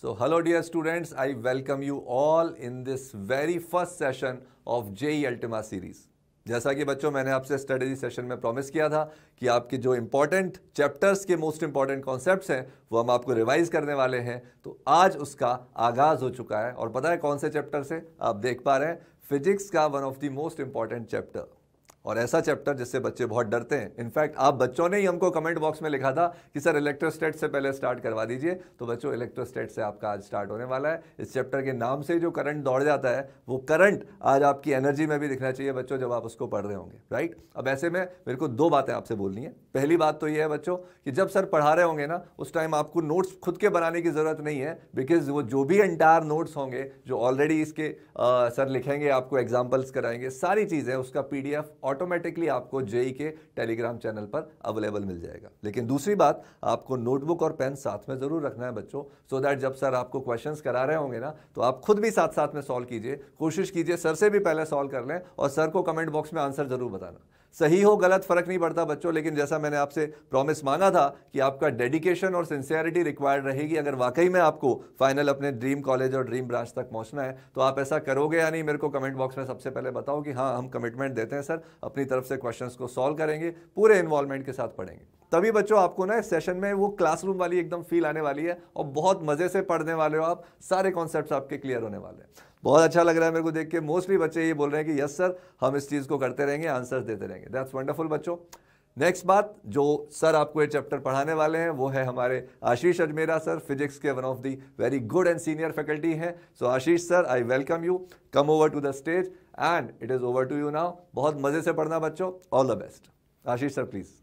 So hello dear students, I welcome you all in this very first session of JE Ultima series. जैसा कि बच्चों मैंने आपसे study session में promise किया था कि आपके जो इम्पोर्टेंट चैप्टर्स के मोस्ट इम्पॉर्टेंट कॉन्सेप्ट्स हैं वो हम आपको रिवाइज करने वाले हैं तो आज उसका आगाज़ हो चुका है और पता है कौन से चैप्टर से आप देख पा रहे हैं फिजिक्स का one of the most important chapter और ऐसा चैप्टर जिससे बच्चे बहुत डरते हैं इनफैक्ट आप बच्चों ने ही हमको कमेंट बॉक्स में लिखा था कि सर इलेक्ट्रोस्टेट से पहले स्टार्ट करवा दीजिए तो बच्चों इलेक्ट्रोस्टेट से आपका आज स्टार्ट होने वाला है इस चैप्टर के नाम से जो करंट दौड़ जाता है वो करंट आज आपकी एनर्जी में भी दिखना चाहिए बच्चों जब आप उसको पढ़ रहे होंगे राइट अब ऐसे में मेरे को दो बातें आपसे बोलनी है पहली बात तो ये है बच्चों कि जब सर पढ़ा रहे होंगे ना उस टाइम आपको नोट्स खुद के बनाने की ज़रूरत नहीं है बिकॉज वो जो भी एंटायर नोट्स होंगे जो ऑलरेडी इसके सर लिखेंगे आपको एग्जाम्पल्स कराएंगे सारी चीज़ें उसका पी और ऑटोमेटिकली आपको जेई के टेलीग्राम चैनल पर अवेलेबल मिल जाएगा लेकिन दूसरी बात आपको नोटबुक और पेन साथ में ज़रूर रखना है बच्चों सो so दैट जब सर आपको क्वेश्चन करा रहे होंगे ना तो आप खुद भी साथ साथ में सॉल्व कीजिए कोशिश कीजिए सर से भी पहले सॉल्व कर लें और सर को कमेंट बॉक्स में आंसर ज़रूर बताना सही हो गलत फ़र्क नहीं पड़ता बच्चों लेकिन जैसा मैंने आपसे प्रॉमिस मांगा था कि आपका डेडिकेशन और सिंसियरिटी रिक्वायर्ड रहेगी अगर वाकई में आपको फाइनल अपने ड्रीम कॉलेज और ड्रीम ब्रांच तक पहुंचना है तो आप ऐसा करोगे या नहीं मेरे को कमेंट बॉक्स में सबसे पहले बताओ कि हाँ हम कमिटमेंट देते हैं सर अपनी तरफ से क्वेश्चन को सॉल्व करेंगे पूरे इन्वॉल्वमेंट के साथ पढ़ेंगे तभी बच्चों आपको ना इस सेशन में वो क्लासरूम वाली एकदम फील आने वाली है और बहुत मज़े से पढ़ने वाले हो आप सारे कॉन्सेप्ट आपके क्लियर होने वाले हैं बहुत अच्छा लग रहा है मेरे को देख के मोस्टली बच्चे ये बोल रहे हैं कि यस सर हम इस चीज़ को करते रहेंगे आंसर्स देते रहेंगे दैट्स वंडरफुल बच्चों नेक्स्ट बात जो सर आपको ये चैप्टर पढ़ाने वाले हैं वो है हमारे आशीष अजमेरा सर फिजिक्स के one of the very good and senior faculty हैं so Ashish sir I welcome you come over to the stage and it is over to you now बहुत मज़े से पढ़ना बच्चों all the best Ashish sir please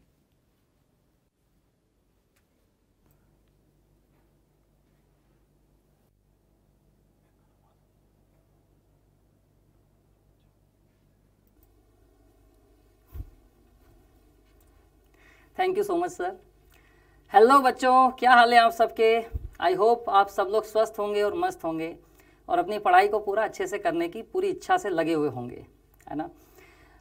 thank you so much sir hello बच्चों क्या हाल है आप सबके आई होप आप सब लोग स्वस्थ होंगे और मस्त होंगे और अपनी पढ़ाई को पूरा अच्छे से करने की पूरी इच्छा से लगे हुए होंगे है ना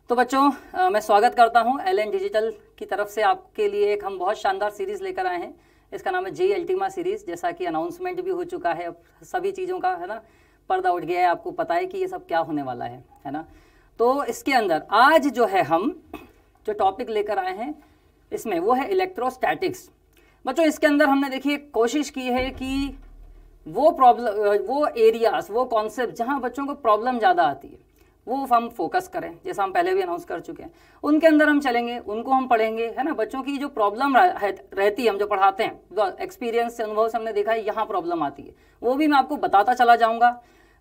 तो बच्चों आ, मैं स्वागत करता हूं एल डिजिटल की तरफ से आपके लिए एक हम बहुत शानदार सीरीज़ लेकर आए हैं इसका नाम है जे अल्टीमा सीरीज़ जैसा कि अनाउंसमेंट भी हो चुका है अब सभी चीज़ों का है ना पर्दा उठ गया है आपको पता है कि ये सब क्या होने वाला है है ना तो इसके अंदर आज जो है हम जो टॉपिक लेकर आए हैं इसमें वो है इलेक्ट्रोस्टैटिक्स बच्चों इसके अंदर हमने देखिए कोशिश की है कि वो प्रॉब्लम वो एरियाज वो कॉन्सेप्ट जहाँ बच्चों को प्रॉब्लम ज़्यादा आती है वो हम फोकस करें जैसा हम पहले भी अनाउंस कर चुके हैं उनके अंदर हम चलेंगे उनको हम पढ़ेंगे है ना बच्चों की जो प्रॉब्लम रहती है हम जो पढ़ाते हैं एक्सपीरियंस से अनुभव से हमने देखा है यहाँ प्रॉब्लम आती है वो भी मैं आपको बताता चला जाऊँगा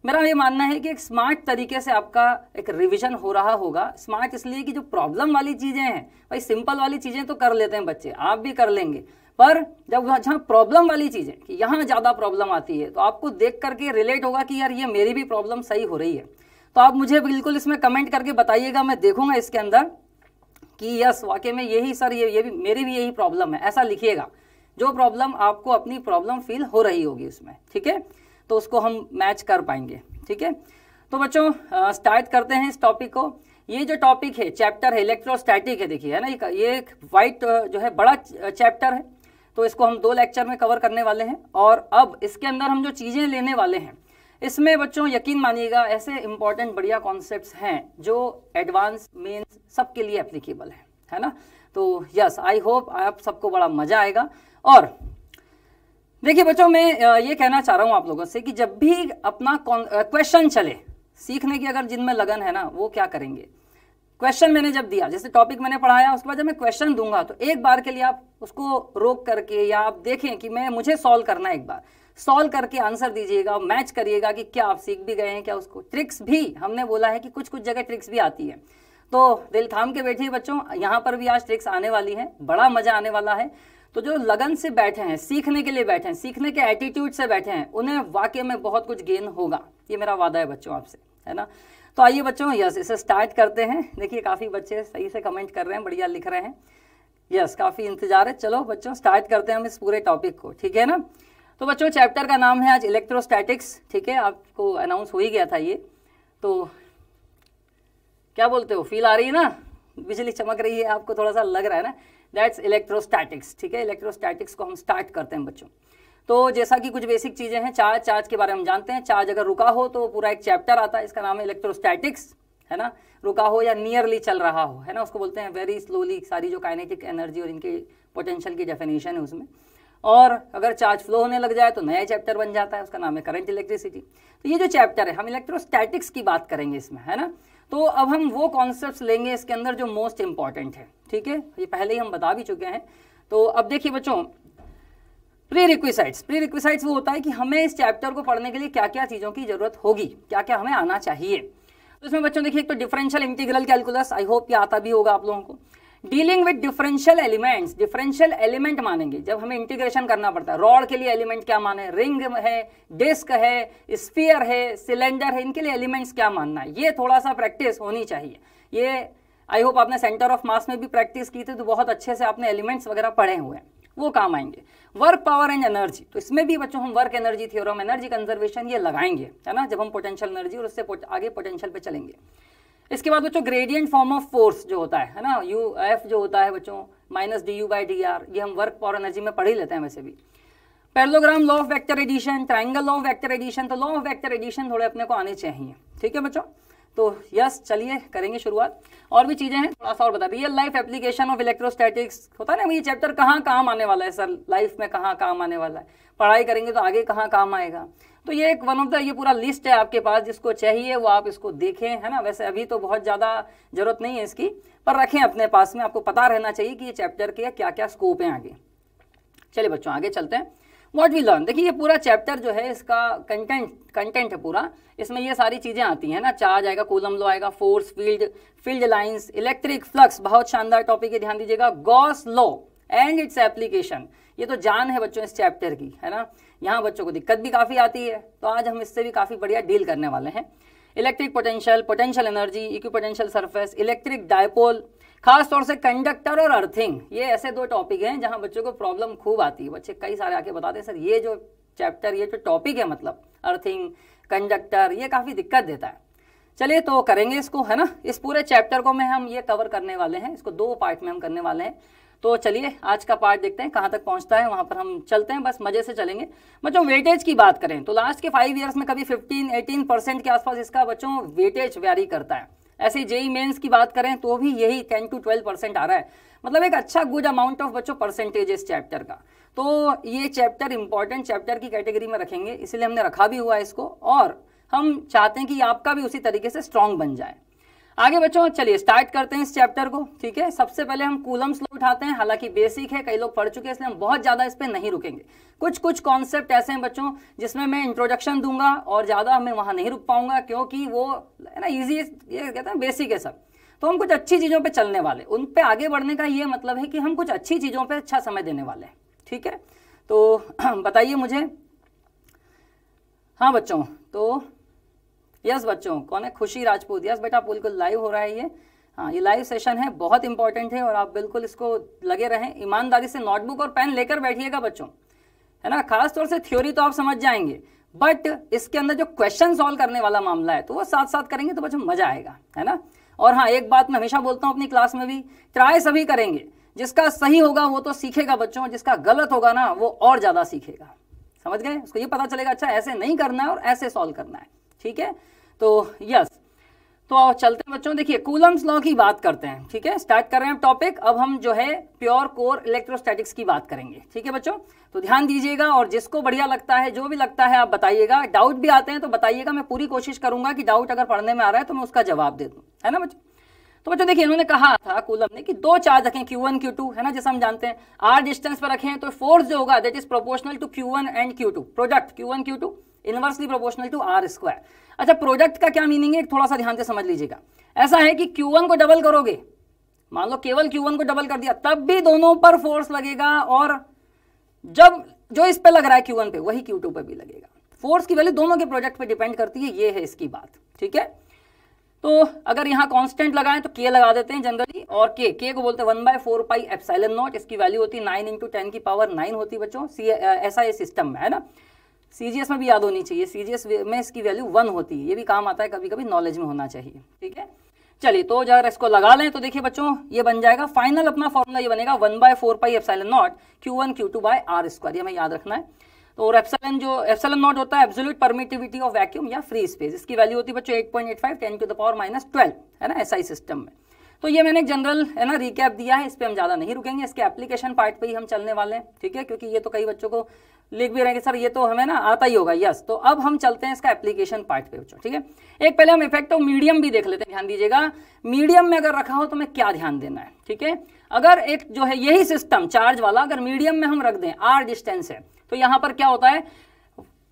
मेरा ये मानना है कि एक स्मार्ट तरीके से आपका एक रिविजन हो रहा होगा स्मार्ट इसलिए कि जो प्रॉब्लम वाली चीज़ें हैं भाई सिंपल वाली चीज़ें तो कर लेते हैं बच्चे आप भी कर लेंगे पर जब जहाँ प्रॉब्लम वाली चीज़ें कि यहाँ ज़्यादा प्रॉब्लम आती है तो आपको देख करके रिलेट होगा कि यार ये मेरी भी प्रॉब्लम सही हो रही है तो आप मुझे बिल्कुल इसमें कमेंट करके बताइएगा मैं देखूंगा इसके अंदर कि यस वाकई में यही सर ये ये भी मेरी भी यही प्रॉब्लम है ऐसा लिखिएगा जो प्रॉब्लम आपको अपनी प्रॉब्लम फील हो रही होगी उसमें ठीक है तो उसको हम मैच कर पाएंगे ठीक है तो बच्चों स्टार्ट करते हैं इस टॉपिक को ये जो टॉपिक है चैप्टर है इलेक्ट्रोस्टैटिक है देखिए है ना ये एक वाइट जो है बड़ा चैप्टर है तो इसको हम दो लेक्चर में कवर करने वाले हैं और अब इसके अंदर हम जो चीज़ें लेने वाले हैं इसमें बच्चों यकीन मानिएगा ऐसे इंपॉर्टेंट बढ़िया कॉन्सेप्ट हैं जो एडवांस मीन्स सबके लिए एप्लीकेबल है है ना तो यस आई होप आप सबको बड़ा मज़ा आएगा और देखिए बच्चों मैं ये कहना चाह रहा हूँ आप लोगों से कि जब भी अपना क्वेश्चन चले सीखने की अगर जिनमें लगन है ना वो क्या करेंगे क्वेश्चन मैंने जब दिया जैसे टॉपिक मैंने पढ़ाया उसके बाद जब मैं क्वेश्चन दूंगा तो एक बार के लिए आप उसको रोक करके या आप देखें कि मैं मुझे सॉल्व करना है एक बार सॉल्व करके आंसर दीजिएगा मैच करिएगा कि क्या आप सीख भी गए हैं क्या उसको ट्रिक्स भी हमने बोला है कि कुछ कुछ जगह ट्रिक्स भी आती है तो दिल थाम के बैठिए बच्चों यहाँ पर भी आज ट्रिक्स आने वाली है बड़ा मजा आने वाला है तो जो लगन से बैठे हैं सीखने के लिए बैठे हैं सीखने के एटीट्यूड से बैठे हैं उन्हें वाकई में बहुत कुछ गेन होगा ये मेरा वादा है बच्चों आपसे है ना तो आइए बच्चों यस इसे स्टार्ट करते हैं देखिए काफ़ी बच्चे सही से कमेंट कर रहे हैं बढ़िया लिख रहे हैं यस काफ़ी इंतजार है चलो बच्चों स्टार्ट करते हैं हम इस पूरे टॉपिक को ठीक है ना तो बच्चों चैप्टर का नाम है आज इलेक्ट्रोस्टैटिक्स ठीक है आपको अनाउंस हो ही गया था ये तो क्या बोलते हो फील आ रही है ना बिजली चमक रही है आपको थोड़ा सा लग रहा है ना दैट्स इलेक्ट्रोस्टैटिक्स ठीक है इलेक्ट्रोस्टैटिक्स को हम स्टार्ट करते हैं बच्चों तो जैसा कि कुछ बेसिक चीज़ें हैं चार्ज चार्ज के बारे में जानते हैं चार्ज अगर रुका हो तो पूरा एक चैप्टर आता है इसका नाम है इलेक्ट्रोस्टैटिक्स है ना रुका हो या नियरली चल रहा हो है ना उसको बोलते हैं वेरी स्लोली सारी जो काइनेटिक एनर्जी और इनके पोटेंशियल की डेफिनेशन है उसमें और अगर चार्ज फ्लो होने लग जाए तो नया चैप्टर बन जाता है उसका नाम है करंट इलेक्ट्रिसिटी तो ये जो चैप्टर है हम इलेक्ट्रोस्टैटिक्स की बात करेंगे इसमें है ना तो अब हम वो कॉन्सेप्ट लेंगे इसके अंदर जो मोस्ट इंपॉर्टेंट है ठीक है ये पहले ही हम बता भी चुके हैं तो अब देखिए बच्चों प्री रिक्विसाइट्स प्री रिक्विसाइट्स वो होता है कि हमें इस चैप्टर को पढ़ने के लिए क्या क्या चीज़ों की जरूरत होगी क्या क्या हमें आना चाहिए तो इसमें बच्चों देखिए एक तो differential integral calculus I hope ये आता भी होगा आप लोगों को dealing with differential elements differential element मानेंगे जब हमें इंटीग्रेशन करना पड़ता है रॉड के लिए एलिमेंट क्या माने रिंग है डिस्क है स्पीयर है सिलेंडर है इनके लिए एलिमेंट्स क्या मानना है ये थोड़ा सा प्रैक्टिस होनी चाहिए ये आई होप आपने सेंटर ऑफ मास में भी प्रैक्टिस की थी तो बहुत अच्छे से आपने एलिमेंट्स वगैरह पढ़े हुए हैं वो काम आएंगे वर्क पावर एंड एनर्जी तो इसमें भी बच्चों हम work energy theorem energy conservation ये लगाएंगे है ना जब हम पोटेंशियल एनर्जी और उससे आगे पोटेंशियल पे चलेंगे इसके बाद बच्चों ग्रेडियंट फॉर्म ऑफ फोर्स जो होता है है ना यू एफ जो होता है बच्चों minus D U by D R ये हम वर्क फॉर एनर्जी में पढ़ ही लेते हैं वैसे भी parallelogram law of vector addition triangle law of vector addition तो लॉ ऑफ वेक्टर एडिशन थोड़े अपने को आने चाहिए ठीक है बच्चों तो यस चलिए करेंगे शुरुआत और भी चीज़ें हैं थोड़ा सा और बता real life application of electrostatics होता है ना ये चैप्टर कहाँ काम आने वाला है सर लाइफ में कहाँ काम आने वाला है पढ़ाई करेंगे तो आगे कहाँ काम आएगा तो ये एक वन ऑफ द ये पूरा लिस्ट है आपके पास जिसको चाहिए वो आप इसको देखें है ना वैसे अभी तो बहुत ज़्यादा ज़रूरत नहीं है इसकी पर रखें अपने पास में आपको पता रहना चाहिए कि ये चैप्टर के क्या क्या स्कोप हैं आगे चलिए बच्चों आगे चलते हैं वॉट वी लर्न देखिए ये पूरा चैप्टर जो है इसका कंटेंट कंटेंट है पूरा इसमें ये सारी चीज़ें आती हैं ना चार्ज आएगा कोलम लो आएगा force field field lines electric flux बहुत शानदार टॉपिक है ध्यान दीजिएगा Gauss law and its application ये तो जान है बच्चों इस चैप्टर की है ना यहाँ बच्चों को दिक्कत भी काफ़ी आती है तो आज हम इससे भी काफ़ी बढ़िया डील करने वाले हैं electric potential potential energy equipotential surface electric dipole खास तौर से कंडक्टर और अर्थिंग ये ऐसे दो टॉपिक हैं जहाँ बच्चों को प्रॉब्लम खूब आती है बच्चे कई सारे आके बताते हैं सर ये जो चैप्टर ये जो टॉपिक है मतलब अर्थिंग कंडक्टर ये काफ़ी दिक्कत देता है चलिए तो करेंगे इसको है ना इस पूरे चैप्टर को में हम ये कवर करने वाले हैं इसको दो पार्ट में हम करने वाले हैं तो चलिए आज का पार्ट देखते हैं कहाँ तक पहुँचता है वहाँ पर हम चलते हैं बस मजे से चलेंगे बच्चों वेटेज की बात करें तो लास्ट के फाइव ईयर्स में कभी फिफ्टीन एटीन परसेंट के आसपास इसका बच्चों वेटेज वैरी करता है ऐसे जेई मेन्स की बात करें तो भी यही टेन टू ट्वेल्व परसेंट आ रहा है मतलब एक अच्छा गुड अमाउंट ऑफ बच्चों परसेंटेज इस चैप्टर का तो ये चैप्टर इंपॉर्टेंट चैप्टर की कैटेगरी में रखेंगे इसलिए हमने रखा भी हुआ है इसको और हम चाहते हैं कि आपका भी उसी तरीके से स्ट्रांग बन जाए आगे बच्चों चलिए स्टार्ट करते हैं इस चैप्टर को ठीक है सबसे पहले हम कूलम स्लो उठाते हैं हालांकि बेसिक है कई लोग पढ़ चुके हैं इसलिए हम बहुत ज्यादा इस पर नहीं रुकेंगे कुछ कुछ कॉन्सेप्ट ऐसे हैं बच्चों जिसमें मैं इंट्रोडक्शन दूंगा और ज्यादा हमें वहां नहीं रुक पाऊंगा क्योंकि वो है ना ईजी ये कहते हैं बेसिक है सब तो हम कुछ अच्छी चीजों पर चलने वाले उन पर आगे बढ़ने का ये मतलब है कि हम कुछ अच्छी चीजों पर अच्छा समय देने वाले हैं ठीक है तो बताइए मुझे हाँ बच्चों तो यस बच्चों कौन है खुशी राजपूत यस बेटा बिल्कुल लाइव हो रहा है ये हाँ ये लाइव सेशन है बहुत इंपॉर्टेंट है और आप बिल्कुल इसको लगे रहें ईमानदारी से नोटबुक और पेन लेकर बैठिएगा बच्चों है ना खास तौर से थ्योरी तो आप समझ जाएंगे बट इसके अंदर जो क्वेश्चन सॉल्व करने वाला मामला है तो वो साथ साथ करेंगे तो बच्चों मजा आएगा है ना और हाँ एक बात मैं हमेशा बोलता हूँ अपनी क्लास में भी ट्राई सभी करेंगे जिसका सही होगा वो तो सीखेगा बच्चों जिसका गलत होगा ना वो और ज़्यादा सीखेगा समझ गए उसको ये पता चलेगा अच्छा ऐसे नहीं करना है और ऐसे सॉल्व करना है ठीक है तो यस तो आओ चलते हैं बच्चों देखिए कूलम्स लॉ की बात करते हैं ठीक है स्टार्ट कर रहे हैं टॉपिक अब हम जो है प्योर कोर इलेक्ट्रोस्टैटिक्स की बात करेंगे ठीक है बच्चों तो ध्यान दीजिएगा और जिसको बढ़िया लगता है जो भी लगता है आप बताइएगा डाउट भी आते हैं तो बताइएगा मैं पूरी कोशिश करूंगा कि डाउट अगर पढ़ने में आ रहा है तो मैं उसका जवाब दे दूँ है ना बच्चों तो बच्चों देखिए इन्होंने कहा था कूलम ने कि दो चार्ज रखें क्यू वन क्यू टू है ना जैसे हम जानते हैं आर डिस्टेंस पर रखें तो फोर्स जो होगा that is proportional to Q one and Q two product Q one Q two inversely proportional to are square अच्छा प्रोडक्ट का क्या मीनिंग है थोड़ा सा ध्यान से समझ लीजिएगा ऐसा है कि Q1 को डबल करोगे मान लो केवल Q1 को डबल कर दिया तब भी दोनों पर फोर्स लगेगा और जब जो इस पे लग रहा है Q1 पे वही Q2 पे भी लगेगा फोर्स की वैल्यू दोनों के प्रोजेक्ट पे डिपेंड करती है ये है इसकी बात ठीक है तो अगर यहां कांस्टेंट लगाएं तो के लगा देते हैं जनरली और के के को बोलते हैं वन बाय फोर पाई एफ नॉट इसकी वैल्यू होती है नाइन इंटू टेन की पावर नाइन होती है बच्चों सी ऐसा ये सिस्टम है ना सी में भी याद होनी चाहिए सी में इसकी वैल्यू वन होती है ये भी काम आता है कभी कभी नॉलेज में होना चाहिए ठीक है चलिए तो अगर इसको लगा लें तो देखिए बच्चों ये बन जाएगा फाइनल अपना फॉर्मूला ये बनेगा one by four pi epsilon naught Q one Q two by are square ये हमें याद रखना है तो और एफसेलन जो एफसेलन नॉट होता है एब्सोल्यूट परमिटिविटी ऑफ वैक्यूम या फ्री स्पेस इसकी वैल्यू होती है बच्चों five ten to the power minus twelve है ना एसआई सिस्टम में तो ये मैंने जनरल है ना रिकैप दिया है इस पर हम ज़्यादा नहीं रुकेंगे इसके एप्लीकेशन पार्ट पे ही हम चलने वाले हैं ठीक है क्योंकि ये तो कई बच्चों को लिख भी रहे हैं सर ये तो हमें ना आता ही होगा यस तो अब हम चलते हैं इसका एप्लीकेशन पार्ट पे बच्चों ठीक है एक पहले हम इफेक्ट ऑफ मीडियम भी देख लेते हैं ध्यान दीजिएगा मीडियम में अगर रखा हो तो हमें क्या ध्यान देना है ठीक है अगर एक जो है यही सिस्टम चार्ज वाला अगर मीडियम में हम रख दें आर डिस्टेंस है तो यहाँ पर क्या होता है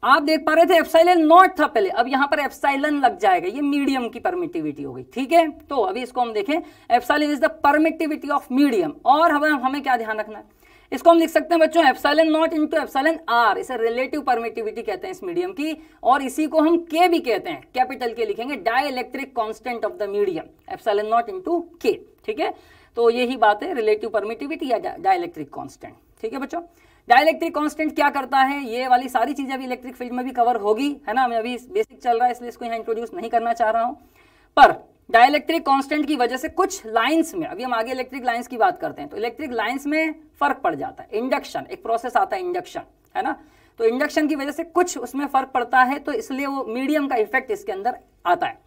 आप देख पा रहे थे एफसाइलन नॉट था पहले अब यहां पर एफसाइलन लग जाएगा ये मीडियम की परमिटिविटी हो गई ठीक है तो अभी इसको हम देखें epsilon is the permittivity of medium और हम हमें क्या ध्यान रखना है इसको हम लिख सकते हैं बच्चों epsilon naught into epsilon R इसे रिलेटिव परमिटिविटी कहते हैं इस मीडियम की और इसी को हम के भी कहते हैं कैपिटल के लिखेंगे dielectric constant of the medium epsilon naught into K ठीक है तो यही बात है रिलेटिव परमिटिविटी या डाइलेक्ट्रिक कॉन्स्टेंट ठीक है बच्चों डायलेक्ट्रिक कांस्टेंट क्या करता है ये वाली सारी चीजें अभी इलेक्ट्रिक फील्ड में भी कवर होगी है ना मैं अभी बेसिक चल रहा है इसलिए इसको यहाँ इंट्रोड्यूस नहीं करना चाह रहा हूँ पर डायलेक्ट्रिक कांस्टेंट की वजह से कुछ लाइंस में अभी हम आगे इलेक्ट्रिक लाइंस की बात करते हैं तो इलेक्ट्रिक लाइंस में फर्क पड़ जाता है इंडक्शन एक प्रोसेस आता है इंडक्शन है ना तो इंडक्शन की वजह से कुछ उसमें फर्क पड़ता है तो इसलिए वो मीडियम का इफेक्ट इसके अंदर आता है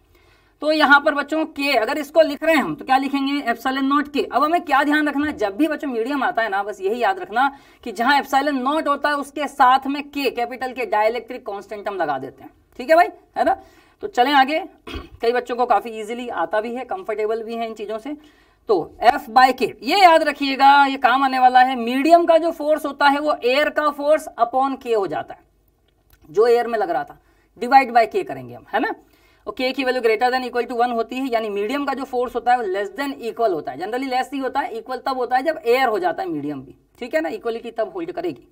तो यहाँ पर बच्चों के अगर इसको लिख रहे हैं हम तो क्या लिखेंगे एप्साइलन नॉट के अब हमें क्या ध्यान रखना है जब भी बच्चों मीडियम आता है ना बस यही याद रखना कि जहां एप्साइलन नॉट होता है उसके साथ में के कैपिटल के डायलेक्ट्रिक कॉन्स्टेंट हम लगा देते हैं ठीक है भाई है ना तो चले आगे कई बच्चों को काफ़ी इजीली आता भी है कंफर्टेबल भी है इन चीज़ों से तो F बाई के ये याद रखिएगा ये काम आने वाला है मीडियम का जो फोर्स होता है वो एयर का फोर्स अपॉन के हो जाता है जो एयर में लग रहा था डिवाइड बाय के करेंगे हम है ना और के की value greater than equal to one होती है यानी मीडियम का जो फोर्स होता है वो लेस देन इक्वल होता है जनरली लेस ही होता है इक्वल तब होता है जब एयर हो जाता है मीडियम भी ठीक है ना इक्वलिटी तब होल्ड करेगी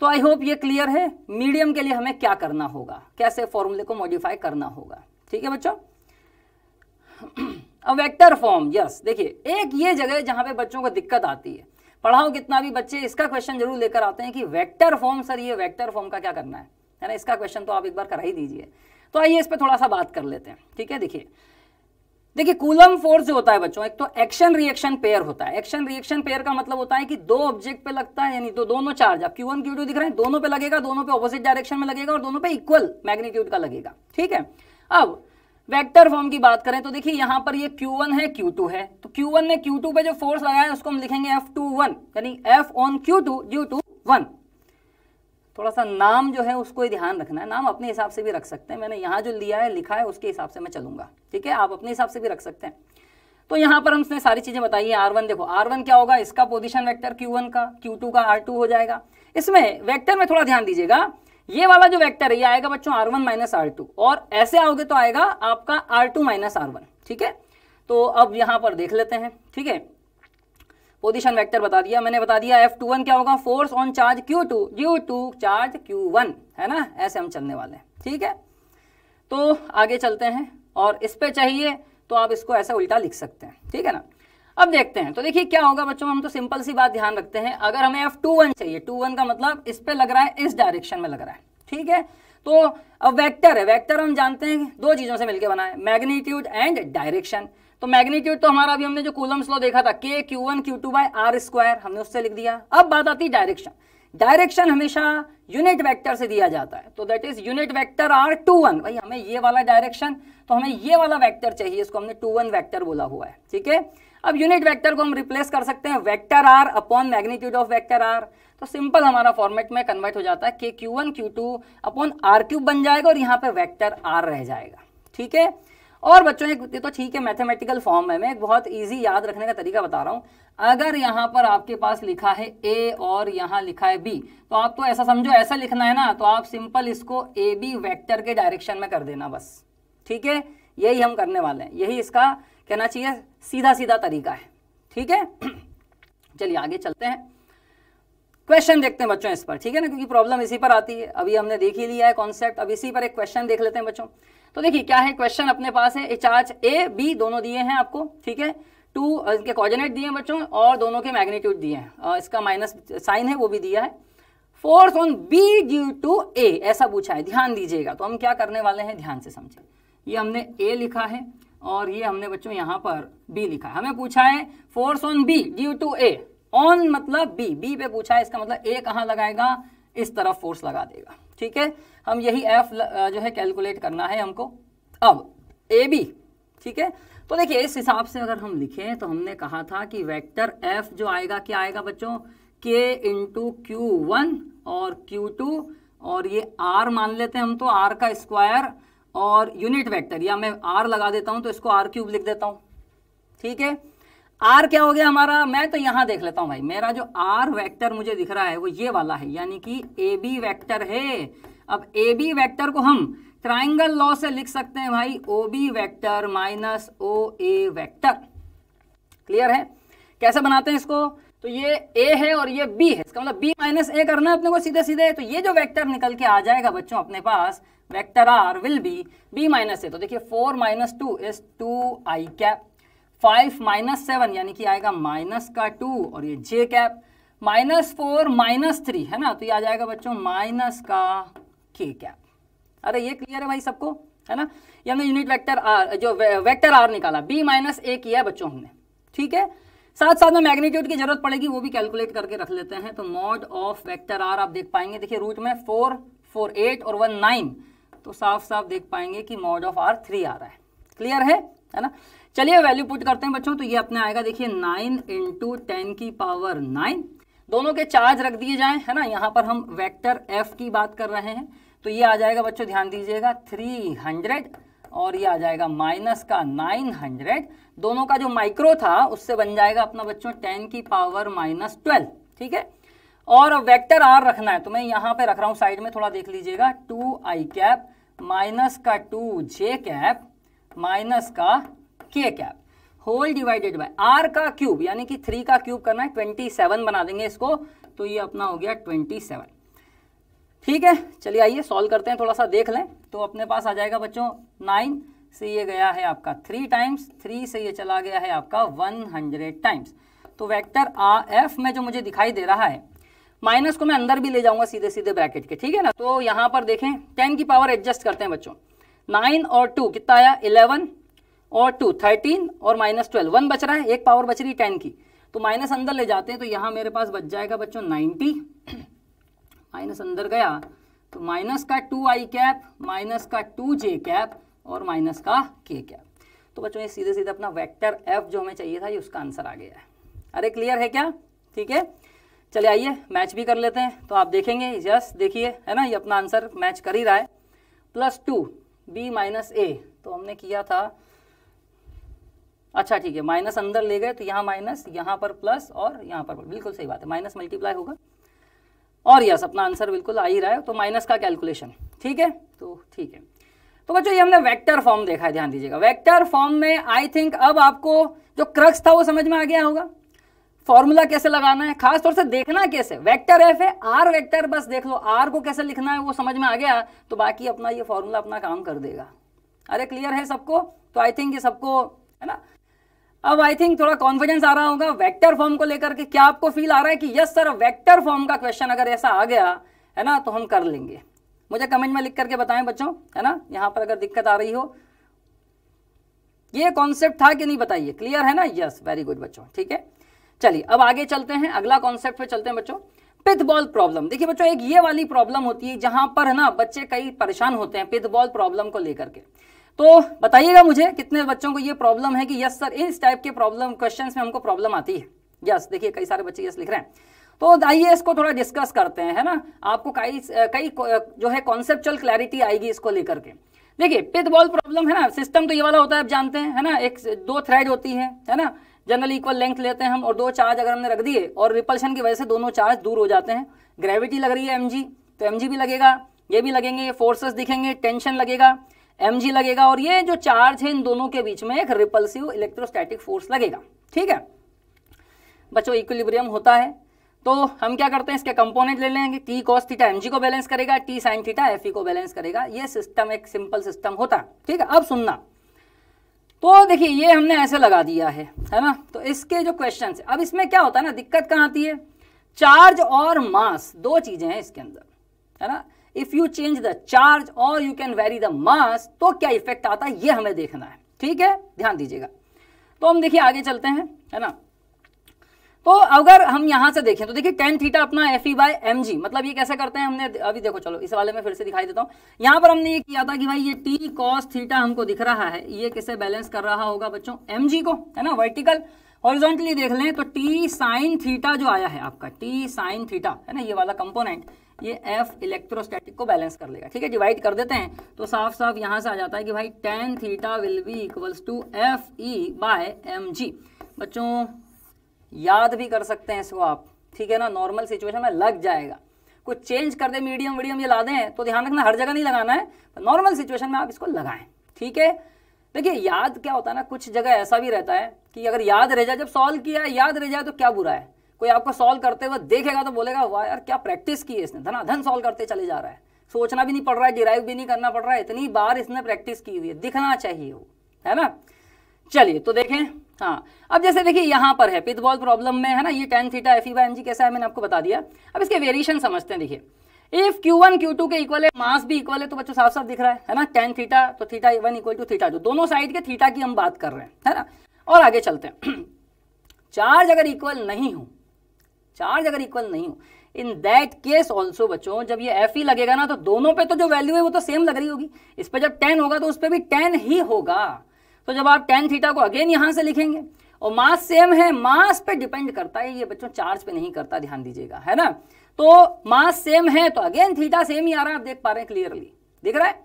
तो आई होप ये क्लियर है मीडियम के लिए हमें क्या करना होगा कैसे फॉर्मूले को मॉडिफाई करना होगा ठीक है बच्चों अब वेक्टर फॉर्म यस देखिए एक ये जगह जहां पे बच्चों को दिक्कत आती है पढ़ाओ कितना भी बच्चे इसका क्वेश्चन जरूर लेकर आते हैं कि वेक्टर फॉर्म सर ये वेक्टर फॉर्म का क्या करना है है ना इसका क्वेश्चन तो आप एक बार करा ही दीजिए तो आइए इस पर थोड़ा सा बात कर लेते हैं ठीक है देखिए देखिए कूलम फोर्स जो होता है बच्चों एक तो एक्शन रिएक्शन पेयर होता है एक्शन रिएक्शन पेयर का मतलब होता है कि दो ऑब्जेक्ट पे लगता है यानी तो दोनों चार्ज आप क्यू टू दिख रहे हैं दोनों पे लगेगा दोनों पे ऑपोजिट डायरेक्शन में लगेगा और दोनों पे इक्वल मैग्नीट्यूड का लगेगा ठीक है अब वेक्टर फॉर्म की बात करें तो देखिए यहां पर ये Q1 है Q2 है तो Q1 ने Q2 पे जो फोर्स लगाया है उसको हम लिखेंगे F21 यानी F on Q2 due to one थोड़ा सा नाम जो है उसको ही ध्यान रखना है नाम अपने हिसाब से भी रख सकते हैं मैंने यहाँ जो लिया है लिखा है उसके हिसाब से मैं चलूंगा ठीक है आप अपने हिसाब से भी रख सकते हैं तो यहाँ पर हमने सारी चीज़ें बताई है आर देखो आर क्या होगा इसका पोजिशन वैक्टर क्यू का क्यू का आर हो जाएगा इसमें वैक्टर में थोड़ा ध्यान दीजिएगा ये वाला जो वेक्टर है ये आएगा बच्चों R one minus R two और ऐसे आओगे तो आएगा आपका R two minus R one ठीक है तो अब यहाँ पर देख लेते हैं ठीक है पोजिशन वैक्टर बता दिया मैंने बता दिया एफ टू वन क्या होगा force on charge Q two due to charge Q one है ना ऐसे हम चलने वाले हैं ठीक है तो आगे चलते हैं और इस पर चाहिए तो आप इसको ऐसा उल्टा लिख सकते हैं ठीक है ना अब देखते हैं तो देखिए क्या होगा बच्चों हम तो सिंपल सी बात ध्यान रखते हैं अगर हमें एफ टू वन चाहिए टू वन का मतलब इस पर लग रहा है इस डायरेक्शन में लग रहा है ठीक है तो अब वेक्टर है वेक्टर हम जानते हैं दो चीज़ों से मिलकर बना है मैग्नीट्यूड एंड डायरेक्शन तो मैग्नीट्यूड तो हमारा अभी हमने जो कूलम्स लॉ देखा था K Q one Q two by are square हमने उससे लिख दिया अब बात आती है डायरेक्शन डायरेक्शन हमेशा यूनिट वेक्टर से दिया जाता है तो that is unit vector R two one भाई हमें ये वाला डायरेक्शन तो हमें ये वाला वेक्टर चाहिए इसको हमने टू वन वैक्टर बोला हुआ है ठीक है अब यूनिट वेक्टर को हम रिप्लेस कर सकते हैं vector R upon magnitude of vector R तो सिंपल हमारा फॉर्मेट में कन्वर्ट हो जाता है के Q one Q two upon R cube बन जाएगा और यहाँ पे वेक्टर आर रह जाएगा ठीक है और बच्चों एक तो ठीक है मैथमेटिकल फॉर्म है मैं एक बहुत ईजी याद रखने का तरीका बता रहा हूँ अगर यहाँ पर आपके पास लिखा है ए और यहाँ लिखा है बी तो आप तो ऐसा समझो ऐसा लिखना है ना तो आप सिंपल इसको ए बी वैक्टर के डायरेक्शन में कर देना बस ठीक है यही हम करने वाले हैं यही इसका कहना चाहिए सीधा सीधा तरीका है ठीक है चलिए आगे चलते हैं क्वेश्चन देखते हैं बच्चों इस पर ठीक है ना क्योंकि प्रॉब्लम इसी पर आती है अभी हमने देख ही लिया है कॉन्सेप्ट अब इसी पर एक क्वेश्चन देख लेते हैं बच्चों तो देखिए क्या है क्वेश्चन अपने पास है चार्ज ए बी दोनों दिए हैं आपको ठीक है टू इसके कोऑर्डिनेट दिए हैं बच्चों और दोनों के मैग्नीट्यूड दिए हैं इसका माइनस साइन है वो भी दिया है force on B due to A ऐसा पूछा है ध्यान दीजिएगा तो हम क्या करने वाले हैं ध्यान से समझें ये हमने ए लिखा है और ये हमने बच्चों यहाँ पर बी लिखा है हमें पूछा है force on B due to A on मतलब बी बी पे पूछा है इसका मतलब ए कहाँ लगाएगा इस तरफ फोर्स लगा देगा ठीक है हम यही एफ जो है कैलकुलेट करना है हमको अब ए बी ठीक है तो देखिए इस हिसाब से अगर हम लिखें तो हमने कहा था कि वेक्टर एफ जो आएगा क्या आएगा बच्चों के इंटू क्यू वन और क्यू टू और ये आर मान लेते हैं हम तो आर का स्क्वायर और यूनिट वेक्टर या मैं आर लगा देता हूं तो इसको आर क्यूब लिख देता हूं ठीक है आर क्या हो गया हमारा मैं तो यहां देख लेता हूं भाई मेरा जो आर वेक्टर मुझे दिख रहा है वो ये वाला है यानी कि ए बी वैक्टर है अब ए बी वैक्टर को हम ट्राइंगल लॉ से लिख सकते हैं भाई O B vector minus O A vector clear है कैसे बनाते हैं इसको तो ये ए है और ये बी है इसका मतलब बी माइनस ए करना है अपने को सीधे सीधे तो ये जो वेक्टर निकल के आ जाएगा बच्चों अपने पास vector R will be B minus A तो देखिए four minus two is two I cap five minus seven यानी कि आएगा माइनस का टू और ये J cap minus four minus three है ना तो ये आ जाएगा बच्चों माइनस का के कैप अरे ये क्लियर है भाई सबको है ना ये हमने यूनिट वेक्टर आर जो वे, वेक्टर आर निकाला बी माइनस ए किया है बच्चों हमने ठीक है साथ साथ में मैग्नीट्यूड की जरूरत पड़ेगी वो भी कैलकुलेट करके रख लेते हैं तो मॉड ऑफ वेक्टर आर आप देख पाएंगे देखिए रूट में फोर फोर एट और वन नाइन तो साफ साफ देख पाएंगे कि मॉड ऑफ आर थ्री आ रहा है क्लियर है है ना चलिए वैल्यू पुट करते हैं बच्चों तो ये अपने आएगा देखिए नाइन इंटू टेन की पावर नाइन दोनों के चार्ज रख दिए जाए है ना यहाँ पर हम वैक्टर एफ की बात कर रहे हैं तो ये आ जाएगा बच्चों ध्यान दीजिएगा थ्री हंड्रेड और ये आ जाएगा माइनस का नाइन हंड्रेड दोनों का जो माइक्रो था उससे बन जाएगा अपना बच्चों टेन की पावर माइनस ट्वेल्व ठीक है और वेक्टर आर रखना है तो मैं यहाँ पे रख रहा हूँ साइड में थोड़ा देख लीजिएगा टू आई कैप माइनस का टू जे कैप माइनस का K cap whole divided by R का क्यूब यानी कि थ्री का क्यूब करना है ट्वेंटी सेवन बना देंगे इसको तो ये अपना हो गया ट्वेंटी सेवन ठीक है चलिए आइए सॉल्व करते हैं थोड़ा सा देख लें तो अपने पास आ जाएगा बच्चों नाइन से ये गया है आपका थ्री टाइम्स थ्री से ये चला गया है आपका वन हंड्रेड टाइम्स तो वेक्टर आ एफ में जो मुझे दिखाई दे रहा है माइनस को मैं अंदर भी ले जाऊंगा सीधे सीधे ब्रैकेट के ठीक है ना तो यहाँ पर देखें टेन की पावर एडजस्ट करते हैं बच्चों नाइन और टू कितना आया इलेवन और टू थर्टीन और माइनस ट्वेल्व वन बच रहा है एक पावर बच रही है टेन की तो माइनस अंदर ले जाते हैं तो यहाँ मेरे पास बच जाएगा बच्चों नाइन्टी माइनस अंदर गया तो माइनस का टू आई कैप माइनस का टू जे कैप और माइनस का के कैप तो बच्चों ये सीधे सीधे अपना वेक्टर एफ जो हमें चाहिए था ये उसका आंसर आ गया है अरे क्लियर है क्या ठीक है चले आइए मैच भी कर लेते हैं तो आप देखेंगे यस देखिए है ना ये अपना आंसर मैच कर ही रहा है plus two B minus A तो हमने किया था अच्छा ठीक है माइनस अंदर ले गए तो यहाँ माइनस यहाँ पर प्लस और यहाँ पर बिल्कुल सही बात है माइनस मल्टीप्लाई होगा और यस अपना आंसर बिल्कुल आ ही रहा है तो माइनस का कैलकुलेशन ठीक है तो ठीक है तो बच्चों ये हमने वेक्टर फॉर्म देखा है ध्यान दीजिएगा वेक्टर फॉर्म में आई थिंक अब आपको जो क्रक्स था वो समझ में आ गया होगा फॉर्मूला कैसे लगाना है खास तौर से देखना कैसे वेक्टर एफ है आर वेक्टर बस देख लो आर को कैसे लिखना है वो समझ में आ गया तो बाकी अपना ये फॉर्मूला अपना काम कर देगा अरे क्लियर है सबको तो आई थिंक ये सबको है ना अब आई थिंक थोड़ा कॉन्फिडेंस आ रहा होगा वेक्टर फॉर्म को लेकर के क्या आपको फील आ रहा है कि यस सर वेक्टर फॉर्म का क्वेश्चन अगर ऐसा आ गया है ना तो हम कर लेंगे मुझे कमेंट में लिख करके बताएं बच्चों है ना यहाँ पर अगर दिक्कत आ रही हो ये कॉन्सेप्ट था कि नहीं बताइए क्लियर है ना यस वेरी गुड बच्चों ठीक है चलिए अब आगे चलते हैं अगला कॉन्सेप्ट चलते हैं बच्चों पिथ बॉल प्रॉब्लम देखिए बच्चों एक ये वाली प्रॉब्लम होती है जहां पर ना बच्चे कई परेशान होते हैं पिथ बॉल प्रॉब्लम को लेकर के तो बताइएगा मुझे कितने बच्चों को ये प्रॉब्लम है कि यस सर इस टाइप के प्रॉब्लम क्वेश्चंस में हमको प्रॉब्लम आती है यस देखिए कई सारे बच्चे यस लिख रहे हैं तो आइए इसको थोड़ा डिस्कस करते हैं है ना आपको कई कई जो है कॉन्सेप्चुअल क्लैरिटी आएगी इसको लेकर के देखिए पिथ बॉल प्रॉब्लम है ना सिस्टम तो ये वाला होता है आप जानते हैं है ना एक दो थ्रेड होती है है ना जनरल इक्वल लेंथ लेते हैं हम और दो चार्ज अगर हमने रख दिए और रिपल्शन की वजह से दोनों चार्ज दूर हो जाते हैं ग्रेविटी लग रही है एम तो एम भी लगेगा ये भी लगेंगे फोर्सेस दिखेंगे टेंशन लगेगा एम लगेगा और ये जो चार्ज है इन दोनों के बीच में एक रिपल्सिव इलेक्ट्रोस्टैटिक फोर्स लगेगा ठीक है बच्चों इक्विलिब्रियम होता है तो हम क्या करते हैं इसके कंपोनेंट ले लेंगे टी कॉस थीटा एम को बैलेंस करेगा टी साइन थीटा एफ को बैलेंस करेगा ये सिस्टम एक सिंपल सिस्टम होता है ठीक है अब सुनना तो देखिए ये हमने ऐसे लगा दिया है है ना तो इसके जो क्वेश्चन है अब इसमें क्या होता है ना दिक्कत कहाँ आती है चार्ज और मास दो चीजें हैं इसके अंदर है ना if you change the charge और you can vary the mass तो क्या इफेक्ट आता है ये हमें देखना है ठीक है ध्यान दीजिएगा तो हम देखिए आगे चलते हैं है ना तो अगर हम यहां से देखें तो देखिए टेन थीटा अपना F E by M G मतलब ये कैसे करते हैं हमने अभी देखो चलो इस वाले में फिर से दिखाई देता हूं यहां पर हमने ये किया था कि भाई ये टी कॉस थीटा हमको दिख रहा है ये किसे बैलेंस कर रहा होगा बच्चों एम जी को है ना वर्टिकल हॉरिजॉन्टली देख लें तो टी साइन थीटा जो आया है आपका टी साइन थीटा है ना ये वाला कंपोनेंट ये एफ इलेक्ट्रोस्टैटिक को बैलेंस कर लेगा ठीक है डिवाइड कर देते हैं तो साफ साफ यहां से आ जाता है कि भाई tan theta will be equals to F E by M G बच्चों याद भी कर सकते हैं इसको आप ठीक है ना नॉर्मल सिचुएशन में लग जाएगा कुछ चेंज कर दे मीडियम वीडियम ये ला दें तो ध्यान रखना हर जगह नहीं लगाना है नॉर्मल सिचुएशन में आप इसको लगाएं ठीक है देखिए याद क्या होता है ना कुछ जगह ऐसा भी रहता है कि अगर याद रह जाए जब सॉल्व किया याद रह जाए तो क्या बुरा है कोई आपको सॉल्व करते हुए देखेगा तो बोलेगा वाह यार क्या प्रैक्टिस की है इसने धनाधन सॉल्व करते चले जा रहा है सोचना भी नहीं पड़ रहा है डिराइव भी नहीं करना पड़ रहा है इतनी बार इसने प्रैक्टिस की हुई है दिखना चाहिए वो है ना चलिए तो देखें हाँ अब जैसे देखिए यहां पर है पिथ बॉल प्रॉब्लम में है ना ये tan theta F M G कैसा है मैंने आपको बता दिया अब इसके वेरिएशन समझते हैं देखिए if Q one Q two के इक्वल है मास भी इक्वल है तो बच्चों साफ साफ दिख रहा है है ना टेन थीटा तो theta one equal to theta जो दोनों साइड के थीटा की हम बात कर रहे हैं है ना और आगे चलते हैं चार्ज अगर इक्वल नहीं हो चार्ज अगर इक्वल नहीं हो इन दैट केस ऑल्सो बच्चों जब ये एफ ई e लगेगा ना तो दोनों पे तो जो वैल्यू है वो तो सेम लग रही होगी इस पर जब टेन होगा तो उस पर भी टेन ही होगा तो जब आप टेन थीटा को अगेन यहाँ से लिखेंगे और मास सेम है मास पे डिपेंड करता है ये बच्चों चार्ज पे नहीं करता ध्यान दीजिएगा है ना तो मास सेम है तो अगेन थीटा सेम ही आ रहा है आप देख पा रहे हैं क्लियरली दिख रहा है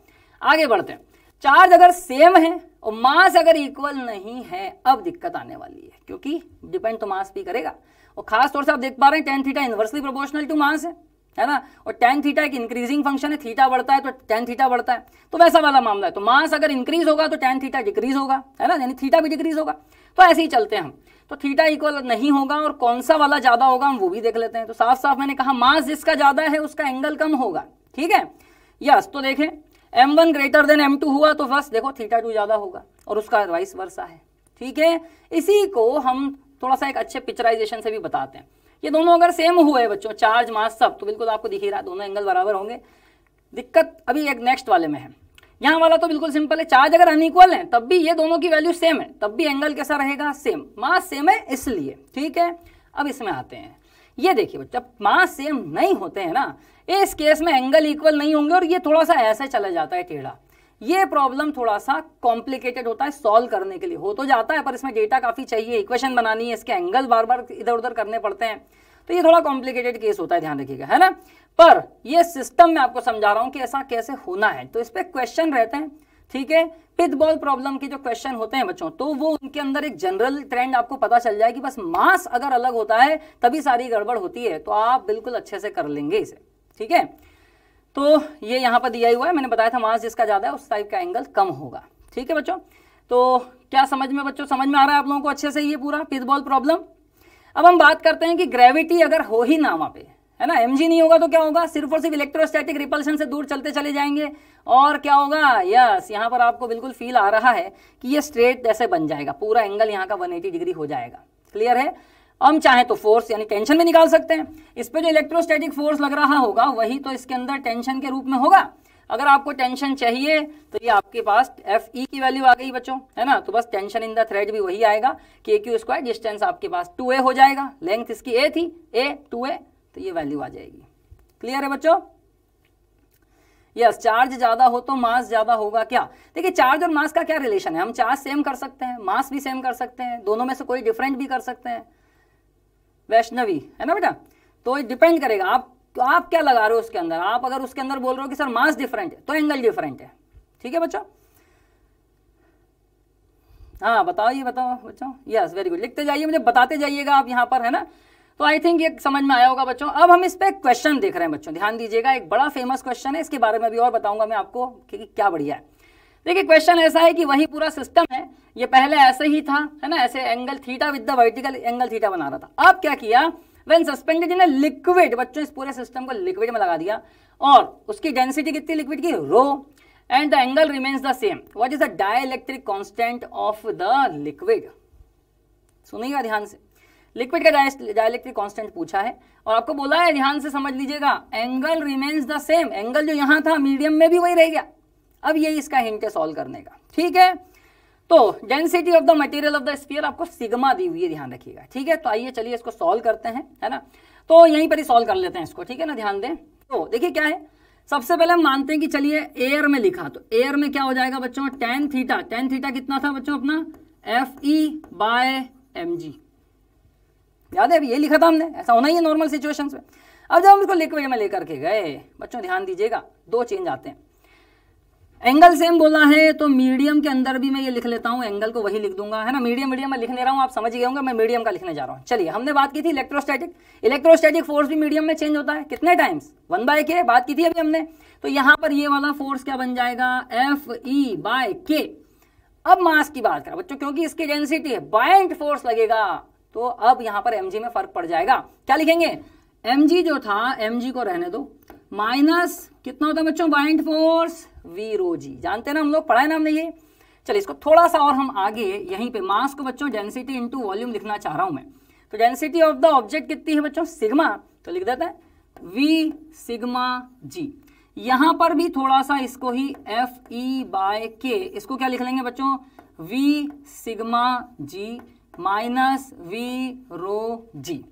आगे बढ़ते हैं चार्ज अगर सेम है और मास अगर इक्वल नहीं है अब दिक्कत आने वाली है क्योंकि डिपेंड तो मास भी करेगा और खास तौर से आप देख पा रहे हैं tan theta inversely proportional to mass है है ना और टेन थीटा एक इंक्रीजिंग फंक्शन है थीटा बढ़ता है तो टेन थीटा बढ़ता है तो वैसा वाला मामला है तो मास अगर इंक्रीज होगा तो टेन थीटा डिक्रीज होगा है ना यानी थीटा भी डिक्रीज होगा तो ऐसे ही चलते हैं हम तो थीटा इक्वल नहीं होगा और कौन सा वाला ज्यादा होगा हम वो भी देख लेते हैं तो साफ साफ मैंने कहा मास जिसका ज्यादा है उसका एंगल कम होगा ठीक है यस तो देखें M one greater than M two हुआ तो बस देखो थीटा टू ज्यादा होगा और उसका एडवाइस वर्षा है ठीक है इसी को हम थोड़ा सा एक अच्छे पिक्चराइजेशन से भी बताते हैं ये दोनों अगर सेम हुए बच्चों चार्ज मास सब तो बिल्कुल आपको दिख ही रहा दोनों एंगल बराबर होंगे दिक्कत अभी एक नेक्स्ट वाले में है यहाँ वाला तो बिल्कुल सिंपल है चार्ज अगर अनइक्वल है तब भी ये दोनों की वैल्यू सेम है तब भी एंगल कैसा रहेगा सेम मास सेम है इसलिए ठीक है अब इसमें आते हैं ये देखिए बच्चा मास सेम नहीं होते हैं ना इस केस में एंगल इक्वल नहीं होंगे और ये थोड़ा सा ऐसे चला जाता है टेढ़ा ये प्रॉब्लम थोड़ा सा कॉम्प्लिकेटेड होता है सॉल्व करने के लिए हो तो जाता है पर इसमें डेटा काफ़ी चाहिए इक्वेशन बनानी है इसके एंगल बार बार इधर उधर करने पड़ते हैं तो ये थोड़ा कॉम्प्लिकेटेड केस होता है ध्यान रखिएगा है ना पर ये सिस्टम मैं आपको समझा रहा हूं कि ऐसा कैसे होना है तो इस पर क्वेश्चन रहते हैं ठीक है पिथ बॉल प्रॉब्लम के जो क्वेश्चन होते हैं बच्चों तो वो उनके अंदर एक जनरल ट्रेंड आपको पता चल जाए कि बस मास अगर अलग होता है तभी सारी गड़बड़ होती है तो आप बिल्कुल अच्छे से कर लेंगे इसे ठीक है तो ये यहाँ पर दिया हुआ है मैंने बताया था मास जिसका ज़्यादा है उस टाइप का एंगल कम होगा ठीक है बच्चों तो क्या समझ में बच्चों समझ में आ रहा है आप लोगों को अच्छे से ये पूरा पिथबॉल प्रॉब्लम अब हम बात करते हैं कि ग्रेविटी अगर हो ही ना वहाँ पे है ना एम नहीं होगा तो क्या होगा सिर्फ और सिर्फ इलेक्ट्रोस्टैटिक रिपल्शन से दूर चलते चले जाएंगे और क्या होगा यस यहाँ पर आपको बिल्कुल फील आ रहा है कि ये स्ट्रेट जैसे बन जाएगा पूरा एंगल यहाँ का वन डिग्री हो जाएगा क्लियर है हम चाहें तो फोर्स यानी टेंशन भी निकाल सकते हैं इस पर जो इलेक्ट्रोस्टैटिक फोर्स लग रहा होगा वही तो इसके अंदर टेंशन के रूप में होगा अगर आपको टेंशन चाहिए तो ये आपके पास एफ ई की वैल्यू आ गई बच्चों है ना तो बस टेंशन इन द थ्रेड भी वही आएगा के क्यू स्क्वायर डिस्टेंस आपके पास टू ए हो जाएगा लेंथ इसकी ए थी ए टू ए तो ये वैल्यू आ जाएगी क्लियर है बच्चों यस चार्ज ज्यादा हो तो मास ज्यादा होगा क्या देखिए चार्ज और मास का क्या रिलेशन है हम चार्ज सेम कर सकते हैं मास भी सेम कर सकते हैं दोनों में से कोई डिफरेंट भी कर सकते हैं वैष्णवी है ना बेटा तो डिपेंड करेगा आप तो आप क्या लगा रहे हो उसके अंदर आप अगर उसके अंदर बोल रहे हो कि सर मास डिफरेंट है तो एंगल डिफरेंट है ठीक है बच्चों हाँ बताओ ये बताओ बच्चों यस वेरी गुड लिखते जाइए मुझे बताते जाइएगा आप यहाँ पर है ना तो आई थिंक ये समझ में आया होगा बच्चों अब हम इस पर एक क्वेश्चन देख रहे हैं बच्चों ध्यान दीजिएगा एक बड़ा फेमस क्वेश्चन है इसके बारे में भी और बताऊंगा मैं आपको कि क्या बढ़िया है देखिए क्वेश्चन ऐसा है कि वही पूरा सिस्टम है ये पहले ऐसे ही था है ना ऐसे angle theta with the vertical angle theta बना रहा था अब क्या किया वेन सस्पेंडेड इन लिक्विड बच्चों इस पूरे सिस्टम को लिक्विड में लगा दिया और उसकी डेंसिटी कितनी लिक्विड की rho and the angle remains the same what is the dielectric constant of the liquid सुनिएगा ध्यान से लिक्विड का डायलेक्ट्रिक कॉन्स्टेंट पूछा है और आपको बोला है ध्यान से समझ लीजिएगा angle remains the same angle जो यहां था मीडियम में भी वही रह गया अब यही इसका हिंट है सॉल्व करने का ठीक है तो density of the material of the sphere आपको सिग्मा दी हुई है ध्यान रखिएगा ठीक है तो आइए चलिए इसको सॉल्व करते हैं है ना तो यहीं पर ही सॉल्व कर लेते हैं इसको ठीक है ना ध्यान दें तो देखिए क्या है सबसे पहले हम मानते हैं कि चलिए एयर में लिखा तो एयर में क्या हो जाएगा बच्चों टेन थीटा टेन थीटा कितना था बच्चों अपना F E by M G याद है अभी ये लिखा था हमने ऐसा होना ही है नॉर्मल सिचुएशन में अब जब हम इसको लिक्विड में लेकर के गए बच्चों ध्यान दीजिएगा दो चेंज आते हैं एंगल सेम बोला है तो मीडियम के अंदर भी मैं ये लिख लेता हूँ एंगल को वही लिख दूंगा है ना मीडियम मीडियम मैं लिखने रहा हूँ आप समझ गए होंगे मैं मीडियम का लिखने जा रहा हूँ चलिए हमने बात की थी इलेक्ट्रोस्टैटिक इलेक्ट्रोस्टैटिक फोर्स भी मीडियम में चेंज होता है कितने टाइम्स वन बाय के बात की थी अभी हमने तो यहाँ पर ये वाला फोर्स क्या बन जाएगा एफ ई बाय के अब मास की बात करें बच्चों क्योंकि इसकी डेंसिटी है बाइंट फोर्स लगेगा तो अब यहाँ पर एम में फर्क पड़ जाएगा क्या लिखेंगे एम जो था एम को रहने दो माइनस कितना होता है बच्चों बाइंड फोर्स रो जी जानते हैं ना हम लोग पढ़ाए ना हमने ये चलिए इसको थोड़ा सा और हम आगे यहीं पे मास को बच्चों डेंसिटी इनटू वॉल्यूम लिखना चाह रहा हूं मैं तो डेंसिटी ऑफ द ऑब्जेक्ट कितनी है बच्चों सिग्मा तो लिख देता है वी सिग्मा जी यहां पर भी थोड़ा सा इसको ही एफ ई बाय के इसको क्या लिख लेंगे बच्चों V sigma G minus V rho G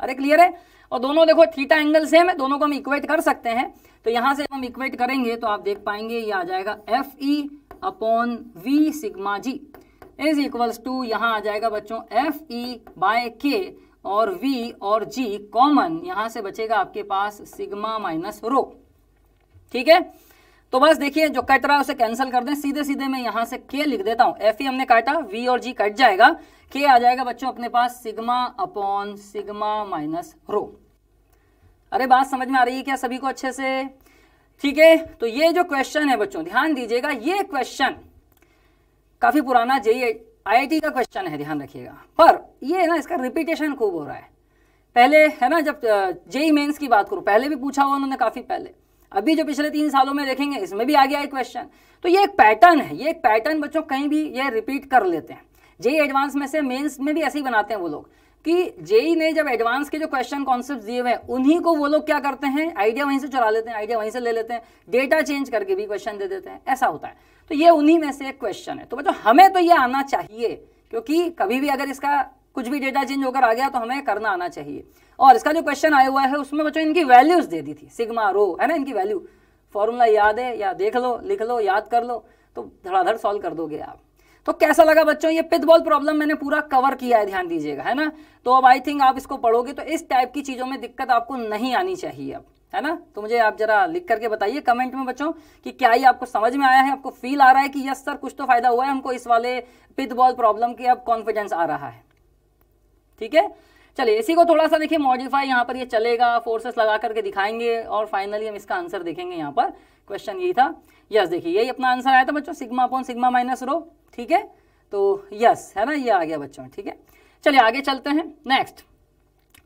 अरे क्लियर है और दोनों देखो थीटा एंगल सेम है दोनों को हम इक्वेट कर सकते हैं तो यहां से हम इक्वेट करेंगे तो आप देख पाएंगे ये आ जाएगा F E upon V sigma G is equals to यहां आ जाएगा बच्चों एफ ई बाय के और वी और जी कॉमन यहां से बचेगा आपके पास सिग्मा माइनस रो ठीक है तो बस देखिए जो कट रहा है उसे कैंसिल कर दें सीधे सीधे मैं यहां से के लिख देता हूं एफ ही हमने काटा वी और जी कट जाएगा के आ जाएगा बच्चों अपने पास sigma upon sigma minus rho अरे बात समझ में आ रही है क्या सभी को अच्छे से ठीक है तो ये जो क्वेश्चन है बच्चों ध्यान दीजिएगा ये क्वेश्चन काफी पुराना जेई आईआईटी का क्वेश्चन है ध्यान रखिएगा पर ये ना इसका रिपीटेशन खूब हो रहा है पहले है ना जब जेई मेंस की बात करूं पहले भी पूछा हुआ उन्होंने काफी पहले अभी जो पिछले तीन सालों में देखेंगे इसमें भी आ गया है क्वेश्चन तो ये एक पैटर्न है ये एक पैटर्न बच्चों कहीं भी ये रिपीट कर लेते हैं जे एडवांस में से मेंस में भी ऐसे ही बनाते हैं वो लोग कि जेई ने जब एडवांस के जो क्वेश्चन कॉन्सेप्ट दिए हुए उन्हीं को वो लोग क्या करते हैं आइडिया वहीं से चला लेते हैं आइडिया वहीं से ले लेते हैं डेटा चेंज करके भी क्वेश्चन दे देते हैं ऐसा होता है तो ये उन्हीं में से एक क्वेश्चन है तो बच्चों हमें तो ये आना चाहिए क्योंकि कभी भी अगर इसका कुछ भी डेटा चेंज होकर आ गया तो हमें करना आना चाहिए और इसका जो क्वेश्चन आया हुआ है उसमें बच्चों इनकी वैल्यूज दे दी थी सिग्मा रो है ना इनकी वैल्यू फॉर्मूला याद है या देख लो लिख लो याद कर लो तो धड़ाधड़ सॉल्व कर दोगे आप तो कैसा लगा बच्चों ये पिथ बॉल प्रॉब्लम मैंने पूरा कवर किया है ध्यान दीजिएगा है ना तो अब आई थिंक आप इसको पढ़ोगे तो इस टाइप की चीज़ों में दिक्कत आपको नहीं आनी चाहिए अब है ना तो मुझे आप जरा लिख करके बताइए कमेंट में बच्चों कि क्या ये आपको समझ में आया है आपको फील आ रहा है कि यस सर कुछ तो फायदा हुआ है हमको इस वाले पिथ बॉल प्रॉब्लम की अब कॉन्फिडेंस आ रहा है ठीक है चलिए इसी को थोड़ा सा देखिए मॉडिफाई यहाँ पर ये चलेगा फोर्सेस लगा करके दिखाएंगे और फाइनली हम इसका आंसर देखेंगे यहाँ पर क्वेश्चन यही था यस देखिए यही अपना आंसर आया था बच्चों sigma upon sigma minus rho ठीक है तो यस है ना ये आ गया बच्चों ठीक है चलिए आगे चलते हैं नेक्स्ट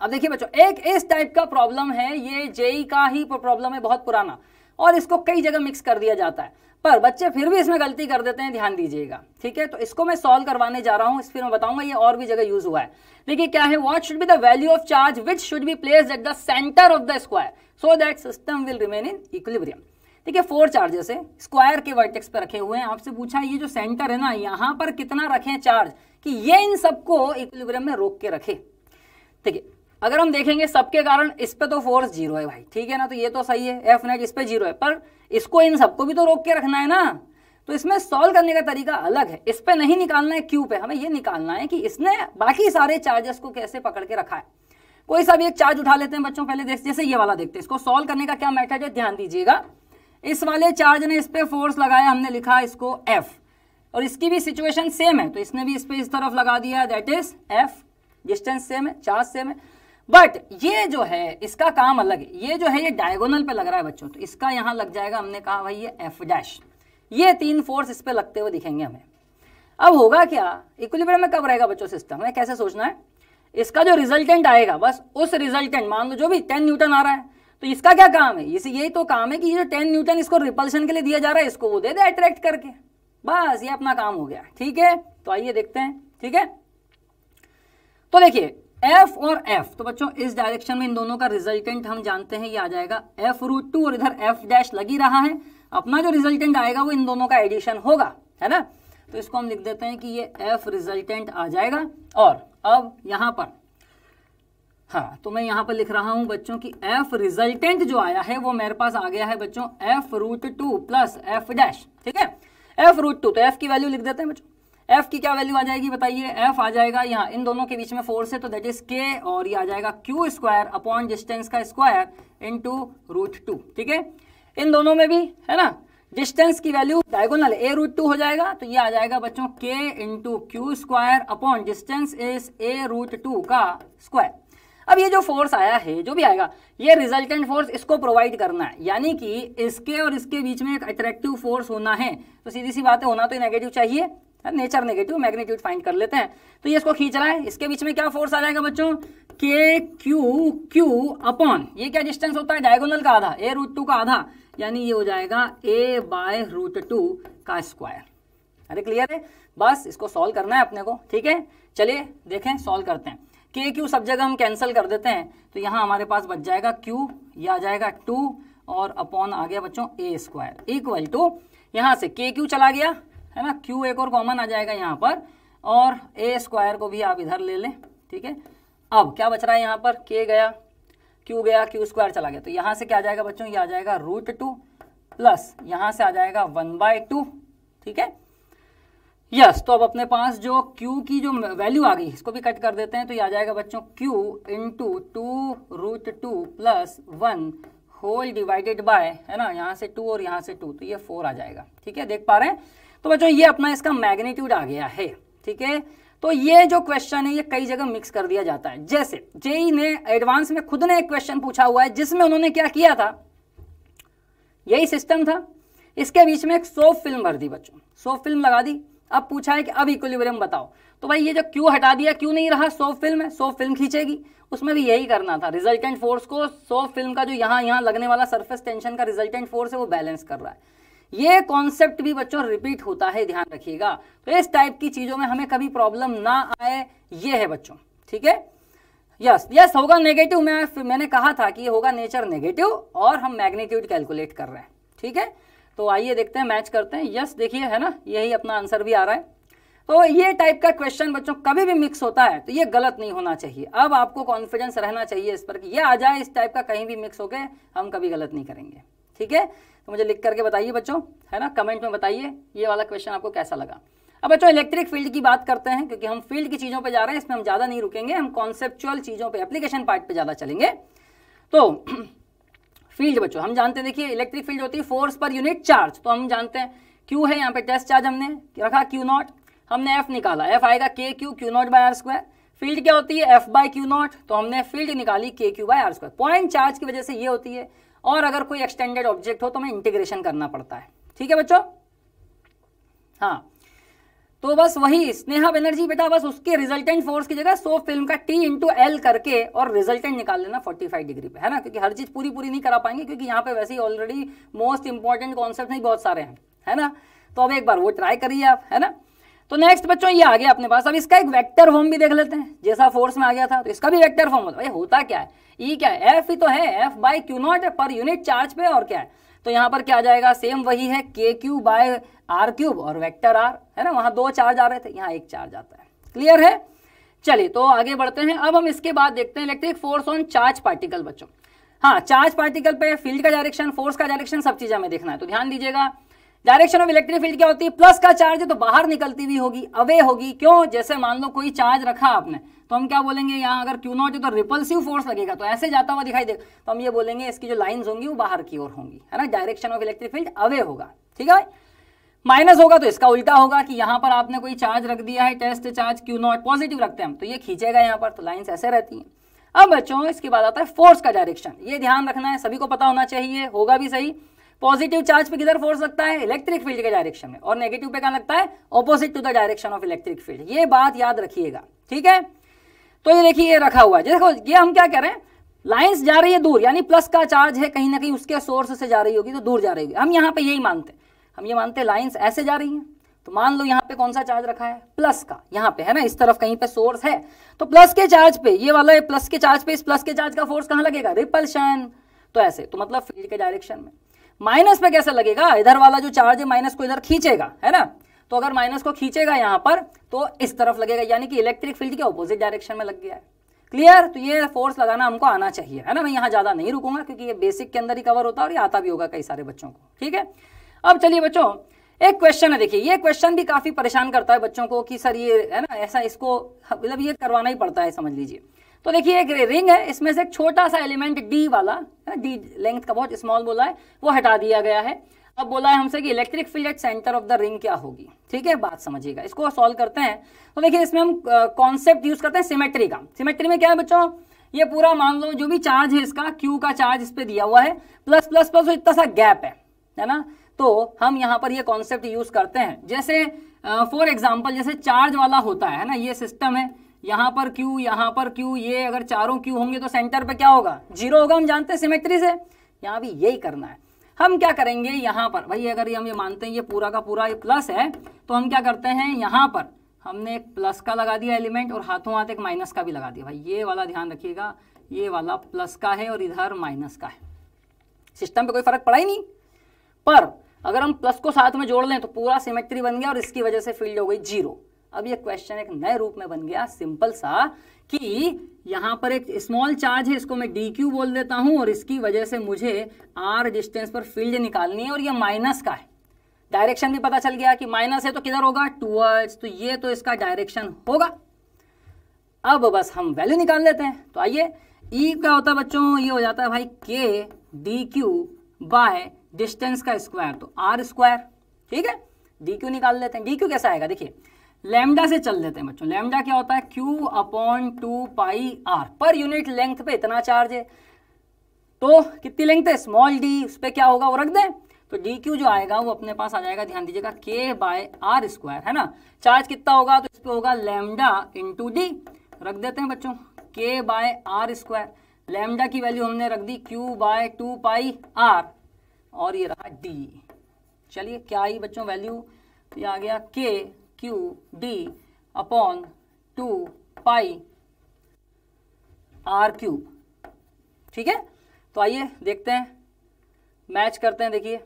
अब देखिए बच्चों एक इस टाइप का प्रॉब्लम है ये जेई e का ही प्रॉब्लम है बहुत पुराना और इसको कई जगह मिक्स कर दिया जाता है पर बच्चे फिर भी इसमें गलती कर देते हैं ध्यान दीजिएगा ठीक है तो इसको मैं सॉल्व करवाने जा रहा हूं इस फिर मैं बताऊंगा ये और भी जगह यूज हुआ है देखिए क्या है what should be the value of charge which should be place at the centre of the square so that system will remain in equilibrium ठीक है फोर चार्जेस है स्क्वायर के वर्टेक्स पे रखे हुए हैं आपसे पूछा ये जो सेंटर है ना यहां पर कितना रखें चार्ज कि ये इन सबको इक्विलिब्रियम में रोक के रखे ठीक है अगर हम देखेंगे सबके कारण इस पे तो फोर्स जीरो है भाई ठीक है ना तो ये तो सही है एफ नेट इस पे जीरो है पर इसको इन सबको भी तो रोक के रखना है ना तो इसमें सॉल्व करने का तरीका अलग है इस पे नहीं निकालना है क्यू पे हमें ये निकालना है कि इसने बाकी सारे चार्जेस को कैसे पकड़ के रखा है कोई सा भी एक चार्ज उठा लेते हैं बच्चों पहले देख जैसे ये वाला देखते हैं इसको सॉल्व करने का क्या मैटर है ध्यान दीजिएगा इस वाले चार्ज ने इस पे फोर्स लगाया हमने लिखा इसको एफ और इसकी भी सिचुएशन सेम है तो इसने भी इस पे इस तरफ लगा दिया that is F distance same है चार्ज सेम है बट ये जो है इसका काम अलग है ये जो है ये डायगोनल पे लग रहा है बच्चों तो इसका यहां लग जाएगा हमने कहा भाई ये एफ डैश ये तीन फोर्स इस पर लगते हुए दिखेंगे हमें अब होगा क्या इक्विलिब्रियम में कब रहेगा बच्चों सिस्टम है कैसे सोचना है इसका जो रिजल्टेंट आएगा बस उस रिजल्टेंट मान लो जो भी टेन न्यूटन आ रहा है तो इसका क्या काम है इसे यही तो काम है कि ये जो टेन न्यूटन इसको रिपल्शन के लिए दिया जा रहा है इसको वो दे दे अट्रैक्ट करके बस ये अपना काम हो गया ठीक है तो आइए देखते हैं ठीक है तो देखिए F और F तो बच्चों इस डायरेक्शन में इन दोनों का रिजल्टेंट हम जानते हैं ये आ जाएगा एफ रूट टू और इधर F डैश लगी रहा है अपना जो रिजल्टेंट आएगा वो इन दोनों का एडिशन होगा है ना तो इसको हम लिख देते हैं कि ये F रिजल्टेंट आ जाएगा और अब यहां पर हाँ तो मैं यहां पर लिख रहा हूं बच्चों की एफ रिजल्टेंट जो आया है वो मेरे पास आ गया है बच्चों F root two plus F dash ठीक है एफ रूट टू तो एफ की वैल्यू लिख देते हैं बच्चों एफ की क्या वैल्यू आ जाएगी बताइए एफ आ जाएगा यहाँ इन दोनों के बीच में फोर्स है तो दैट इज के और ये आ जाएगा क्यू स्क्वायर अपॉन डिस्टेंस का square into root two ठीक है इन दोनों में भी है ना डिस्टेंस की value diagonal A root two हो जाएगा तो ये आ जाएगा बच्चों K into Q square upon distance is A root two का स्क्वायर अब ये जो फोर्स आया है जो भी आएगा ये रिजल्टेंट फोर्स इसको प्रोवाइड करना है यानी कि इसके और इसके बीच में एक अट्रैक्टिव फोर्स होना है तो सीधी सी बात है होना तो नेगेटिव चाहिए नेचर नेगेटिव मैग्नीट्यूड फाइंड कर लेते हैं तो ये इसको खींच रहा है इसके बीच में क्या फोर्स आ जाएगा बच्चों के क्यू क्यू अपॉन ये क्या डिस्टेंस होता है डायगोनल का आधा ए रूट टू का आधा यानी ये हो जाएगा ए बाय रूट टू का स्क्वायर अरे क्लियर है बस इसको सॉल्व करना है अपने को ठीक है चलिए देखें सॉल्व करते हैं के क्यू सब जगह हम कैंसिल कर देते हैं तो यहाँ हमारे पास बच जाएगा क्यू ये आ जाएगा टू और अपॉन आ गया बच्चों ए स्क्वायर इक्वल टू यहाँ से के क्यू चला गया है ना क्यू एक और कॉमन आ जाएगा यहाँ पर और ए स्क्वायर को भी आप इधर ले लें ठीक है अब क्या बच रहा है यहाँ पर के गया क्यू गया क्यू स्क्वायर चला गया तो यहाँ से क्या आ जाएगा बच्चों ये आ जाएगा रूट टू प्लस यहाँ से आ जाएगा वन बाय टू ठीक है यस तो अब अपने पास जो क्यू की जो वैल्यू आ गई इसको भी कट कर देते हैं तो ये आ जाएगा बच्चों q into two root two plus one whole divided by है ना यहाँ से टू और यहाँ से टू तो ये फोर आ जाएगा ठीक है देख पा रहे हैं तो बच्चों ये अपना इसका मैग्नीट्यूड आ गया है ठीक है तो ये जो क्वेश्चन है ये कई जगह मिक्स कर दिया जाता है जैसे जेई e ने एडवांस में खुद ने एक क्वेश्चन पूछा हुआ है जिसमें उन्होंने क्या किया था यही सिस्टम था इसके बीच में एक सोफ फिल्म भर दी बच्चों सोफ फिल्म लगा दी अब पूछा है कि अब इक्वलिवरियम बताओ तो भाई ये जो क्यों हटा दिया क्यों नहीं रहा सोफ फिल्म है सोफ फिल्म खींचेगी उसमें भी यही करना था रिजल्टेंट फोर्स को सोफ फिल्म का जो यहां यहां लगने वाला सर्फेस टेंशन का रिजल्टेंट फोर्स है वो बैलेंस कर रहा है ये कॉन्सेप्ट भी बच्चों रिपीट होता है ध्यान रखिएगा तो इस टाइप की चीजों में हमें कभी प्रॉब्लम ना आए ये है बच्चों ठीक है यस यस होगा नेगेटिव मैं मैंने कहा था कि होगा नेचर नेगेटिव और हम मैग्नीट्यूड कैलकुलेट कर रहे हैं ठीक है तो आइए देखते हैं मैच करते हैं यस देखिए है ना यही अपना आंसर भी आ रहा है तो ये टाइप का क्वेश्चन बच्चों कभी भी मिक्स होता है तो ये गलत नहीं होना चाहिए अब आपको कॉन्फिडेंस रहना चाहिए इस पर कि ये आ जाए इस टाइप का कहीं भी मिक्स होके हम कभी गलत नहीं करेंगे ठीक है तो मुझे लिख करके बताइए बच्चों है ना कमेंट में बताइए ये वाला क्वेश्चन आपको कैसा लगा अब बच्चों इलेक्ट्रिक फील्ड की बात करते हैं क्योंकि हम फील्ड की चीज़ों पर जा रहे हैं इसमें हम ज़्यादा नहीं रुकेंगे हम कॉन्सेप्चुअल चीज़ों पर एप्लीकेशन पार्ट पर ज़्यादा चलेंगे तो फील्ड बच्चों हम जानते हैं देखिए इलेक्ट्रिक फील्ड होती है फोर्स पर यूनिट चार्ज तो हम जानते हैं क्यू है यहाँ पे टेस्ट चार्ज हमने रखा क्यू नॉट हमने एफ निकाला एफ आएगा k Q q naught by are square field क्या होती है एफ बाय क्यू नॉट तो हमने फील्ड निकाली k Q by are square point charge की वजह से ये होती है और अगर कोई एक्सटेंडेड ऑब्जेक्ट हो तो हमें इंटीग्रेशन करना पड़ता है ठीक है बच्चों हाँ तो बस वही स्नेहा बनर्जी बेटा बस उसके रिजल्टेंट फोर्स की जगह सो फिल्म का टी इंटू एल करके और रिजल्टेंट निकाल लेना 45 डिग्री पे है ना क्योंकि हर चीज पूरी पूरी नहीं करा पाएंगे क्योंकि यहाँ पे वैसे ही ऑलरेडी मोस्ट इंपॉर्टेंट कॉन्सेप्ट नहीं बहुत सारे हैं है ना तो अब एक बार वो ट्राई करिए आप है ना तो नेक्स्ट बच्चों ये आ गया अपने पास अब इसका एक वेक्टर फॉर्म भी देख लेते हैं जैसा फोर्स में आ गया था तो इसका भी वेक्टर फॉर्म होता है होता क्या है ई e क्या है एफ ही तो है F by q naught per unit charge पे और क्या है तो यहाँ पर क्या आ जाएगा सेम वही है के क्यू बाय आर क्यूब और वेक्टर आर है ना वहाँ दो चार्ज आ रहे थे यहाँ एक चार्ज आता है क्लियर है चलिए तो आगे बढ़ते हैं अब हम इसके बाद देखते हैं electric force on charge particle बच्चों हाँ चार्ज पार्टिकल पे फील्ड का डायरेक्शन फोर्स का डायरेक्शन सब चीजें हमें देखना है तो ध्यान दीजिएगा डायरेक्शन ऑफ इलेक्ट्रिक फील्ड क्या होती है प्लस का चार्ज है तो बाहर निकलती हुई होगी अवे होगी क्यों जैसे मान लो कोई चार्ज रखा आपने तो हम क्या बोलेंगे यहाँ अगर क्यू नॉट है तो रिपल्सिव फोर्स लगेगा तो ऐसे जाता हुआ दिखाई दे तो हम ये बोलेंगे इसकी जो लाइन्स होंगी वो बाहर की ओर होंगी है ना direction of electric field away होगा ठीक है माइनस होगा तो इसका उल्टा होगा कि यहाँ पर आपने कोई चार्ज रख दिया है test charge q naught positive रखते हैं हम तो ये खींचेगा यहाँ पर तो लाइन्स ऐसे रहती हैं अब बच्चों इसके बाद आता है फोर्स का डायरेक्शन ये ध्यान रखना है सभी को पता होना चाहिए होगा भी सही पॉजिटिव चार्ज पे किधर फोर्स लगता है इलेक्ट्रिक फील्ड के डायरेक्शन में और नेगेटिव पे क्या लगता है opposite to the direction of electric field ये बात याद रखिएगा ठीक है तो ये देखिए ये रखा हुआ है देखो ये हम क्या कह रहे हैं लाइंस जा रही है दूर यानी प्लस का चार्ज है कहीं ना कहीं उसके सोर्स से जा रही होगी तो दूर जा रही होगी हम यहाँ पे यही मानते हैं हम ये मानते हैं लाइन्स ऐसे जा रही हैं तो मान लो यहाँ पे कौन सा चार्ज रखा है प्लस का यहाँ पे है ना इस तरफ कहीं पे सोर्स है तो प्लस के चार्ज पे ये वाला प्लस के चार्ज पे इस प्लस के चार्ज का फोर्स कहाँ लगेगा रिपल्शन तो ऐसे तो मतलब फील्ड के डायरेक्शन में माइनस पे कैसे लगेगा इधर वाला जो चार्ज है माइनस को इधर खींचेगा है ना तो अगर माइनस को खींचेगा यहां पर तो इस तरफ लगेगा यानी कि इलेक्ट्रिक फील्ड के अपोजिट डायरेक्शन में लग गया है क्लियर तो ये फोर्स लगाना हमको आना चाहिए है ना मैं यहां ज़्यादा नहीं रुकूंगा क्योंकि ये बेसिक के अंदर ही कवर होता है और ये आता भी होगा कई सारे बच्चों को ठीक है अब चलिए बच्चों एक क्वेश्चन है देखिए ये क्वेश्चन भी काफ़ी परेशान करता है बच्चों को कि सर ये है ना ऐसा इसको मतलब ये करवाना ही पड़ता है समझ लीजिए तो देखिए एक रिंग है इसमें से एक छोटा सा एलिमेंट डी वाला है ना डी लेंथ का बहुत स्मॉल बोला है वो हटा दिया गया है अब बोला है हमसे कि electric field at centre of the ring क्या होगी ठीक है बात समझिएगा इसको सॉल्व करते हैं तो देखिए इसमें हम कॉन्सेप्ट यूज करते हैं सिमेट्री का सिमेट्री में क्या है बच्चों ये पूरा मान लो जो भी चार्ज है इसका क्यू का चार्ज इस पर दिया हुआ है प्लस प्लस प्लस इतना सा गैप है है ना तो हम यहाँ पर ये कॉन्सेप्ट यूज करते हैं जैसे फॉर uh, एग्जाम्पल जैसे चार्ज वाला होता है ना ये सिस्टम है यहाँ पर क्यू यहां पर क्यू ये अगर चारों क्यू होंगे तो सेंटर पे क्या होगा जीरो होगा हम जानते हैं सिमेट्री से यहाँ भी यही करना है हम क्या करेंगे यहाँ पर भाई अगर हम ये मानते हैं ये पूरा का पूरा ये प्लस है तो हम क्या करते हैं यहाँ पर हमने एक प्लस का लगा दिया एलिमेंट और हाथों हाथ एक माइनस का भी लगा दिया भाई ये वाला ध्यान रखिएगा ये वाला प्लस का है और इधर माइनस का है सिस्टम पे कोई फर्क पड़ा ही नहीं पर अगर हम प्लस को साथ में जोड़ लें तो पूरा सिमेट्री बन गया और इसकी वजह से फील्ड हो गई जीरो अब ये क्वेश्चन एक नए रूप में बन गया सिंपल सा कि यहाँ पर एक स्मॉल चार्ज है इसको मैं डी क्यू बोल देता हूँ और इसकी वजह से मुझे आर डिस्टेंस पर फील्ड निकालनी है और ये माइनस का है डायरेक्शन भी पता चल गया कि माइनस है तो किधर होगा टूवर्ड्स तो ये तो इसका डायरेक्शन होगा अब बस हम वैल्यू निकाल लेते हैं तो आइए ई e क्या होता है बच्चों ये हो जाता है भाई k D q by distance का स्क्वायर तो आर स्क्वायर ठीक है डी क्यू निकाल लेते हैं डी क्यू कैसा आएगा देखिए लेमडा से चल देते हैं बच्चों लेमडा क्या होता है q upon two pi r per unit length पे इतना चार्ज है तो कितनी लेंथ है स्मॉल डी उस पर क्या होगा वो रख दें तो डी क्यू जो आएगा वो अपने पास आ जाएगा ध्यान दीजिएगा के बाय आर स्क्वायर है ना चार्ज कितना होगा तो इस पर होगा लेमडा टू डी रख देते हैं बच्चों k by are square lambda की वैल्यू हमने रख दी q by two pi r और ये रहा डी चलिए क्या आई बच्चों वैल्यू ये आ गया के q d upon two pi are cube ठीक है तो आइए देखते हैं मैच करते हैं देखिए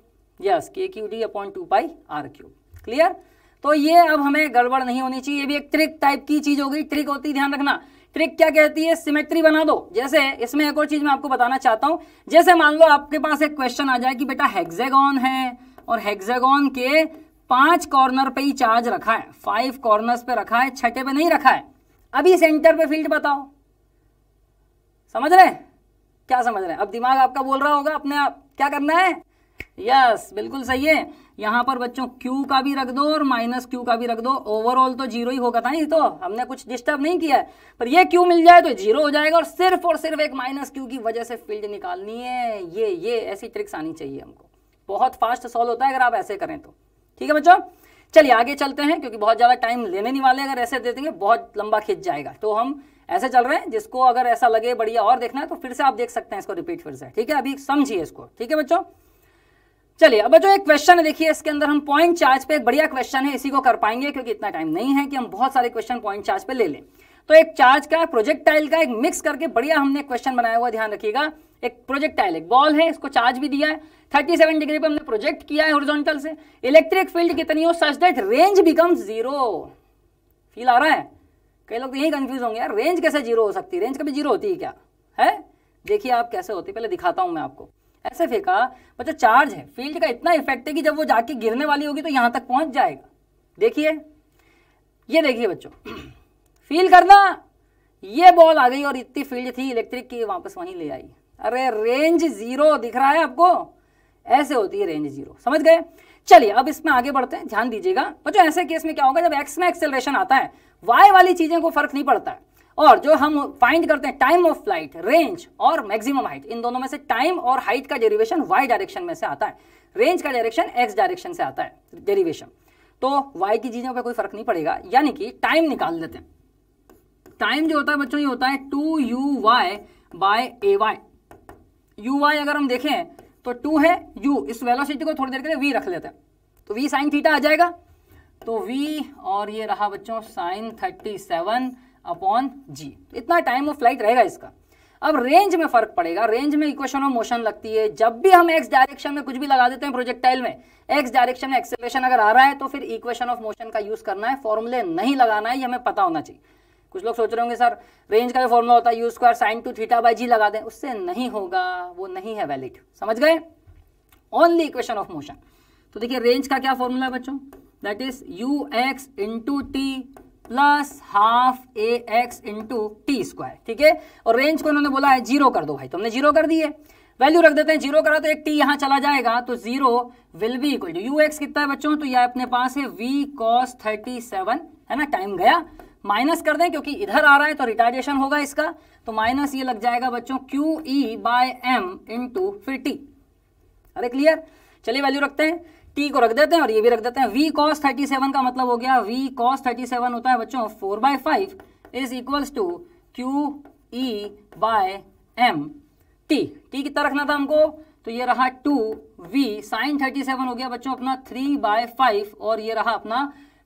यस के q d upon two pi are cube clear तो ये अब हमें गड़बड़ नहीं होनी चाहिए ये भी एक ट्रिक टाइप की चीज होगी ट्रिक होती है ध्यान रखना ट्रिक क्या कहती है सिमेट्री बना दो जैसे इसमें एक और चीज मैं आपको बताना चाहता हूं जैसे मान लो आपके पास एक क्वेश्चन आ जाए कि बेटा हेक्सेगॉन है और हेक्सेगॉन के पांच कॉर्नर पे ही चार्ज रखा है फाइव कॉर्नर पे रखा है छठे पे नहीं रखा है अभी सेंटर पे फील्ड बताओ समझ रहे क्या समझ रहे अब दिमाग आपका बोल रहा होगा अपने आप क्या करना है यस बिल्कुल सही है यहां पर बच्चों क्यू का भी रख दो और माइनस क्यू का भी रख दो ओवरऑल तो जीरो ही होगा था नहीं तो हमने कुछ डिस्टर्ब नहीं किया है पर ये क्यू मिल जाए तो जीरो हो जाएगा और सिर्फ और सिर्फ एक माइनस क्यू की वजह से फील्ड निकालनी है ये ये ऐसी ट्रिक्स आनी चाहिए हमको बहुत फास्ट सॉल्व होता है अगर आप ऐसे करें तो ठीक है बच्चों चलिए आगे चलते हैं क्योंकि बहुत ज़्यादा टाइम लेने नहीं वाले अगर ऐसे दे देंगे बहुत लंबा खींच जाएगा तो हम ऐसे चल रहे हैं जिसको अगर ऐसा लगे बढ़िया और देखना है तो फिर से आप देख सकते हैं इसको रिपीट फिर से ठीक है अभी समझिए इसको ठीक है बच्चों चलिए अब जो एक क्वेश्चन है देखिए इसके अंदर हम पॉइंट चार्ज पे एक बढ़िया क्वेश्चन है इसी को कर पाएंगे क्योंकि इतना टाइम नहीं है कि हम बहुत सारे क्वेश्चन पॉइंट चार्ज पे ले लें तो एक चार्ज का प्रोजेक्टाइल का एक मिक्स करके बढ़िया हमने क्वेश्चन बनाया हुआ ध्यान रखिएगा एक प्रोजेक्टाइल एक बॉल है इसको चार्ज भी दिया है 37 डिग्री पर हमने प्रोजेक्ट किया है हॉरिजॉन्टल से इलेक्ट्रिक फील्ड कितनी हो such that range become zero feel आ रहा है कई लोग तो यही कंफ्यूज होंगे यार रेंज कैसे जीरो हो सकती है रेंज कभी जीरो होती है क्या है देखिए आप कैसे होती पहले दिखाता हूँ मैं आपको ऐसे फेंका बच्चा मतलब चार्ज है फील्ड का इतना इफेक्ट है कि जब वो जाके गिरने वाली होगी तो यहाँ तक पहुँच जाएगा देखिए ये देखिए बच्चों फील करना ये बॉल आ गई और इतनी फील्ड थी इलेक्ट्रिक की वापस वहीं ले आई अरे रेंज जीरो दिख रहा है आपको ऐसे होती है रेंज जीरो समझ गए चलिए अब इसमें आगे बढ़ते हैं ध्यान दीजिएगा बच्चों ऐसे केस में क्या होगा जब एक्स में एक्सेलरेशन आता है वाई वाली चीज़ें को फर्क नहीं पड़ता है और जो हम फाइंड करते हैं टाइम ऑफ फ्लाइट रेंज और मैक्सिमम हाइट इन दोनों में से टाइम और हाइट का डेरिवेशन वाई डायरेक्शन में से आता है रेंज का डायरेक्शन एक्स डायरेक्शन से आता है डेरिवेशन तो वाई की चीज़ों पर कोई फर्क नहीं पड़ेगा यानी कि टाइम निकाल देते हैं टाइम जो होता है बच्चों ये होता है two u y by a y u y अगर हम देखें तो टू है यू इस वेलोसिटी को थोड़ी देर के लिए वी रख लेते हैं तो वी साइन थीटा आ जाएगा तो वी और ये रहा बच्चों sine thirty seven upon g इतना टाइम ऑफ फ्लाइट रहेगा इसका अब रेंज में फर्क पड़ेगा रेंज में इक्वेशन ऑफ मोशन लगती है जब भी हम एक्स डायरेक्शन में कुछ भी लगा देते हैं प्रोजेक्टाइल में एक्स डायरेक्शन में एक्सेलेशन अगर आ रहा है तो फिर इक्वेशन ऑफ मोशन का यूज करना है फॉर्मूले नहीं लगाना है ये हमें पता होना चाहिए कुछ लोग सोच रहे होंगे सर रेंज का जो फॉर्मूला होता है u square sine two theta by g लगा दें उससे नहीं होगा वो नहीं है वैलिड समझ गए ओनली इक्वेशन ऑफ मोशन तो देखिए रेंज का क्या फॉर्मूला है बच्चों that is u x into t plus half a x into t square ठीक है और रेंज को उन्होंने बोला है जीरो कर दो भाई तो हमने जीरो कर दी है वैल्यू रख देते हैं जीरो करा तो एक टी यहाँ चला जाएगा तो zero will be equal to u x कितना है बच्चों तो यह अपने पास है वी कॉस थर्टी सेवन है ना टाइम गया माइनस कर दें क्योंकि इधर आ रहा है तो रिटार्डेशन होगा इसका तो माइनस ये लग जाएगा बच्चों q E by m into फिर टी अरे क्लियर चलिए वैल्यू रखते हैं टी को रख देते हैं और ये भी रख देते हैं वी कॉस थर्टी सेवन का मतलब हो गया वी कॉस थर्टी सेवन होता है बच्चों four by five is equals to q E by m t t कितना रखना था हमको तो ये रहा two v sine thirty seven हो गया बच्चों अपना थ्री बाय फाइव और ये रहा अपना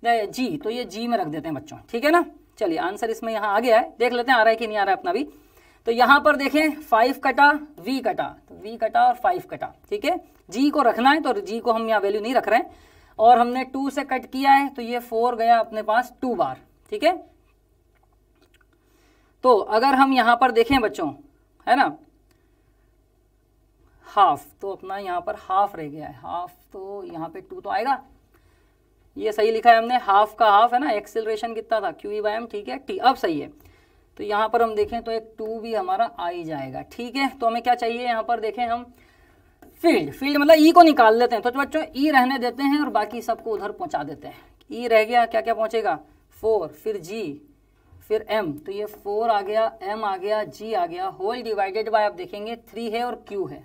जी तो ये जी में रख देते हैं बच्चों ठीक है ना चलिए आंसर इसमें यहाँ आ गया है देख लेते हैं आ रहा है कि नहीं आ रहा है अपना भी तो यहाँ पर देखें फाइव कटा वी कटा तो वी कटा और फाइव कटा ठीक है जी को रखना है तो जी को हम यहाँ वैल्यू नहीं रख रहे हैं और हमने टू से कट किया है तो ये फोर गया अपने पास टू बार ठीक है तो अगर हम यहाँ पर देखें बच्चों है ना हाफ तो अपना यहाँ पर हाफ रह गया है हाफ तो यहाँ पे टू तो आएगा ये सही लिखा है हमने हाफ का हाफ है ना एक्सेलरेशन कितना था क्यू ई बाई ठीक है टी अब सही है तो यहाँ पर हम देखें तो एक टू भी हमारा आ ही जाएगा ठीक है तो हमें क्या चाहिए यहाँ पर देखें हम फील्ड फील्ड मतलब ई e को निकाल लेते हैं तो बच्चों ई e रहने देते हैं और बाकी सबको उधर पहुँचा देते हैं ई e रह गया क्या क्या पहुँचेगा फोर फिर जी फिर एम तो ये फोर आ गया एम आ गया जी आ गया होल डिवाइडेड बाय आप देखेंगे थ्री है और क्यू है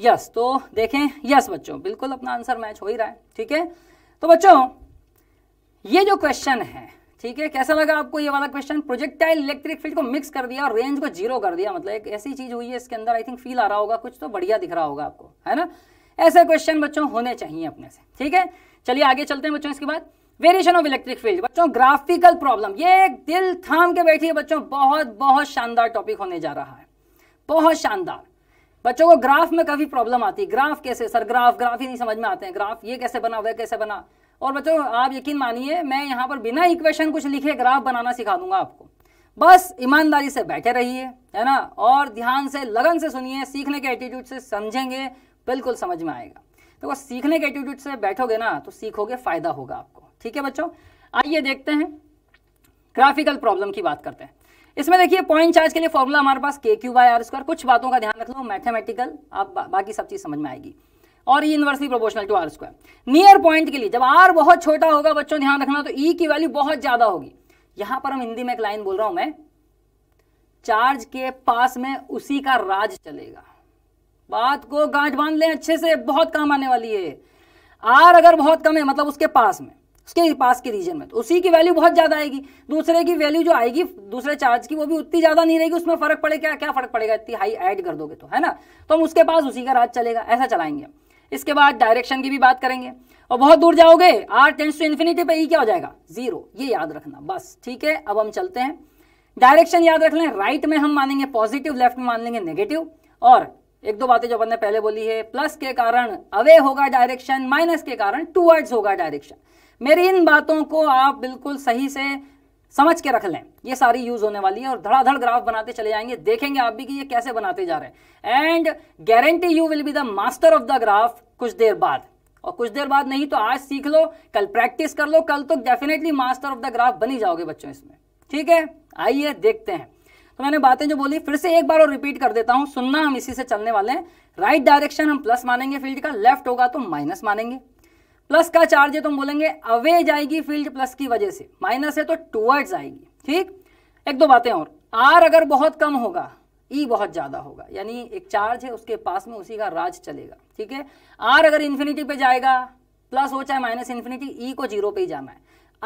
यस तो देखें यस बच्चों बिल्कुल अपना आंसर मैच हो ही रहा है ठीक है तो बच्चों ये जो क्वेश्चन है ठीक है कैसा लगा आपको ये वाला क्वेश्चन प्रोजेक्टाइल इलेक्ट्रिक फील्ड को मिक्स कर दिया और रेंज को जीरो कर दिया मतलब एक ऐसी चीज हुई है इसके अंदर आई थिंक फील आ रहा होगा कुछ तो बढ़िया दिख रहा होगा आपको है ना ऐसे क्वेश्चन बच्चों होने चाहिए अपने से ठीक है चलिए आगे चलते हैं बच्चों इसके बाद वेरिएशन ऑफ इलेक्ट्रिक फील्ड बच्चों ग्राफिकल प्रॉब्लम ये दिल थाम के बैठी है बच्चों बहुत बहुत शानदार टॉपिक होने जा रहा है बहुत शानदार बच्चों को ग्राफ में काफ़ी प्रॉब्लम आती है ग्राफ कैसे सर ग्राफ ग्राफ ही नहीं समझ में आते हैं ग्राफ ये कैसे बना वह कैसे बना और बच्चों आप यकीन मानिए मैं यहाँ पर बिना इक्वेशन कुछ लिखे ग्राफ बनाना सिखा दूंगा आपको बस ईमानदारी से बैठे रहिए है ना और ध्यान से लगन से सुनिए सीखने के एटीट्यूड से समझेंगे बिल्कुल समझ में आएगा तो तो सीखने के एटीट्यूड से बैठोगे ना तो सीखोगे फायदा होगा आपको ठीक है बच्चों आइए देखते हैं ग्राफिकल प्रॉब्लम की बात करते हैं इसमें देखिए पॉइंट चार्ज के लिए फॉर्मूला हमारे पास के क्यू बाई आर स्क्वायर कुछ बातों का ध्यान रख लो मैथमेटिकल आप बा, बाकी सब चीज़ समझ में आएगी और ये inversely proportional to are square near point के लिए जब आर बहुत छोटा होगा बच्चों ध्यान रखना तो ई e की वैल्यू बहुत ज़्यादा होगी यहां पर हम हिंदी में एक लाइन बोल रहा हूं मैं चार्ज के पास में उसी का राज चलेगा बात को गांठ बांध लें अच्छे से बहुत काम आने वाली है आर अगर बहुत कम है मतलब उसके पास में उसके पास के रीजन में तो उसी की वैल्यू बहुत ज़्यादा आएगी दूसरे की वैल्यू जो आएगी दूसरे चार्ज की वो भी उतनी ज़्यादा नहीं रहेगी उसमें फर्क पड़ेगा क्या, क्या फर्क पड़ेगा इतनी हाई ऐड कर दोगे तो है ना तो हम उसके पास उसी का राज चलेगा ऐसा चलाएंगे इसके बाद डायरेक्शन की भी बात करेंगे और बहुत दूर जाओगे आर टेंस टू इन्फिनिटी पर ई क्या हो जाएगा जीरो ये याद रखना बस ठीक है अब हम चलते हैं डायरेक्शन याद रख लें राइट में हम मानेंगे पॉजिटिव लेफ्ट में मान लेंगे नेगेटिव और एक दो बातें जो अपन ने पहले बोली है प्लस के कारण अवे होगा डायरेक्शन माइनस के कारण टूवर्ड्स होगा डायरेक्शन मेरी इन बातों को आप बिल्कुल सही से समझ के रख लें ये सारी यूज होने वाली है और धड़ाधड़ ग्राफ बनाते चले जाएंगे देखेंगे आप भी कि ये कैसे बनाते जा रहे हैं and guarantee you will be the master of the graph कुछ देर बाद और कुछ देर बाद नहीं तो आज सीख लो कल प्रैक्टिस कर लो कल तो definitely master of the graph बनी जाओगे बच्चों इसमें ठीक है आइए देखते हैं तो मैंने बातें जो बोली फिर से एक बार और रिपीट कर देता हूं सुनना हम इसी से चलने वाले हैं राइट डायरेक्शन हम प्लस मानेंगे फील्ड का लेफ्ट होगा तो माइनस मानेंगे प्लस का चार्ज है तो हम बोलेंगे अवे जाएगी फील्ड प्लस की वजह से माइनस है तो टूवर्ड्स आएगी ठीक एक दो बातें और आर अगर बहुत कम होगा ई e बहुत ज़्यादा होगा यानी एक चार्ज है उसके पास में उसी का राज चलेगा ठीक है आर अगर इन्फिनिटी पे जाएगा प्लस हो चाहे माइनस इन्फिनिटी ई को जीरो पे ही जाना है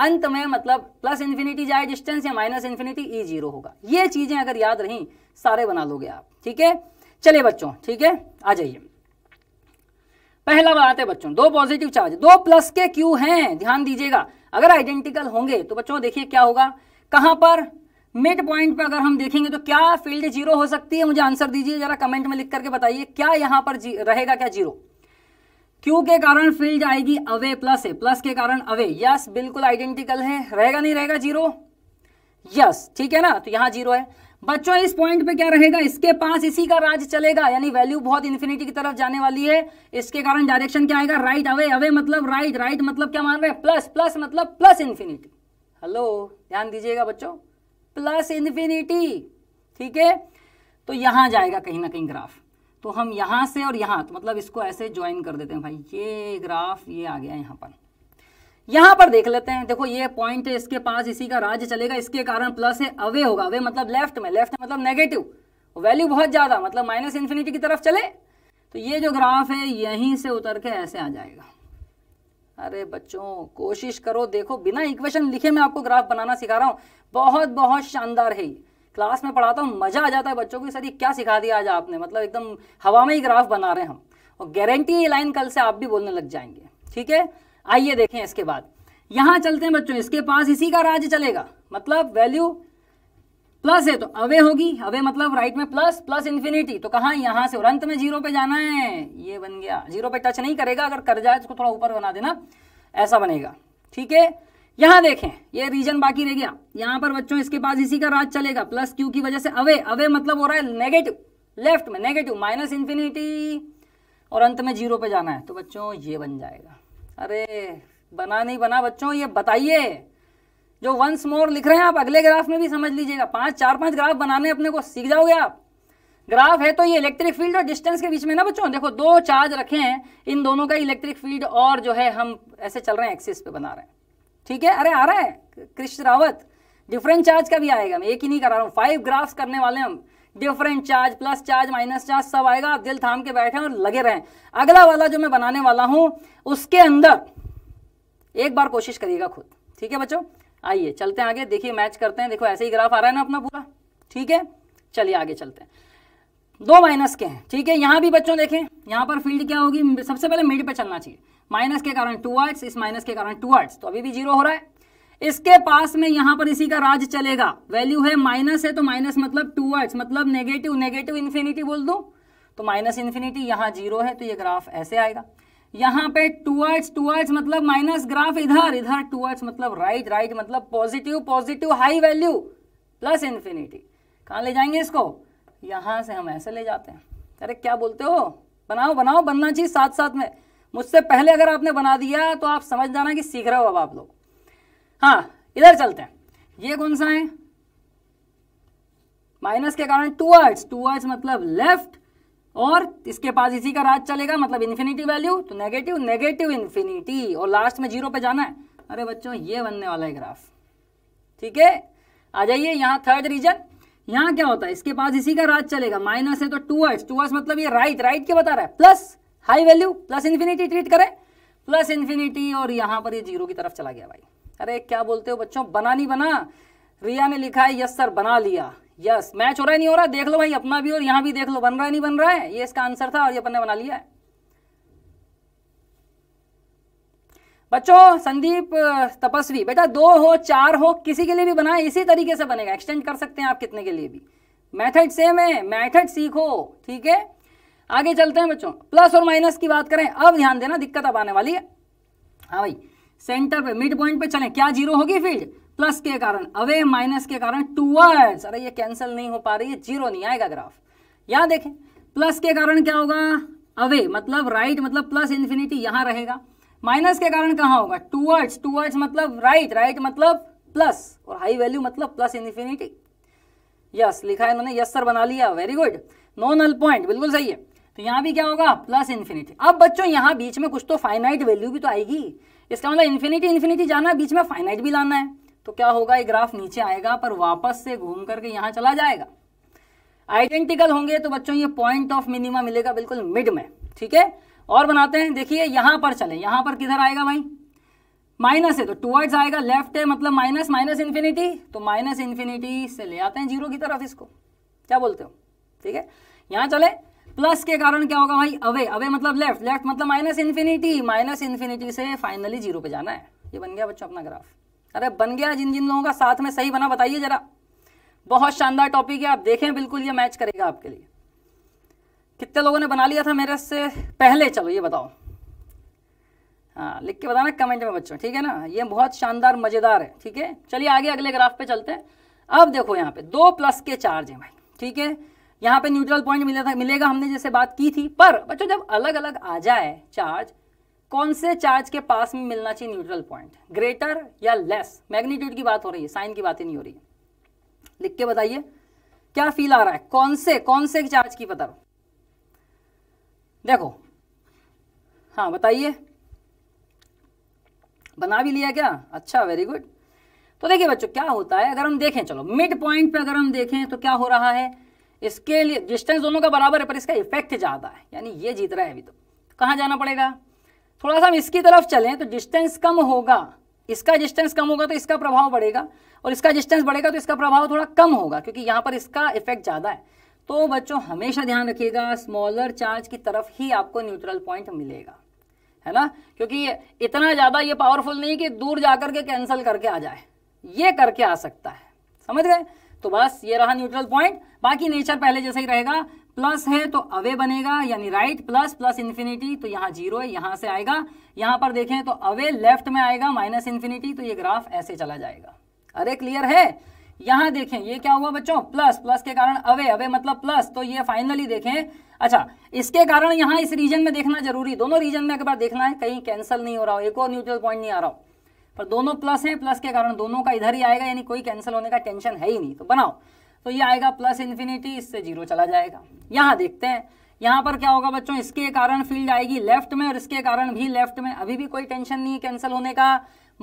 अंत में मतलब प्लस इन्फिनिटी जाए डिस्टेंस या माइनस इन्फिनिटी ई जीरो होगा ये चीज़ें अगर याद रहीं सारे बना लोगे आप ठीक है चलिए बच्चों ठीक है आ जाइए पहला बात है बच्चों दो पॉजिटिव चार्ज दो प्लस के क्यू हैं ध्यान दीजिएगा अगर आइडेंटिकल होंगे तो बच्चों देखिए क्या होगा कहां पर मिड पॉइंट पर अगर हम देखेंगे तो क्या फील्ड जीरो हो सकती है मुझे आंसर दीजिए जरा कमेंट में लिख करके बताइए क्या यहां पर रहेगा क्या जीरो क्यू के कारण फील्ड आएगी अवे प्लस है प्लस के कारण अवे यस बिल्कुल आइडेंटिकल है रहेगा नहीं रहेगा जीरो यस ठीक है ना तो यहां जीरो है बच्चों इस पॉइंट पे क्या रहेगा इसके पास इसी का राज चलेगा यानी वैल्यू बहुत इन्फिनिटी की तरफ जाने वाली है इसके कारण डायरेक्शन क्या आएगा राइट अवे अवे मतलब राइट राइट मतलब क्या मान रहे हैं प्लस प्लस मतलब प्लस इन्फिनिटी हेलो ध्यान दीजिएगा बच्चों प्लस इन्फिनिटी ठीक है तो यहां जाएगा कहीं ना कहीं ग्राफ तो हम यहां से और यहां तो मतलब इसको ऐसे ज्वाइन कर देते हैं भाई ये ग्राफ ये आ गया यहां पर यहां पर देख लेते हैं देखो ये पॉइंट इसके पास इसी का राज्य चलेगा इसके कारण प्लस है अवे होगा अवे मतलब लेफ्ट में लेफ्ट मतलब नेगेटिव वैल्यू बहुत ज्यादा मतलब माइनस इन्फिनिटी की तरफ चले तो ये जो ग्राफ है यहीं से उतर के ऐसे आ जाएगा अरे बच्चों कोशिश करो देखो बिना इक्वेशन लिखे मैं आपको ग्राफ बनाना सिखा रहा हूँ बहुत बहुत शानदार है क्लास में पढ़ाता हूँ मजा आ जाता है बच्चों को सर ये क्या सिखा दिया आज आपने मतलब एकदम हवा में ही ग्राफ बना रहे हम और गारंटी ये लाइन कल से आप भी बोलने लग जाएंगे ठीक है आइए देखें इसके बाद यहां चलते हैं बच्चों इसके पास इसी का राज्य चलेगा मतलब वैल्यू प्लस है तो अवे होगी अवे मतलब राइट में प्लस प्लस इन्फिनिटी तो कहा यहां से और अंत में जीरो पे जाना है ये बन गया जीरो पे टच नहीं करेगा अगर कर जाए इसको थोड़ा ऊपर बना देना ऐसा बनेगा ठीक है यहां देखें ये रीजन बाकी रह गया यहां पर बच्चों इसके पास इसी का राज चलेगा प्लस क्यू की वजह से अवे अवे मतलब हो रहा है नेगेटिव लेफ्ट में नेगेटिव माइनस इन्फिनिटी और अंत में जीरो पे जाना है तो बच्चों ये बन जाएगा अरे बना नहीं बना बच्चों ये बताइए जो वंस मोर लिख रहे हैं आप अगले ग्राफ में भी समझ लीजिएगा पांच चार पांच ग्राफ बनाने अपने को सीख जाओगे आप ग्राफ है तो ये इलेक्ट्रिक फील्ड और डिस्टेंस के बीच में ना बच्चों देखो दो चार्ज रखे हैं इन दोनों का इलेक्ट्रिक फील्ड और जो है हम ऐसे चल रहे हैं एक्सिस पे बना रहे हैं ठीक है अरे आ रहा है कृष्ण रावत डिफरेंट चार्ज का भी आएगा मैं एक ही नहीं करा रहा हूँ फाइव ग्राफ्स करने वाले हम different charge plus charge minus charge सब आएगा आप दिल थाम के बैठे और लगे रहें अगला वाला जो मैं बनाने वाला हूं उसके अंदर एक बार कोशिश करिएगा खुद ठीक है बच्चों आइए चलते हैं आगे देखिए मैच करते हैं देखो ऐसे ही ग्राफ आ रहा है ना अपना पूरा ठीक है चलिए आगे चलते हैं दो माइनस के हैं ठीक है यहां भी बच्चों देखें यहां पर फील्ड क्या होगी सबसे पहले मिड पे चलना चाहिए माइनस के कारण टू आर्ट्स इस माइनस के कारण टू आर्ट्स तो अभी भी जीरो हो रहा है इसके पास में यहां पर इसी का राज चलेगा वैल्यू है माइनस है तो माइनस मतलब टू वर्ड्स मतलब नेगेटिव नेगेटिव इन्फिनिटी बोल दू तो माइनस इन्फिनिटी यहां जीरो है तो ये ग्राफ ऐसे आएगा यहां पे टू एच मतलब माइनस ग्राफ इधर इधर टू एच मतलब राइट राइट मतलब positive positive high value plus infinity कहाँ ले जाएंगे इसको यहां से हम ऐसे ले जाते हैं अरे क्या बोलते हो बनाओ बनाओ बनना चाहिए साथ साथ में मुझसे पहले अगर आपने बना दिया तो आप समझ जाना कि सीख रहे हो अब आप लोग हाँ इधर चलते हैं ये कौन सा है माइनस के कारण टू टूवर्ड्स मतलब लेफ्ट और इसके पास इसी का राज चलेगा मतलब इन्फिनिटी वैल्यू तो नेगेटिव नेगेटिव इन्फिनिटी और लास्ट में जीरो पे जाना है अरे बच्चों ये बनने वाला है ग्राफ ठीक है आ जाइए यहाँ थर्ड रीजन यहाँ क्या होता है इसके पास इसी का राज चलेगा माइनस है तो टू टूवर्ड्स मतलब ये राइट राइट क्या बता रहा है plus high value plus infinity treat करें प्लस इन्फिनिटी और यहाँ पर ये जीरो की तरफ चला गया भाई अरे क्या बोलते हो बच्चों बना नहीं बना रिया ने लिखा है यस सर बना लिया यस मैच हो रहा है नहीं हो रहा देख लो भाई अपना भी और यहाँ भी देख लो बन रहा है नहीं बन रहा है ये इसका आंसर था और ये अपन ने बना लिया है बच्चों संदीप तपस्वी बेटा दो हो चार हो किसी के लिए भी बनाए इसी तरीके से बनेगा एक्सटेंड कर सकते हैं आप कितने के लिए भी मैथड सेम है मैथड सीखो ठीक है आगे चलते हैं बच्चों प्लस और माइनस की बात करें अब ध्यान देना दिक्कत अब आने वाली है हाँ भाई सेंटर पे मिड पॉइंट पे चलें क्या जीरो होगी फील्ड प्लस के कारण अवे माइनस के कारण टूअर्ड्स अरे ये कैंसिल नहीं हो पा रही है जीरो नहीं आएगा ग्राफ यहां देखें प्लस के कारण क्या होगा अवे मतलब राइट मतलब प्लस इंफिनिटी यहां रहेगा माइनस के कारण कहां होगा टूअर्ड्स टूअर्ड्स मतलब राइट राइट मतलब प्लस और हाई वैल्यू मतलब प्लस इन्फिनिटी यस लिखा है इन्होंने यस सर बना लिया very good no null point बिल्कुल सही है तो यहाँ भी क्या होगा प्लस इन्फिनिटी अब बच्चों यहाँ बीच में कुछ तो फाइनाइट वैल्यू भी तो आएगी इसका मतलब इन्फिनिटी इन्फिनिटी जाना है बीच में फाइनाइट भी लाना है तो क्या होगा ये ग्राफ नीचे आएगा पर वापस से घूम करके यहाँ चला जाएगा आइडेंटिकल होंगे तो बच्चों ये पॉइंट ऑफ मिनिमा मिलेगा बिल्कुल मिड में ठीक है और बनाते हैं देखिए यहाँ पर चले यहाँ पर किधर आएगा भाई माइनस है तो टूवर्ड्स आएगा लेफ्ट है मतलब माइनस माइनस इन्फिनिटी तो माइनस इन्फिनिटी से ले आते हैं जीरो की तरफ इसको क्या बोलते हो ठीक है यहाँ चले प्लस के कारण क्या होगा भाई अवे अवे मतलब लेफ्ट लेफ्ट मतलब माइनस इन्फिनिटी माइनस इन्फिनिटी से फाइनली जीरो पे जाना है ये बन गया बच्चों अपना ग्राफ अरे बन गया जिन जिन लोगों का साथ में सही बना बताइए जरा बहुत शानदार टॉपिक है आप देखें बिल्कुल ये मैच करेगा आपके लिए कितने लोगों ने बना लिया था मेरे से पहले चलो ये बताओ हाँ लिख के बताना कमेंट में बच्चों ठीक है ना ये बहुत शानदार मज़ेदार है ठीक है चलिए आगे अगले ग्राफ पे चलते हैं अब देखो यहाँ पे दो प्लस के चार्ज हैं भाई ठीक है यहाँ पे न्यूट्रल पॉइंट मिला था मिलेगा हमने जैसे बात की थी पर बच्चों जब अलग अलग आ जाए चार्ज कौन से चार्ज के पास में मिलना चाहिए न्यूट्रल पॉइंट ग्रेटर या लेस मैग्नीट्यूड की बात हो रही है साइन की बात ही नहीं हो रही है लिख के बताइए क्या फील आ रहा है कौन से कौन से चार्ज की पता देखो हाँ बताइए बना भी लिया क्या अच्छा वेरी गुड तो देखिए बच्चों क्या होता है अगर हम देखें चलो मिड पॉइंट पे अगर हम देखें तो क्या हो रहा है इसके लिए डिस्टेंस दोनों का बराबर है पर इसका इफेक्ट ज़्यादा है यानी ये जीत रहा है अभी तो कहाँ जाना पड़ेगा थोड़ा सा हम इसकी तरफ चलें तो डिस्टेंस कम होगा इसका डिस्टेंस कम होगा तो इसका प्रभाव बढ़ेगा और इसका डिस्टेंस बढ़ेगा तो इसका प्रभाव थोड़ा कम होगा क्योंकि यहाँ पर इसका इफेक्ट ज़्यादा है तो बच्चों हमेशा ध्यान रखिएगा स्मॉलर चार्ज की तरफ ही आपको न्यूट्रल पॉइंट मिलेगा है ना क्योंकि इतना ज़्यादा ये पावरफुल नहीं कि दूर जाकर के कैंसिल करके आ जाए ये करके आ सकता है समझ गए तो बस ये रहा न्यूट्रल पॉइंट बाकी नेचर पहले जैसा ही रहेगा प्लस है तो अवे बनेगा यानी राइट प्लस प्लस इन्फिनिटी तो यहाँ जीरो है यहां से आएगा यहां पर देखें तो अवे लेफ्ट में आएगा माइनस इन्फिनिटी तो ये ग्राफ ऐसे चला जाएगा अरे क्लियर है यहां देखें ये क्या हुआ बच्चों प्लस प्लस के कारण अवे अवे मतलब प्लस तो ये फाइनली देखें अच्छा इसके कारण यहाँ इस रीजन में देखना जरूरी दोनों रीजन में एक बार देखना है कहीं कैंसिल नहीं हो रहा हो एक और न्यूट्रल पॉइंट नहीं आ रहा हो पर दोनों प्लस हैं प्लस के कारण दोनों का इधर ही आएगा यानी कोई कैंसिल होने का टेंशन है ही नहीं तो बनाओ तो ये आएगा प्लस इन्फिनिटी इससे जीरो चला जाएगा यहाँ देखते हैं यहाँ पर क्या होगा बच्चों इसके कारण फील्ड आएगी लेफ्ट में और इसके कारण भी लेफ्ट में अभी भी कोई टेंशन नहीं है कैंसिल होने का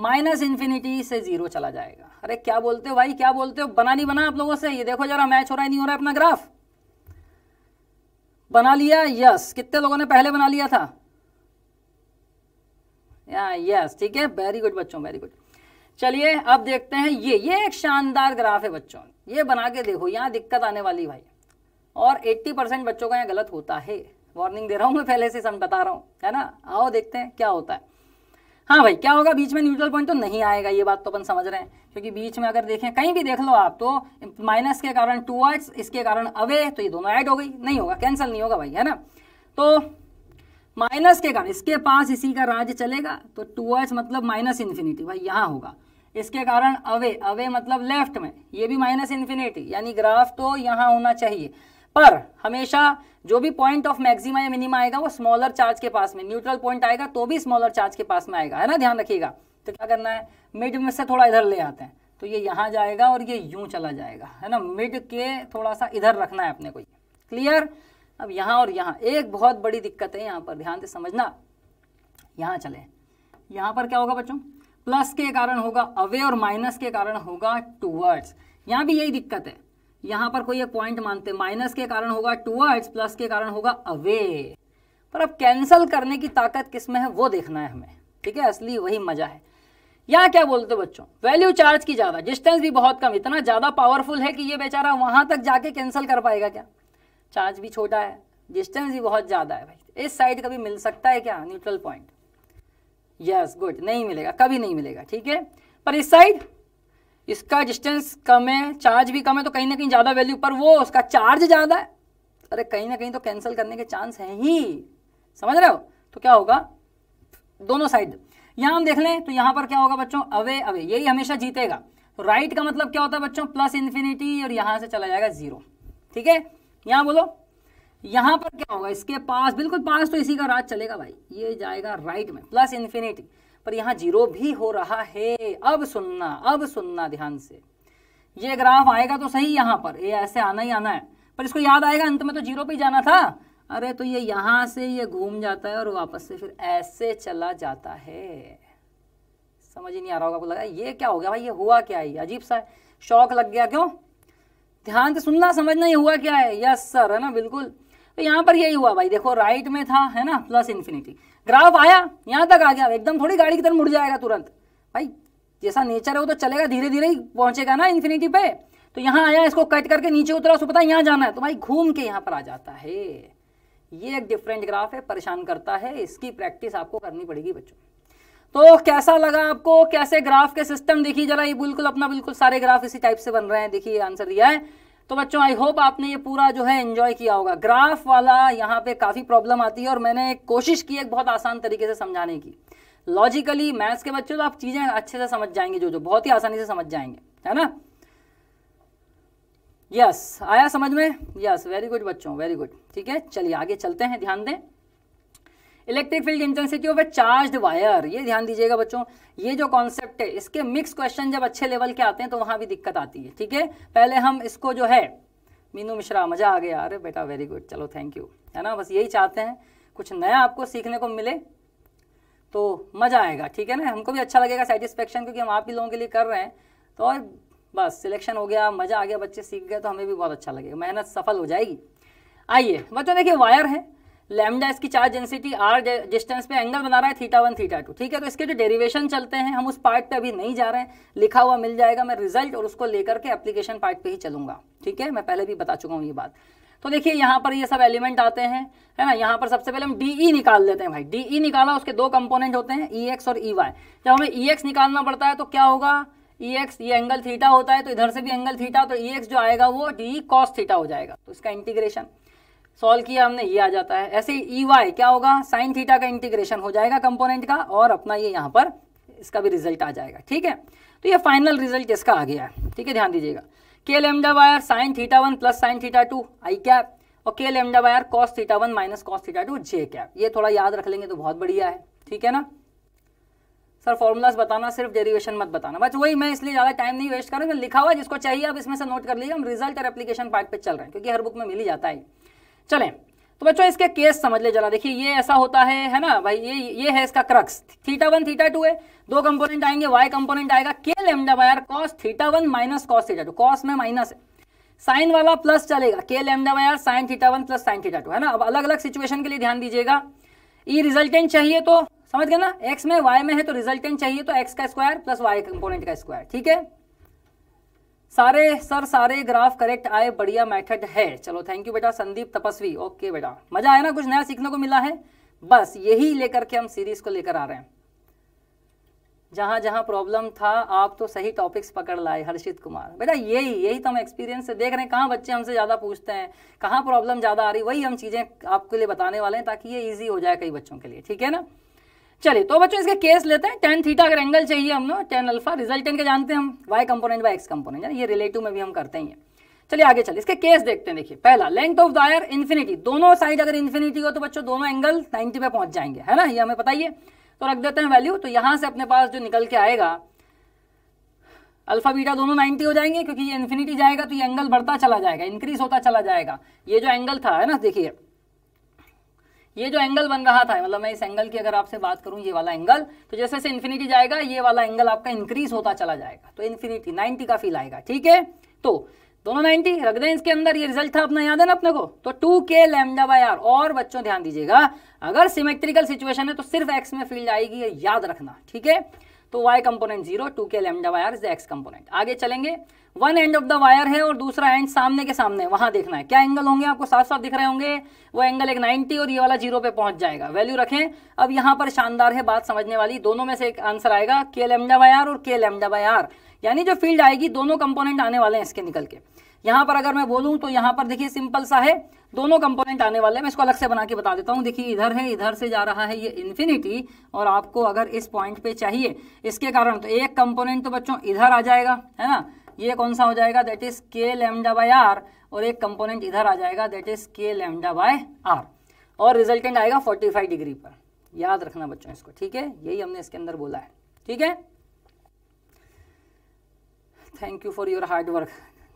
माइनस इन्फिनिटी से जीरो चला जाएगा अरे क्या बोलते हो भाई क्या बोलते हो बना नहीं बना आप लोगों से ये देखो जरा मैच हो रहा है नहीं हो रहा है अपना ग्राफ बना लिया यस कितने लोगों ने पहले बना लिया था या यस ठीक है वेरी गुड बच्चों वेरी गुड चलिए अब देखते हैं ये ये एक शानदार ग्राफ है बच्चों ये बना के देखो यहाँ दिक्कत आने वाली भाई और 80 परसेंट बच्चों का यहाँ गलत होता है वार्निंग दे रहा हूँ मैं पहले से सब बता रहा हूँ है ना आओ देखते हैं क्या होता है हाँ भाई क्या होगा बीच में न्यूट्रल पॉइंट तो नहीं आएगा ये बात तो अपन समझ रहे हैं क्योंकि बीच में अगर देखें कहीं भी देख लो आप तो माइनस के कारण टू वर्ड्स इसके कारण अवे तो ये दोनों ऐड हो गई नहीं होगा कैंसिल नहीं होगा भाई है ना तो माइनस के कारण इसके पास इसी का राज्य चलेगा तो टू वर्ड्स मतलब माइनस इन्फिनिटी भाई यहाँ होगा इसके कारण अवे अवे मतलब लेफ्ट में ये भी माइनस इन्फिनिटी यानी ग्राफ तो यहाँ होना चाहिए पर हमेशा जो भी पॉइंट ऑफ मैक्सिमा या मिनिमा आएगा वो स्मॉलर चार्ज के पास में न्यूट्रल पॉइंट आएगा तो भी स्मॉलर चार्ज के पास में आएगा है ना ध्यान रखिएगा तो क्या करना है मिड में से थोड़ा इधर ले आते हैं तो ये यहाँ जाएगा और ये यूं चला जाएगा है ना मिड के थोड़ा सा इधर रखना है अपने को क्लियर अब यहाँ और यहाँ एक बहुत बड़ी दिक्कत है यहाँ पर ध्यान से समझना यहाँ चले यहाँ पर क्या होगा बच्चों प्लस के कारण होगा अवे और माइनस के कारण होगा टूवर्ड्स यहाँ भी यही दिक्कत है यहाँ पर कोई एक पॉइंट मानते माइनस के कारण होगा टूवर्ड्स प्लस के कारण होगा अवे पर अब कैंसिल करने की ताकत किस में है वो देखना है हमें ठीक है असली वही मजा है यहाँ क्या बोलते बच्चों वैल्यू चार्ज की ज़्यादा डिस्टेंस भी बहुत कम इतना ज़्यादा पावरफुल है कि ये बेचारा वहाँ तक जाके कैंसिल कर पाएगा क्या चार्ज भी छोटा है डिस्टेंस भी बहुत ज़्यादा है भाई इस साइड कभी मिल सकता है क्या न्यूट्रल पॉइंट यस गुड नहीं मिलेगा कभी नहीं मिलेगा ठीक है पर इस साइड इसका डिस्टेंस कम है चार्ज भी कम है तो कहीं ना कहीं ज़्यादा वैल्यू पर वो उसका चार्ज ज़्यादा है अरे कहीं ना कहीं तो कैंसिल करने के चांस है ही समझ रहे हो तो क्या होगा दोनों साइड यहां हम देख लें तो यहां पर क्या होगा बच्चों अवे अवे यही हमेशा जीतेगा राइट तो का मतलब क्या होता है बच्चों प्लस इंफिनिटी और यहां से चला जाएगा जीरो ठीक है यहां बोलो यहाँ पर क्या होगा इसके पास बिल्कुल पास तो इसी का राज चलेगा भाई ये जाएगा राइट में प्लस इंफिनिटी पर यहाँ जीरो भी हो रहा है अब सुनना अब सुनना ध्यान से ये ग्राफ आएगा तो सही यहाँ पर ये ऐसे आना ही आना है पर इसको याद आएगा अंत में तो जीरो पे ही जाना था अरे तो ये यहां से ये घूम जाता है और वापस से फिर ऐसे चला जाता है समझ ही नहीं आ रहा होगा आपको लगा ये क्या हो गया भाई ये हुआ क्या है अजीब सा शौक लग गया क्यों ध्यान से सुनना समझना ये हुआ क्या है यस सर है ना बिल्कुल तो यहाँ पर यही हुआ भाई देखो राइट में था है ना प्लस इन्फिनिटी ग्राफ आया यहाँ तक आ गया एकदम थोड़ी गाड़ी की तरफ मुड़ जाएगा तुरंत भाई जैसा नेचर है वो तो चलेगा धीरे धीरे ही पहुंचेगा ना इन्फिनिटी पे तो यहाँ आया इसको कट करके नीचे उतरा उसको पता है यहाँ जाना है तो भाई घूम के यहाँ पर आ जाता है ये एक डिफरेंट ग्राफ है परेशान करता है इसकी प्रैक्टिस आपको करनी पड़ेगी बच्चों तो कैसा लगा आपको कैसे ग्राफ के सिस्टम देखिए जरा ये बिल्कुल अपना बिल्कुल सारे ग्राफ इसी टाइप से बन रहे हैं देखिए आंसर दिया है तो बच्चों आई होप आपने ये पूरा जो है एंजॉय किया होगा ग्राफ वाला यहाँ पे काफ़ी प्रॉब्लम आती है और मैंने कोशिश की एक बहुत आसान तरीके से समझाने की लॉजिकली मैथ्स के बच्चों तो आप चीज़ें अच्छे से समझ जाएंगे जो जो बहुत ही आसानी से समझ जाएंगे है ना यस yes, आया समझ में यस वेरी गुड बच्चों वेरी गुड ठीक है चलिए आगे चलते हैं ध्यान दें electric field intensity of a charge wire ये ध्यान दीजिएगा बच्चों ये जो कॉन्सेप्ट है इसके मिक्स क्वेश्चन जब अच्छे लेवल के आते हैं तो वहाँ भी दिक्कत आती है ठीक है पहले हम इसको जो है मीनू मिश्रा मजा आ गया अरे बेटा वेरी गुड चलो थैंक यू है ना बस यही चाहते हैं कुछ नया आपको सीखने को मिले तो मज़ा आएगा ठीक है ना हमको भी अच्छा लगेगा सेटिस्फेक्शन क्योंकि हम आप ही लोगों के लिए कर रहे हैं तो और बस सिलेक्शन हो गया मज़ा आ गया बच्चे सीख गए तो हमें भी बहुत अच्छा लगेगा मेहनत सफल हो जाएगी आइए बच्चों देखिए वायर है लेमडा इसकी चार्ज डेंसिटी आर डिस्टेंस पे एंगल बना रहा है थीटा वन थीटा टू ठीक है तो इसके जो डेरिवेशन चलते हैं हम उस पार्ट पे अभी नहीं जा रहे हैं लिखा हुआ मिल जाएगा मैं रिजल्ट और उसको लेकर के एप्लीकेशन पार्ट पे ही चलूंगा ठीक है मैं पहले भी बता चुका हूँ ये बात तो देखिए यहाँ पर ये सब एलिमेंट आते हैं है ना यहाँ पर सबसे पहले हम डी निकाल लेते हैं भाई डी निकाला उसके दो कंपोनेंट होते हैं ई और ई जब हमें ई निकालना पड़ता है तो क्या होगा ई एक्स ये एंगल थीटा होता है तो इधर से भी एंगल थीटा तो ई एक्स जो आएगा वो डी कॉस थीटा हो जाएगा तो इसका इंटीग्रेशन सॉल्व किया हमने ये आ जाता है ऐसे ई वाई e क्या होगा साइन थीटा का इंटीग्रेशन हो जाएगा कंपोनेंट का और अपना ये यहाँ पर इसका भी रिजल्ट आ जाएगा ठीक है तो ये फाइनल रिजल्ट इसका आ गया है ठीक है ध्यान दीजिएगा k lambda by r sine theta one plus sine theta two आई कैप और k lambda by r cos theta one minus cos theta two जे कैप ये थोड़ा याद रख लेंगे तो बहुत बढ़िया है ठीक है ना सर फॉर्मूलाज बताना सिर्फ डेरिवेशन मत बताना बस वही मैं इसलिए ज़्यादा टाइम नहीं वेस्ट कर रहा लिखा हुआ जिसको चाहिए आप इसमें से नोट कर लीजिए हम रिजल्ट और एप्लीकेशन पार्ट पे चल रहे हैं क्योंकि हर बुक में मिल ही जाता है चलें तो बच्चों इसके केस समझ ले जरा देखिए ये ऐसा होता है है ना भाई ये ये है इसका crux theta one theta two है दो कंपोनेंट आएंगे वाई कंपोनेंट आएगा k lambda by cos theta one minus cos theta two cos में माइनस है साइन वाला प्लस चलेगा k lambda by r sine theta one plus sine theta two है ना अब अलग अलग सिचुएशन के लिए ध्यान दीजिएगा ई e रिजल्टेंट चाहिए तो समझ गए ना एक्स में वाई में है तो रिजल्टेंट चाहिए तो एक्स का स्क्वायर प्लस वाई कंपोनेंट का स्क्वायर ठीक है सारे सर सारे ग्राफ करेक्ट आए बढ़िया मेथड है चलो थैंक यू बेटा संदीप तपस्वी ओके बेटा मजा आया ना कुछ नया सीखने को मिला है बस यही लेकर के हम सीरीज को लेकर आ रहे हैं जहां जहां प्रॉब्लम था आप तो सही टॉपिक्स पकड़ लाए हर्षित कुमार बेटा यही यही तो हम एक्सपीरियंस से देख रहे हैं कहाँ बच्चे हमसे ज़्यादा पूछते हैं कहाँ प्रॉब्लम ज़्यादा आ रही वही हम चीज़ें आपके लिए बताने वाले हैं ताकि ये ईजी हो जाए कई बच्चों के लिए ठीक है ना चलिए तो बच्चों इसके केस लेते हैं टेन थीटा अगर एंगल चाहिए हम लोग टेन अल्फा रिजल्टेंट के जानते हैं हम y component by x component ये रिलेटिव में भी हम करते हैं चलिए आगे चलिए इसके केस देखते हैं देखिए पहला लेंथ ऑफ दायर इन्फिनिटी दोनों साइड अगर इन्फिनिटी हो तो बच्चों दोनों एंगल नाइनटी पे पहुंच जाएंगे है ना ये हमें पता तो रख देते हैं वैल्यू तो यहां से अपने पास जो निकल के आएगा अल्फा बीटा दोनों 90 हो जाएंगे क्योंकि ये इन्फिनिटी जाएगा तो ये एंगल बढ़ता चला जाएगा इंक्रीज होता चला जाएगा ये जो एंगल था है ना देखिए ये जो एंगल बन रहा था मतलब मैं इस एंगल की अगर आपसे बात करूं ये वाला एंगल तो जैसे जैसे इन्फिनिटी जाएगा ये वाला एंगल आपका इंक्रीज होता चला जाएगा तो इन्फिनिटी नाइनटी का फील आएगा ठीक है तो दोनों नाइनटी रख दें इसके अंदर ये रिजल्ट था अपना याद है ना अपने को तो टू के लेमडा बाई आर और बच्चों ध्यान दीजिएगा अगर सिमेट्रिकल सिचुएशन है तो सिर्फ एक्स में फील्ड आएगी याद रखना ठीक है तो वाई कंपोनेंट जीरो टू के lambda by r is x component आगे चलेंगे one end of the wire है और दूसरा एंड सामने के सामने वहां देखना है क्या एंगल होंगे आपको साफ साफ दिख रहे होंगे वो एंगल एक 90 और ये वाला जीरो पे पहुंच जाएगा वैल्यू रखें अब यहाँ पर शानदार है बात समझने वाली दोनों में से एक आंसर आएगा के लेमडा बाई आर और के लेमडा बाई आर यानी जो फील्ड आएगी दोनों कंपोनेंट आने वाले हैं इसके निकल के यहाँ पर अगर मैं बोलूँ तो यहां पर देखिए सिंपल सा है दोनों कंपोनेंट आने वाले हैं मैं इसको अलग से बना के बता देता हूँ देखिए इधर है इधर से जा रहा है ये इन्फिनिटी और आपको अगर इस पॉइंट पे चाहिए इसके कारण तो एक कंपोनेंट तो बच्चों इधर आ जाएगा है ना ये कौन सा हो जाएगा that is k lambda by r और एक कंपोनेंट इधर आ जाएगा that is k lambda by r और रिजल्टेंट आएगा 45 डिग्री पर याद रखना बच्चों इसको ठीक है यही हमने इसके अंदर बोला है ठीक है thank you for your hard work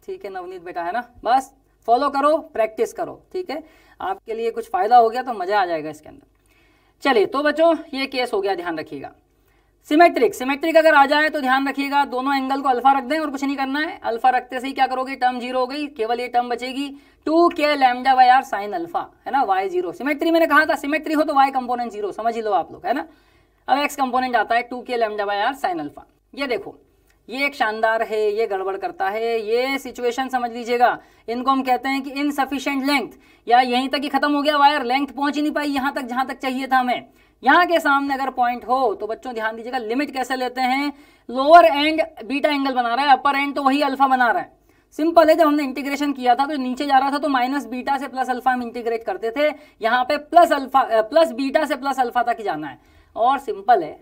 ठीक है नवनीत बेटा है ना बस फॉलो करो प्रैक्टिस करो ठीक है आपके लिए कुछ फ़ायदा हो गया तो मज़ा आ जाएगा इसके अंदर चलिए तो बच्चों ये केस हो गया ध्यान रखिएगा सिमेट्रिक सिमेट्रिक अगर आ जाए तो ध्यान रखिएगा दोनों एंगल को अल्फा रख दें और कुछ नहीं करना है अल्फा रखते से ही क्या करोगे टर्म जीरो हो गई केवल ये टर्म बचेगी two k lambda by r sine alpha है ना वाई जीरो सिमेट्री मैंने कहा था सिमेट्री हो तो वाई कंपोनेंट जीरो समझ ही लो आप लोग है ना अब एक्स कंपोनेंट आता है two k lambda by r sine alpha ये देखो ये एक शानदार है ये गड़बड़ करता है ये सिचुएशन समझ लीजिएगा इनको हम कहते हैं कि इनसफिशियंट लेंथ या यहीं तक ही खत्म हो गया वायर लेंथ पहुंच ही नहीं पाई यहां तक जहां तक चाहिए था हमें यहां के सामने अगर पॉइंट हो तो बच्चों ध्यान दीजिएगा लिमिट कैसे लेते हैं लोअर एंड बीटा एंगल बना रहा है अपर एंड तो वही अल्फा बना रहा है सिंपल है जब हमने इंटीग्रेशन किया था तो नीचे जा रहा था तो माइनस बीटा से प्लस अल्फा हम इंटीग्रेट करते थे यहाँ पे प्लस अल्फा प्लस बीटा से प्लस अल्फा तक जाना है और सिंपल है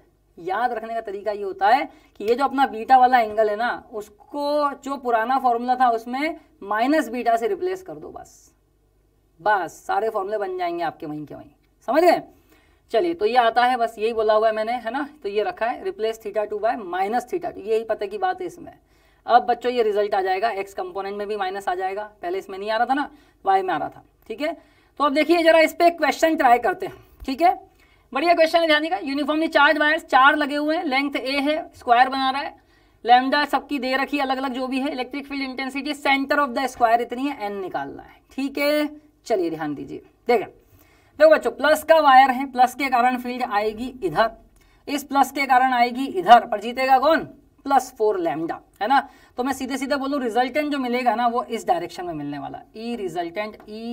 याद रखने का तरीका ये होता है कि ये जो अपना बीटा वाला एंगल है ना उसको जो पुराना फॉर्मूला था उसमें माइनस बीटा से रिप्लेस कर दो बस बस सारे फॉर्मूले बन जाएंगे आपके वहीं के वहीं समझ गए चलिए तो ये आता है बस यही बोला हुआ है मैंने है ना तो ये रखा है replace theta two by minus theta two यही पता की बात है इसमें अब बच्चों ये रिजल्ट आ जाएगा एक्स कंपोनेंट में भी माइनस आ जाएगा पहले इसमें नहीं आ रहा था ना वाई में आ रहा था ठीक है तो अब देखिए जरा इस पर क्वेश्चन ट्राई करते हैं ठीक है बढ़िया क्वेश्चन है ध्यान का यूनिफॉर्मली चार्ज वायर्स चार लगे हुए हैं लेंथ ए है स्क्वायर बना रहा है लेमडा सबकी दे रखी अलग अलग जो भी है electric field intensity centre of the square इतनी है एन निकालना है ठीक है चलिए ध्यान दीजिए देखें देखो बच्चों प्लस का वायर है प्लस के कारण फील्ड आएगी इधर इस प्लस के कारण आएगी इधर पर जीतेगा कौन प्लस फोर लैमडा है ना तो मैं सीधे सीधे बोलूं रिजल्टेंट जो मिलेगा ना वो इस डायरेक्शन में मिलने वाला ई रिजल्टेंट ई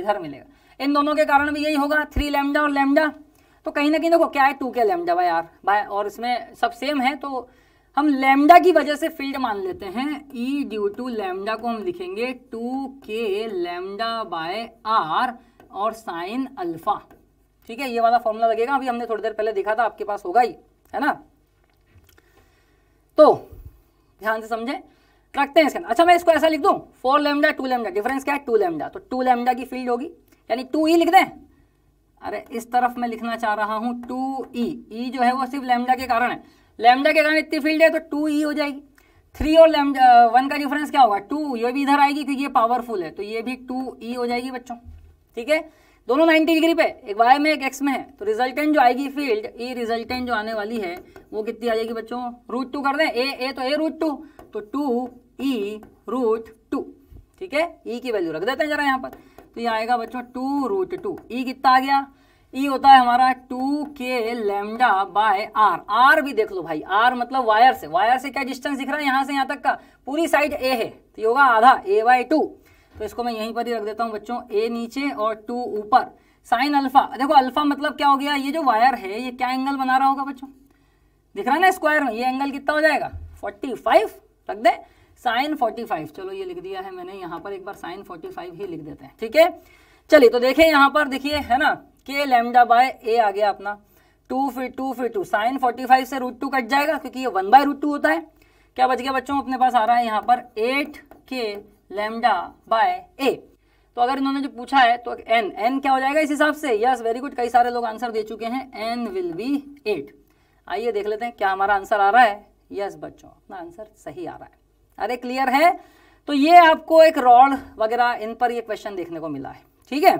इधर मिलेगा इन दोनों के कारण भी यही होगा थ्री लैमडा और लैमडा तो कहीं ना कहीं देखो क्या है टू के लैमडा भाई यार भाई और इसमें सब सेम है तो हम लैमडा की वजह से फील्ड मान लेते हैं ई ड्यू टू लैमडा को हम लिखेंगे two k lambda by r और साइन अल्फा ठीक है ये वाला फॉर्मूला लगेगा अभी हमने थोड़ी देर पहले देखा था आपके पास होगा ही है ना तो ध्यान से समझे रखते हैं इसके अंदर अच्छा मैं इसको ऐसा लिख दूँ four lambda two lambda difference क्या है टू लेमडा तो टू लेमडा की फील्ड होगी यानी टू ई e लिख दें अरे इस तरफ मैं लिखना चाह रहा हूं टू ई ई जो है वो सिर्फ लेमडा के कारण है लेमडा के कारण इतनी फील्ड है तो टू ई e हो जाएगी थ्री और लेमडा वन का डिफरेंस क्या होगा टू ये भी इधर आएगी क्योंकि ये पावरफुल है तो ये भी टू ई e हो जाएगी बच्चों ठीक है दोनों 90 डिग्री पे एक वाई में एक एक्स में है तो रिजल्टेंट जो आएगी फील्ड ई रिजल्टेंट जो आने वाली है वो कितनी आ जाएगी बच्चों रूट टू कर दें ए ए तो ए रूट टू तो टू ई रूट टू ठीक है ई e की वैल्यू रख देते हैं जरा यहाँ पर तो ये आएगा बच्चों टू रूट टू ई कितना आ गया ई e होता है हमारा टू के लेमडा बाय आर आर भी देख लो भाई आर मतलब वायर से वायर से क्या डिस्टेंस दिख रहा है यहाँ से यहाँ तक का पूरी साइड ए है तो ये होगा आधा ए बाय टू तो इसको मैं यहीं पर ही रख देता हूँ बच्चों ए नीचे और टू ऊपर साइन अल्फा देखो अल्फा मतलब क्या हो गया ये जो वायर है ये क्या एंगल बना रहा होगा बच्चों दिख रहा है ना स्क्वायर में ये एंगल कितना हो जाएगा 45 रख दे साइन 45 चलो ये लिख दिया है मैंने यहाँ पर एक बार साइन 45 ही लिख देते हैं ठीक है चलिए तो देखिए यहाँ पर देखिए है ना के लेमडा बाय ए आ गया अपना टू फिर टू फिर टू साइन फोर्टी फाइव से रूट टू कट जाएगा क्योंकि ये वन बाय रूट टू होता है क्या बच गया बच्चों अपने पास आ रहा है यहाँ पर एट के लेमडा बाय ए तो अगर इन्होंने जो पूछा है तो एन एन क्या हो जाएगा इस हिसाब से यस वेरी गुड कई सारे लोग आंसर दे चुके हैं एन विल बी एट आइए देख लेते हैं क्या हमारा आंसर आ रहा है यस yes, बच्चों अपना आंसर सही आ रहा है अरे क्लियर है तो ये आपको एक रॉड वगैरह इन पर ये क्वेश्चन देखने को मिला है ठीक है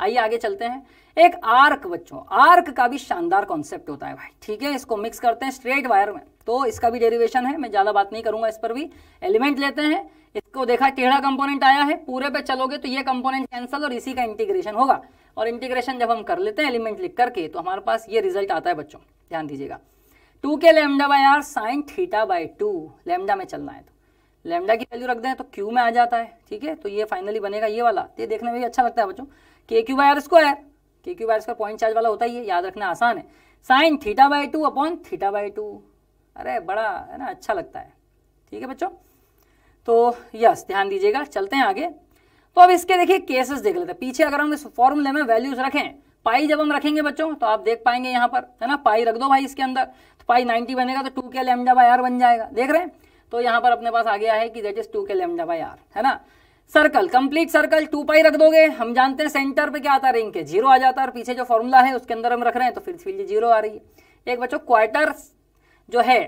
आइए आगे चलते हैं एक आर्क बच्चों आर्क का भी शानदार कॉन्सेप्ट होता है भाई ठीक है इसको मिक्स करते हैं स्ट्रेट वायर में तो इसका भी डेरिवेशन है मैं ज़्यादा बात नहीं करूंगा इस पर भी एलिमेंट लेते हैं इसको देखा टेढ़ा कंपोनेंट आया है पूरे पे चलोगे तो ये कंपोनेंट कैंसल और इसी का इंटीग्रेशन होगा और इंटीग्रेशन जब हम कर लेते हैं एलिमेंट लिख करके तो हमारे पास ये रिजल्ट आता है बच्चों ध्यान दीजिएगा टू के lambda by r sine theta by two lambda में चलना है तो लेमडा की वैल्यू रख दें तो क्यू में आ जाता है ठीक है तो ये फाइनली बनेगा ये वाला तो ये देखने में अच्छा लगता है बच्चों के Q by are square k Q by are square point charge वाला होता ही है याद रखना आसान है sine theta by two upon theta by two अरे बड़ा है ना अच्छा लगता है ठीक है बच्चों तो यस ध्यान दीजिएगा चलते हैं आगे तो अब इसके देखिए केसेस देख लेते हैं पीछे अगर हम इस फॉर्मूले में वैल्यूज रखें पाई जब हम रखेंगे बच्चों तो आप देख पाएंगे यहां पर है ना पाई रख दो भाई इसके अंदर तो पाई 90 बनेगा तो टू के लेमडा बाई आर बन जाएगा देख रहे हैं तो यहां पर अपने पास आ गया है कि दैट इज टू के लेमडा बाई आर है ना circle complete circle two pi रख दोगे हम जानते हैं सेंटर पे क्या आता है रिंग के जीरो आ जाता है और पीछे जो फॉर्मूला है उसके अंदर हम रख रहे हैं तो फिर फिर जीरो आ रही है एक बच्चों क्वार्टर जो है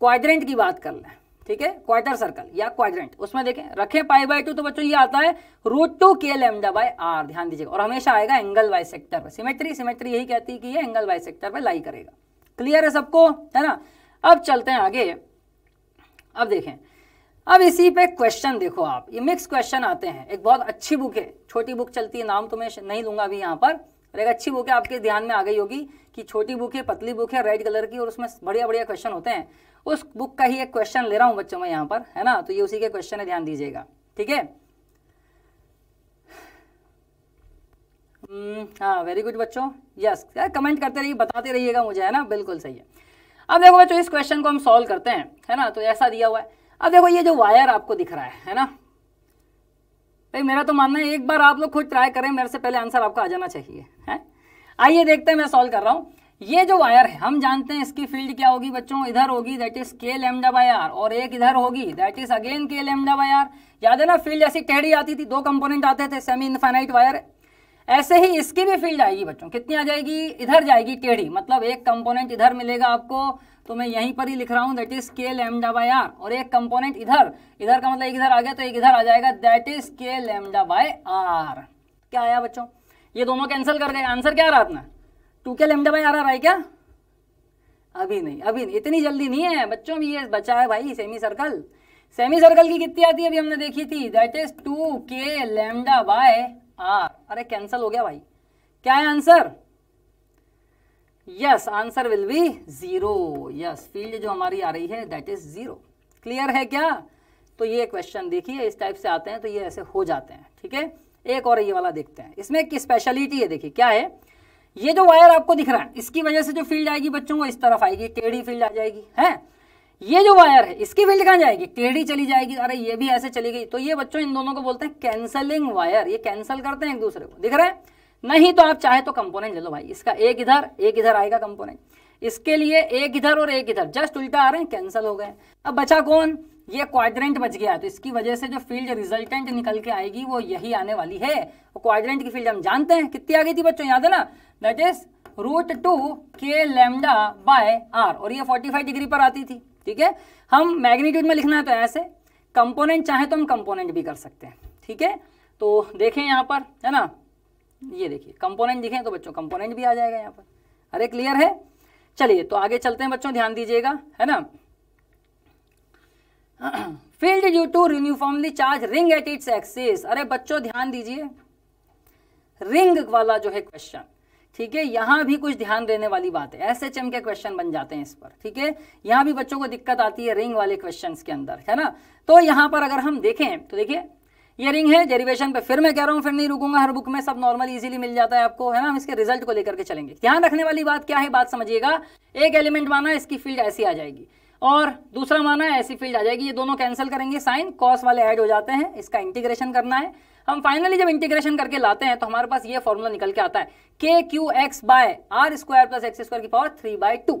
क्वाड्रेंट की बात कर लें ठीक है क्वार्टर सर्कल या क्वाड्रेंट उसमें देखें रखे पाई बाई टू तो बच्चों ये आता है रूट टू के लेमडा बाई आर ध्यान दीजिएगा और हमेशा आएगा एंगल वाई सेक्टर पर सिमेट्री सिमेट्री यही कहती है कि ये एंगल वाई सेक्टर पर लाई करेगा क्लियर है सबको है ना अब चलते हैं आगे अब देखें अब इसी पे क्वेश्चन देखो आप ये मिक्स क्वेश्चन आते हैं एक बहुत अच्छी बुक है छोटी बुक चलती है नाम तो मैं नहीं लूंगा अभी यहाँ पर और एक अच्छी बुक है आपके ध्यान में आ गई होगी कि छोटी बुक है पतली बुक है रेड कलर की और उसमें बढ़िया बढ़िया क्वेश्चन होते हैं उस बुक का ही एक क्वेश्चन ले रहा हूँ बच्चों में यहाँ पर है ना तो ये उसी के क्वेश्चन है ध्यान दीजिएगा ठीक है हम्म, हाँ वेरी गुड बच्चों यस यार कमेंट करते रहिए बताते रहिएगा मुझे है ना बिल्कुल सही है अब देखो बच्चों इस क्वेश्चन को हम सॉल्व करते हैं है ना तो ऐसा दिया हुआ है अब देखो ये जो वायर आपको दिख रहा है है ना भाई मेरा तो मानना है एक बार आप लोग खुद ट्राई करें मेरे से पहले आंसर आपका आ जाना चाहिए है आइए देखते हैं मैं सॉल्व कर रहा हूँ ये जो वायर है हम जानते हैं इसकी फील्ड क्या होगी बच्चों इधर होगी that is k lambda by r और एक इधर होगी that is again k lambda by are याद है ना फील्ड ऐसी टेढ़ी आती थी दो कंपोनेंट आते थे सेमी इनफाइनाइट वायर ऐसे ही इसकी भी फील्ड आएगी बच्चों कितनी आ जाएगी इधर जाएगी टेढ़ी मतलब एक कंपोनेंट इधर मिलेगा आपको तो मैं यहीं पर ही लिख रहा हूँ that is k lambda by r और एक कंपोनेंट इधर इधर का मतलब एक इधर आ गया तो एक इधर आ जाएगा that is k lambda by r क्या आया बच्चों ये दोनों कैंसिल कर गए आंसर क्या रहा अपना टू के लेमडा बाई आ रहा है क्या अभी नहीं अभी नहीं इतनी जल्दी नहीं है बच्चों भी ये बचा है भाई सेमी सर्कल सेमी सर्कल की कितनी आती है अभी हमने देखी थी दैट इज टू के लेमडा बाय आर अरे कैंसल हो गया भाई क्या है answer yes answer will be zero yes field जो हमारी आ रही है दैट इज जीरो क्लियर है क्या तो ये क्वेश्चन देखिए इस टाइप से आते हैं तो ये ऐसे हो जाते हैं ठीक है एक और ये वाला देखते हैं इसमें एक स्पेशलिटी है देखिए क्या है ये जो वायर आपको दिख रहा है इसकी वजह से जो फील्ड आएगी बच्चों को इस तरफ आएगी टेढ़ी फील्ड आ जाएगी है ये जो वायर है इसकी फील्ड कहां जाएगी टेढ़ी चली जाएगी अरे ये भी ऐसे चली गई तो ये बच्चों इन दोनों को बोलते हैं कैंसलिंग वायर ये कैंसिल करते हैं एक दूसरे को दिख रहा है नहीं तो आप चाहे तो कंपोनेंट ले लो भाई इसका एक इधर एक इधर आएगा कंपोनेंट इसके लिए एक इधर और एक इधर जस्ट उल्टा आ रहे हैं कैंसिल हो गए अब बचा कौन ये क्वाड्रेंट बच गया तो इसकी वजह से जो फील्ड रिजल्टेंट निकल के आएगी वो यही आने वाली है क्वाड्रेंट की फील्ड हम जानते हैं कितनी आ गई थी बच्चों याद है ना दैट इज रूट टू के लेमडा बाय आर और ये 45 डिग्री पर आती थी ठीक है हम मैग्नीट्यूड में लिखना है तो ऐसे कंपोनेंट चाहे तो हम कंपोनेंट भी कर सकते हैं ठीक है तो देखें यहाँ पर है ना ये देखिए कंपोनेंट दिखे तो बच्चों कंपोनेंट भी आ जाएगा यहाँ पर अरे क्लियर है चलिए तो आगे चलते हैं बच्चों ध्यान दीजिएगा है ना field due to uniformly charge ring at its axis अरे बच्चों ध्यान दीजिए रिंग वाला जो है क्वेश्चन ठीक है यहां भी कुछ ध्यान देने वाली बात है एच एम के क्वेश्चन बन जाते हैं इस पर ठीक है यहां भी बच्चों को दिक्कत आती है रिंग वाले क्वेश्चन के अंदर है ना तो यहां पर अगर हम देखें तो देखिए ये रिंग है डेरिवेशन पे फिर मैं कह रहा हूं फिर नहीं रुकूंगा हर बुक में सब नॉर्मल इजीली मिल जाता है आपको है ना हम इसके रिजल्ट को लेकर के चलेंगे ध्यान रखने वाली बात क्या है बात समझिएगा एक एलिमेंट माना इसकी फील्ड ऐसी आ जाएगी और दूसरा माना है ऐसी फील्ड आ जाएगी ये दोनों कैंसिल करेंगे साइन कॉस वाले ऐड हो जाते हैं इसका इंटीग्रेशन करना है हम फाइनली जब इंटीग्रेशन करके लाते हैं तो हमारे पास ये फॉर्मूला निकल के आता है के Q x by are square plus x square की power three by two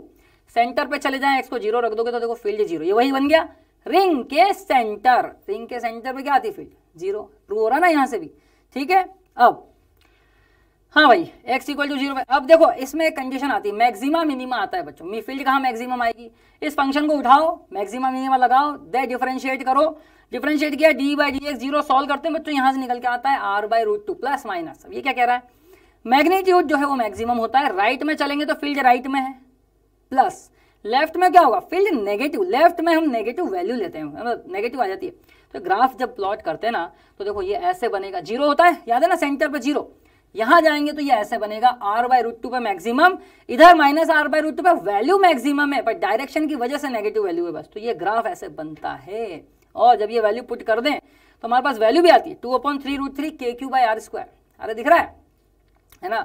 centre पे चले जाए एक्स को जीरो रख दोगे तो देखो फील्ड जीरो ये वही बन गया रिंग के सेंटर रिंग के सेंटर पे क्या आती फील्ड जीरो ट्रू हो रहा ना यहां से भी ठीक है अब हाँ भाई एक्स इक्वल टू जीरो अब देखो इसमें एक कंडीशन आती है मैक्सिमा मिनिमा आता है बच्चों मी फील्ड कहा मैक्सिमम आएगी इस फंक्शन को उठाओ मैक्सिमा मिनिमा लगाओ दे डिफरेंशिएट करो डिफरेंशिएट किया d by d x zero solve करते हैं बच्चों यहां से निकल के आता है are by root two plus minus ये क्या कह रहा है मैग्नीट्यूड जो है वो मैक्सिमम होता है राइट में चलेंगे तो फील्ड राइट में है प्लस लेफ्ट में क्या होगा फील्ड नेगेटिव लेफ्ट में हम नेगेटिव वैल्यू लेते हैं मतलब नेगेटिव आ जाती है तो ग्राफ जब प्लॉट करते हैं ना तो देखो ये ऐसे बनेगा जीरो होता है याद है ना सेंटर पर जीरो यहां जाएंगे तो ये ऐसे बनेगा आर बाय रूट टू पे मैक्सिमम इधर minus are by root two पे वैल्यू मैक्सिमम है पर डायरेक्शन की वजह से नेगेटिव वैल्यू है बस तो ये ग्राफ ऐसे बनता है और जब ये वैल्यू पुट कर दें तो हमारे पास वैल्यू भी आती है two upon three root three k Q by are square अरे दिख रहा है है ना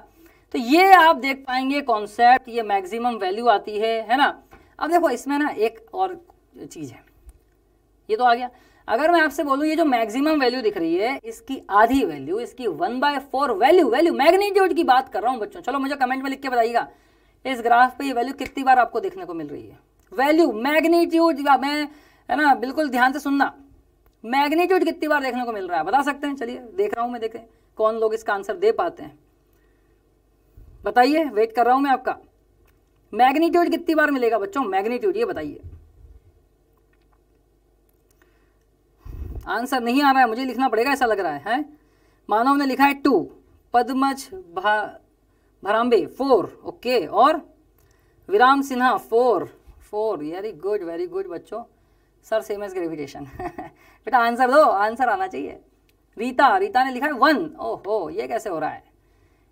तो ये आप देख पाएंगे कॉन्सेप्ट ये मैक्सिमम वैल्यू आती है है ना अब देखो इसमें ना एक और चीज़ है ये तो आ गया अगर मैं आपसे बोलूं ये जो मैक्सिमम वैल्यू दिख रही है इसकी आधी वैल्यू इसकी one by four value value magnitude की बात कर रहा हूं बच्चों चलो मुझे कमेंट में लिख के बताइएगा इस ग्राफ पे ये वैल्यू कितनी बार आपको देखने को मिल रही है वैल्यू मैग्नीट्यूड मैं है ना बिल्कुल ध्यान से सुनना मैग्नीट्यूड कितनी बार देखने को मिल रहा है बता सकते हैं चलिए देख रहा हूं मैं देखें कौन लोग इसका आंसर दे पाते हैं बताइए वेट कर रहा हूं मैं आपका मैग्नीट्यूड कितनी बार मिलेगा बच्चों मैग्नीट्यूड ये बताइए आंसर नहीं आ रहा है मुझे लिखना पड़ेगा ऐसा लग रहा है, है? मानव ने लिखा है टू पद्मज भरामबे फोर ओके और Viram Sinha four four very good very good बच्चों सर सेम एज ग्रेविटेशन बेटा आंसर दो आंसर आना चाहिए रीता रीता ने लिखा है वन ओहो ये कैसे हो रहा है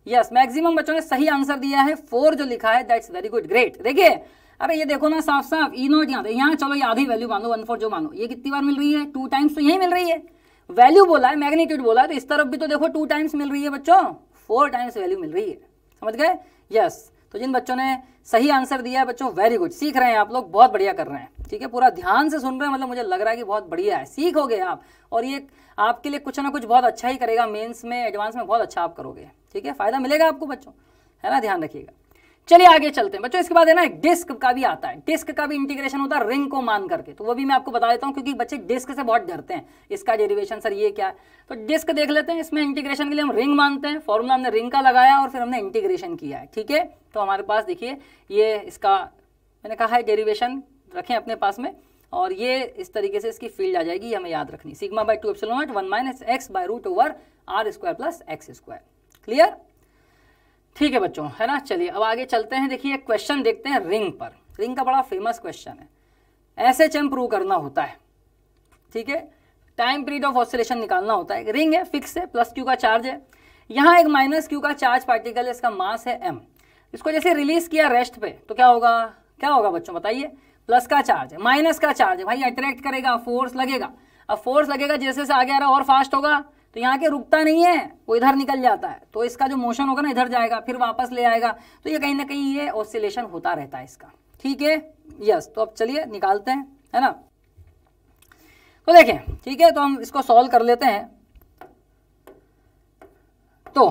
यस yes, मैक्सिमम बच्चों ने सही आंसर दिया है फोर जो लिखा है दैट्स वेरी गुड ग्रेट देखिए अरे ये देखो ना साफ साफ ई नॉट यहाँ यहाँ चलो ये आधी वैल्यू मानो वन फोर जो मानो ये कितनी बार मिल रही है टू टाइम्स तो यही मिल रही है वैल्यू बोला है मैग्नीट्यूड बोला है तो इस तरफ भी तो देखो टू टाइम्स मिल रही है बच्चों फोर टाइम्स वैल्यू मिल रही है समझ गए यस तो जिन बच्चों ने सही आंसर दिया है बच्चों वेरी गुड सीख रहे हैं आप लोग बहुत बढ़िया कर रहे हैं ठीक है पूरा ध्यान से सुन रहे हैं मतलब मुझे लग रहा है कि बहुत बढ़िया है सीखोगे आप और ये आपके लिए कुछ ना कुछ बहुत अच्छा ही करेगा मेंस में एडवांस में बहुत अच्छा आप करोगे ठीक है फायदा मिलेगा आपको बच्चों है ना ध्यान रखिएगा चलिए आगे चलते हैं बच्चों इसके बाद है ना डिस्क का भी आता है डिस्क का भी इंटीग्रेशन होता है रिंग को मान करके तो वो भी मैं आपको बता देता हूँ क्योंकि बच्चे डिस्क से बहुत डरते हैं इसका डेरिवेशन सर ये क्या है तो डिस्क देख लेते हैं इसमें इंटीग्रेशन के लिए हम रिंग मानते हैं फॉर्मूला हमने रिंग का लगाया और फिर हमने इंटीग्रेशन किया है ठीक है तो हमारे पास देखिए ये इसका मैंने कहा है डेरिवेशन रखें अपने पास में और ये इस तरीके से इसकी फील्ड आ जाएगी हमें याद रखनी sigma by two epsilon one minus x by root over are square plus x square clear ठीक है बच्चों है ना चलिए अब आगे चलते हैं देखिए क्वेश्चन देखते हैं रिंग पर रिंग का बड़ा फेमस क्वेश्चन है एस एच एम प्रूव करना होता है ठीक है टाइम पीरियड ऑफ ऑसिलेशन निकालना होता है रिंग है फिक्स है प्लस क्यू का चार्ज है यहाँ एक माइनस क्यू का चार्ज पार्टिकल है इसका मास है एम इसको जैसे रिलीज किया रेस्ट पे तो क्या होगा क्या होगा बच्चों बताइए प्लस का चार्ज है माइनस का चार्ज है भाई अट्रैक्ट करेगा फोर्स लगेगा अब फोर्स लगेगा जैसे जैसे आगे आ रहा और फास्ट होगा तो यहाँ के रुकता नहीं है वो इधर निकल जाता है तो इसका जो मोशन होगा ना इधर जाएगा फिर वापस ले आएगा तो ये कहीं ना कहीं ये ऑसिलेशन होता रहता है इसका ठीक है यस तो अब चलिए निकालते हैं है ना तो देखें ठीक है तो हम इसको सॉल्व कर लेते हैं तो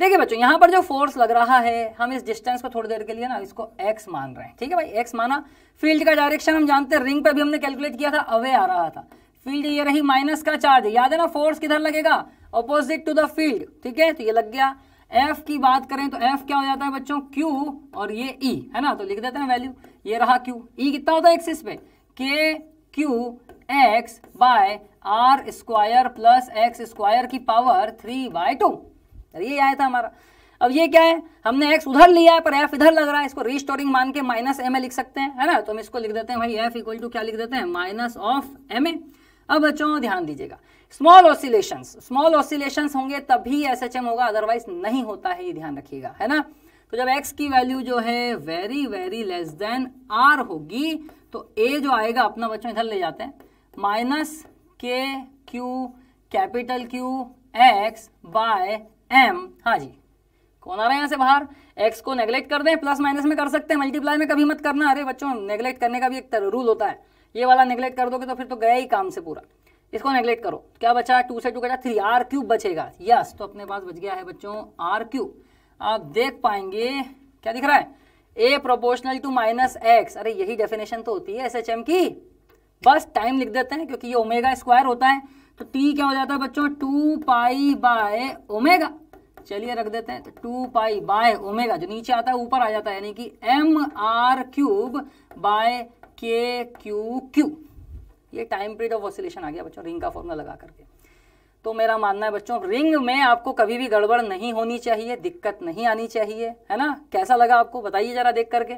देखिए बच्चों यहां पर जो फोर्स लग रहा है हम इस डिस्टेंस को थोड़ी देर के लिए ना इसको एक्स मान रहे हैं ठीक है भाई एक्स माना फील्ड का डायरेक्शन हम जानते हैं रिंग पे भी हमने कैलकुलेट किया था अवे आ रहा था फील्ड ये रही माइनस का चार्ज याद है ना फोर्स किधर लगेगा अपोजिट टू द फील्ड ठीक है तो ये लग गया एफ की बात करें तो एफ क्या हो जाता है बच्चों क्यू और ये ई e, है ना तो लिख देते हैं वैल्यू ये रहा क्यू ई e कितना होता है एक्सिस पे के Q x by are square plus x square की पावर थ्री बाय टू ये आया था हमारा अब ये क्या है हमने एक्स उधर लिया है पर एफ इधर लग रहा है इसको रिस्टोरिंग मान के माइनस एम ए लिख सकते हैं है ना तो हम इसको लिख देते हैं भाई एफ इक्वल टू क्या लिख देते हैं माइनस ऑफ एम ए अब बच्चों ध्यान दीजिएगा स्मॉल ऑसिलेशन स्मॉल ऑसिलेशन होंगे तभी एस एच एम होगा अदरवाइज नहीं होता है ये ध्यान रखिएगा है ना तो जब x की वैल्यू जो है very very less than r होगी तो a जो आएगा अपना बच्चों इधर ले जाते हैं माइनस के q capital q x by m हाँ जी कौन आ रहा है यहां से बाहर x को नेग्लेक्ट कर दें प्लस माइनस में कर सकते हैं मल्टीप्लाई में कभी मत करना अरे बच्चों नेग्लेक्ट करने का भी एक रूल होता है ये वाला निगलेक्ट कर दोगे तो फिर तो गया ही काम से पूरा इसको निगलेक्ट करो क्या बचा टू से टू बचा थ्री आर क्यूब बचेगा यस तो अपने पास बच गया है बच्चों आर क्यूब आप देख पाएंगे क्या दिख रहा है a proportional to minus x अरे यही डेफिनेशन तो होती है एस एच एम की बस टाइम लिख देते हैं क्योंकि ये ओमेगा स्क्वायर होता है तो टी क्या हो जाता है बच्चों टू पाई बाय ओमेगा चलिए रख देते हैं तो टू पाई बाय ओमेगा जो नीचे आता है ऊपर आ जाता है यानी कि m r cube by k Q q ये टाइम पीरियड ऑफ ऑसिलेशन आ गया बच्चों रिंग का फॉर्मूला लगा करके तो मेरा मानना है बच्चों रिंग में आपको कभी भी गड़बड़ नहीं होनी चाहिए दिक्कत नहीं आनी चाहिए है ना कैसा लगा आपको बताइए जरा देख करके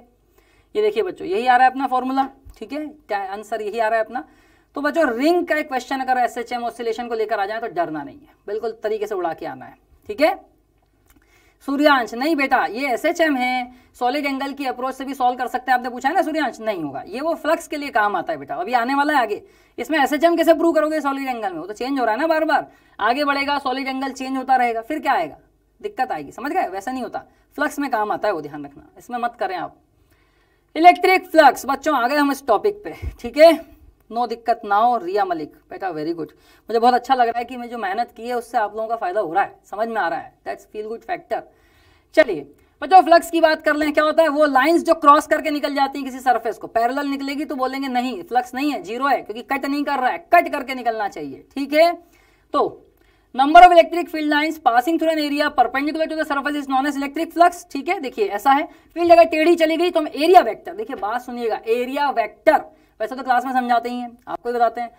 ये देखिए बच्चों यही आ रहा है अपना फॉर्मूला ठीक है आंसर यही आ रहा है अपना तो बच्चों रिंग का एक क्वेश्चन अगर एस एच एम ऑसिलेशन को लेकर आ जाए तो डरना नहीं है बिल्कुल तरीके से उड़ा के आना है ठीक है सूर्यांश नहीं बेटा ये एस एच एम है सॉलिड एंगल की अप्रोच से भी सॉल्व कर सकते हैं आपने पूछा है ना सूर्यांश नहीं होगा ये वो फ्लक्स के लिए काम आता है बेटा अभी आने वाला है आगे इसमें एस एच एम कैसे प्रूव करोगे सॉलिड एंगल में वो तो चेंज हो रहा है ना बार बार आगे बढ़ेगा सॉलिड एंगल चेंज होता रहेगा फिर क्या आएगा दिक्कत आएगी समझ गए वैसा नहीं होता फ्लक्स में काम आता है वो ध्यान रखना इसमें मत करें आप इलेक्ट्रिक फ्लक्स बच्चों आ गए हम इस टॉपिक पे ठीक है नो दिक्कत ना हो रिया मलिक बेटा वेरी गुड मुझे बहुत अच्छा लग रहा है कि मैं जो मेहनत की है उससे आप लोगों का फायदा हो रहा है समझ में आ रहा है दैट्स फील गुड फैक्टर चलिए बच्चों फ्लक्स की बात कर लें क्या होता है वो लाइंस जो क्रॉस करके निकल जाती हैं किसी सरफेस को पैरेलल निकलेगी तो बोलेंगे नहीं फ्लक्स नहीं है जीरो है क्योंकि कट नहीं कर रहा है कट करके निकलना चाहिए ठीक है तो number of electric field lines passing through an area perpendicular to the surface is known as electric flux ठीक है देखिए ऐसा है फील्ड अगर टेढ़ी चली गई तो हम एरिया वैक्टर देखिए बात सुनिएगा एरिया वैक्टर वैसे तो क्लास में समझाते ही हैं आपको ही बताते हैं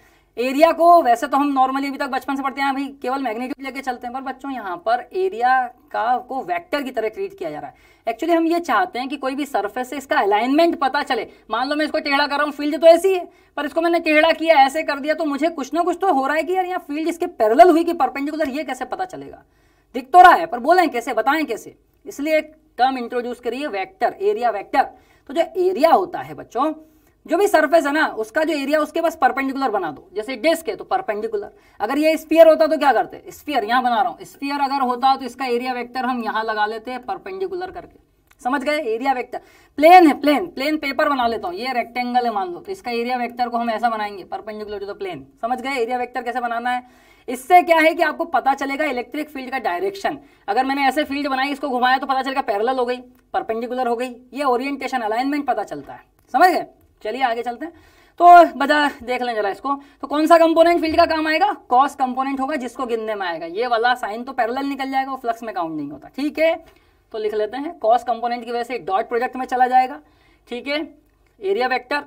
एरिया को वैसे तो हम नॉर्मली अभी तक बचपन से पढ़ते हैं भाई केवल मैग्नेट्यूड लेके चलते हैं पर बच्चों यहाँ पर एरिया का को वेक्टर की तरह ट्रीट किया जा रहा है एक्चुअली हम ये चाहते हैं कि कोई भी सरफेस से इसका अलाइनमेंट पता चले मान लो मैं इसको टेढ़ा कर रहा हूँ फील्ड तो ऐसी है पर इसको मैंने टेढ़ा किया ऐसे कर दिया तो मुझे कुछ ना कुछ तो हो रहा है कि यार यहाँ फील्ड इसके पैरल हुई कि परपेंडिकुलर ये कैसे पता चलेगा दिख तो रहा है पर बोले कैसे बताएं कैसे इसलिए एक टर्म इंट्रोड्यूस करिए वैक्टर एरिया वैक्टर तो जो एरिया होता है बच्चों जो भी सरफेस है ना उसका जो एरिया उसके पास परपेंडिकुलर बना दो जैसे डिस्क है तो परपेंडिकुलर अगर ये स्पीयर होता तो क्या करते स्पीयर यहां बना रहा हूं स्पीयर अगर होता तो इसका एरिया वेक्टर हम यहां लगा लेते हैं परपेंडिकुलर करके समझ गए एरिया वेक्टर प्लेन है प्लेन प्लेन पेपर बना लेता हूँ ये रेक्टेंगल है मान लो तो इसका एरिया वेक्टर को हम ऐसा बनाएंगे परपेंडिकुलर टू द प्लेन समझ गए एरिया वेक्टर कैसे बनाना है इससे क्या है कि आपको पता चलेगा इलेक्ट्रिक फील्ड का डायरेक्शन अगर मैंने ऐसे फील्ड बनाई इसको घुमाया तो पता चलेगा पैरेलल हो गई परपेंडिकुलर हो गई ये ओरिएंटेशन अलाइनमेंट पता चलता है समझ गए चलिए आगे चलते हैं तो बता देख लें जरा इसको तो कौन सा कंपोनेंट फील्ड का काम आएगा कॉस कंपोनेंट होगा जिसको गिनने में आएगा ये वाला साइन तो पैरेलल निकल जाएगा फ्लक्स में काउंट नहीं होता ठीक है तो लिख लेते हैं कॉस कंपोनेंट की वजह से डॉट प्रोजेक्ट में चला जाएगा ठीक है एरिया वेक्टर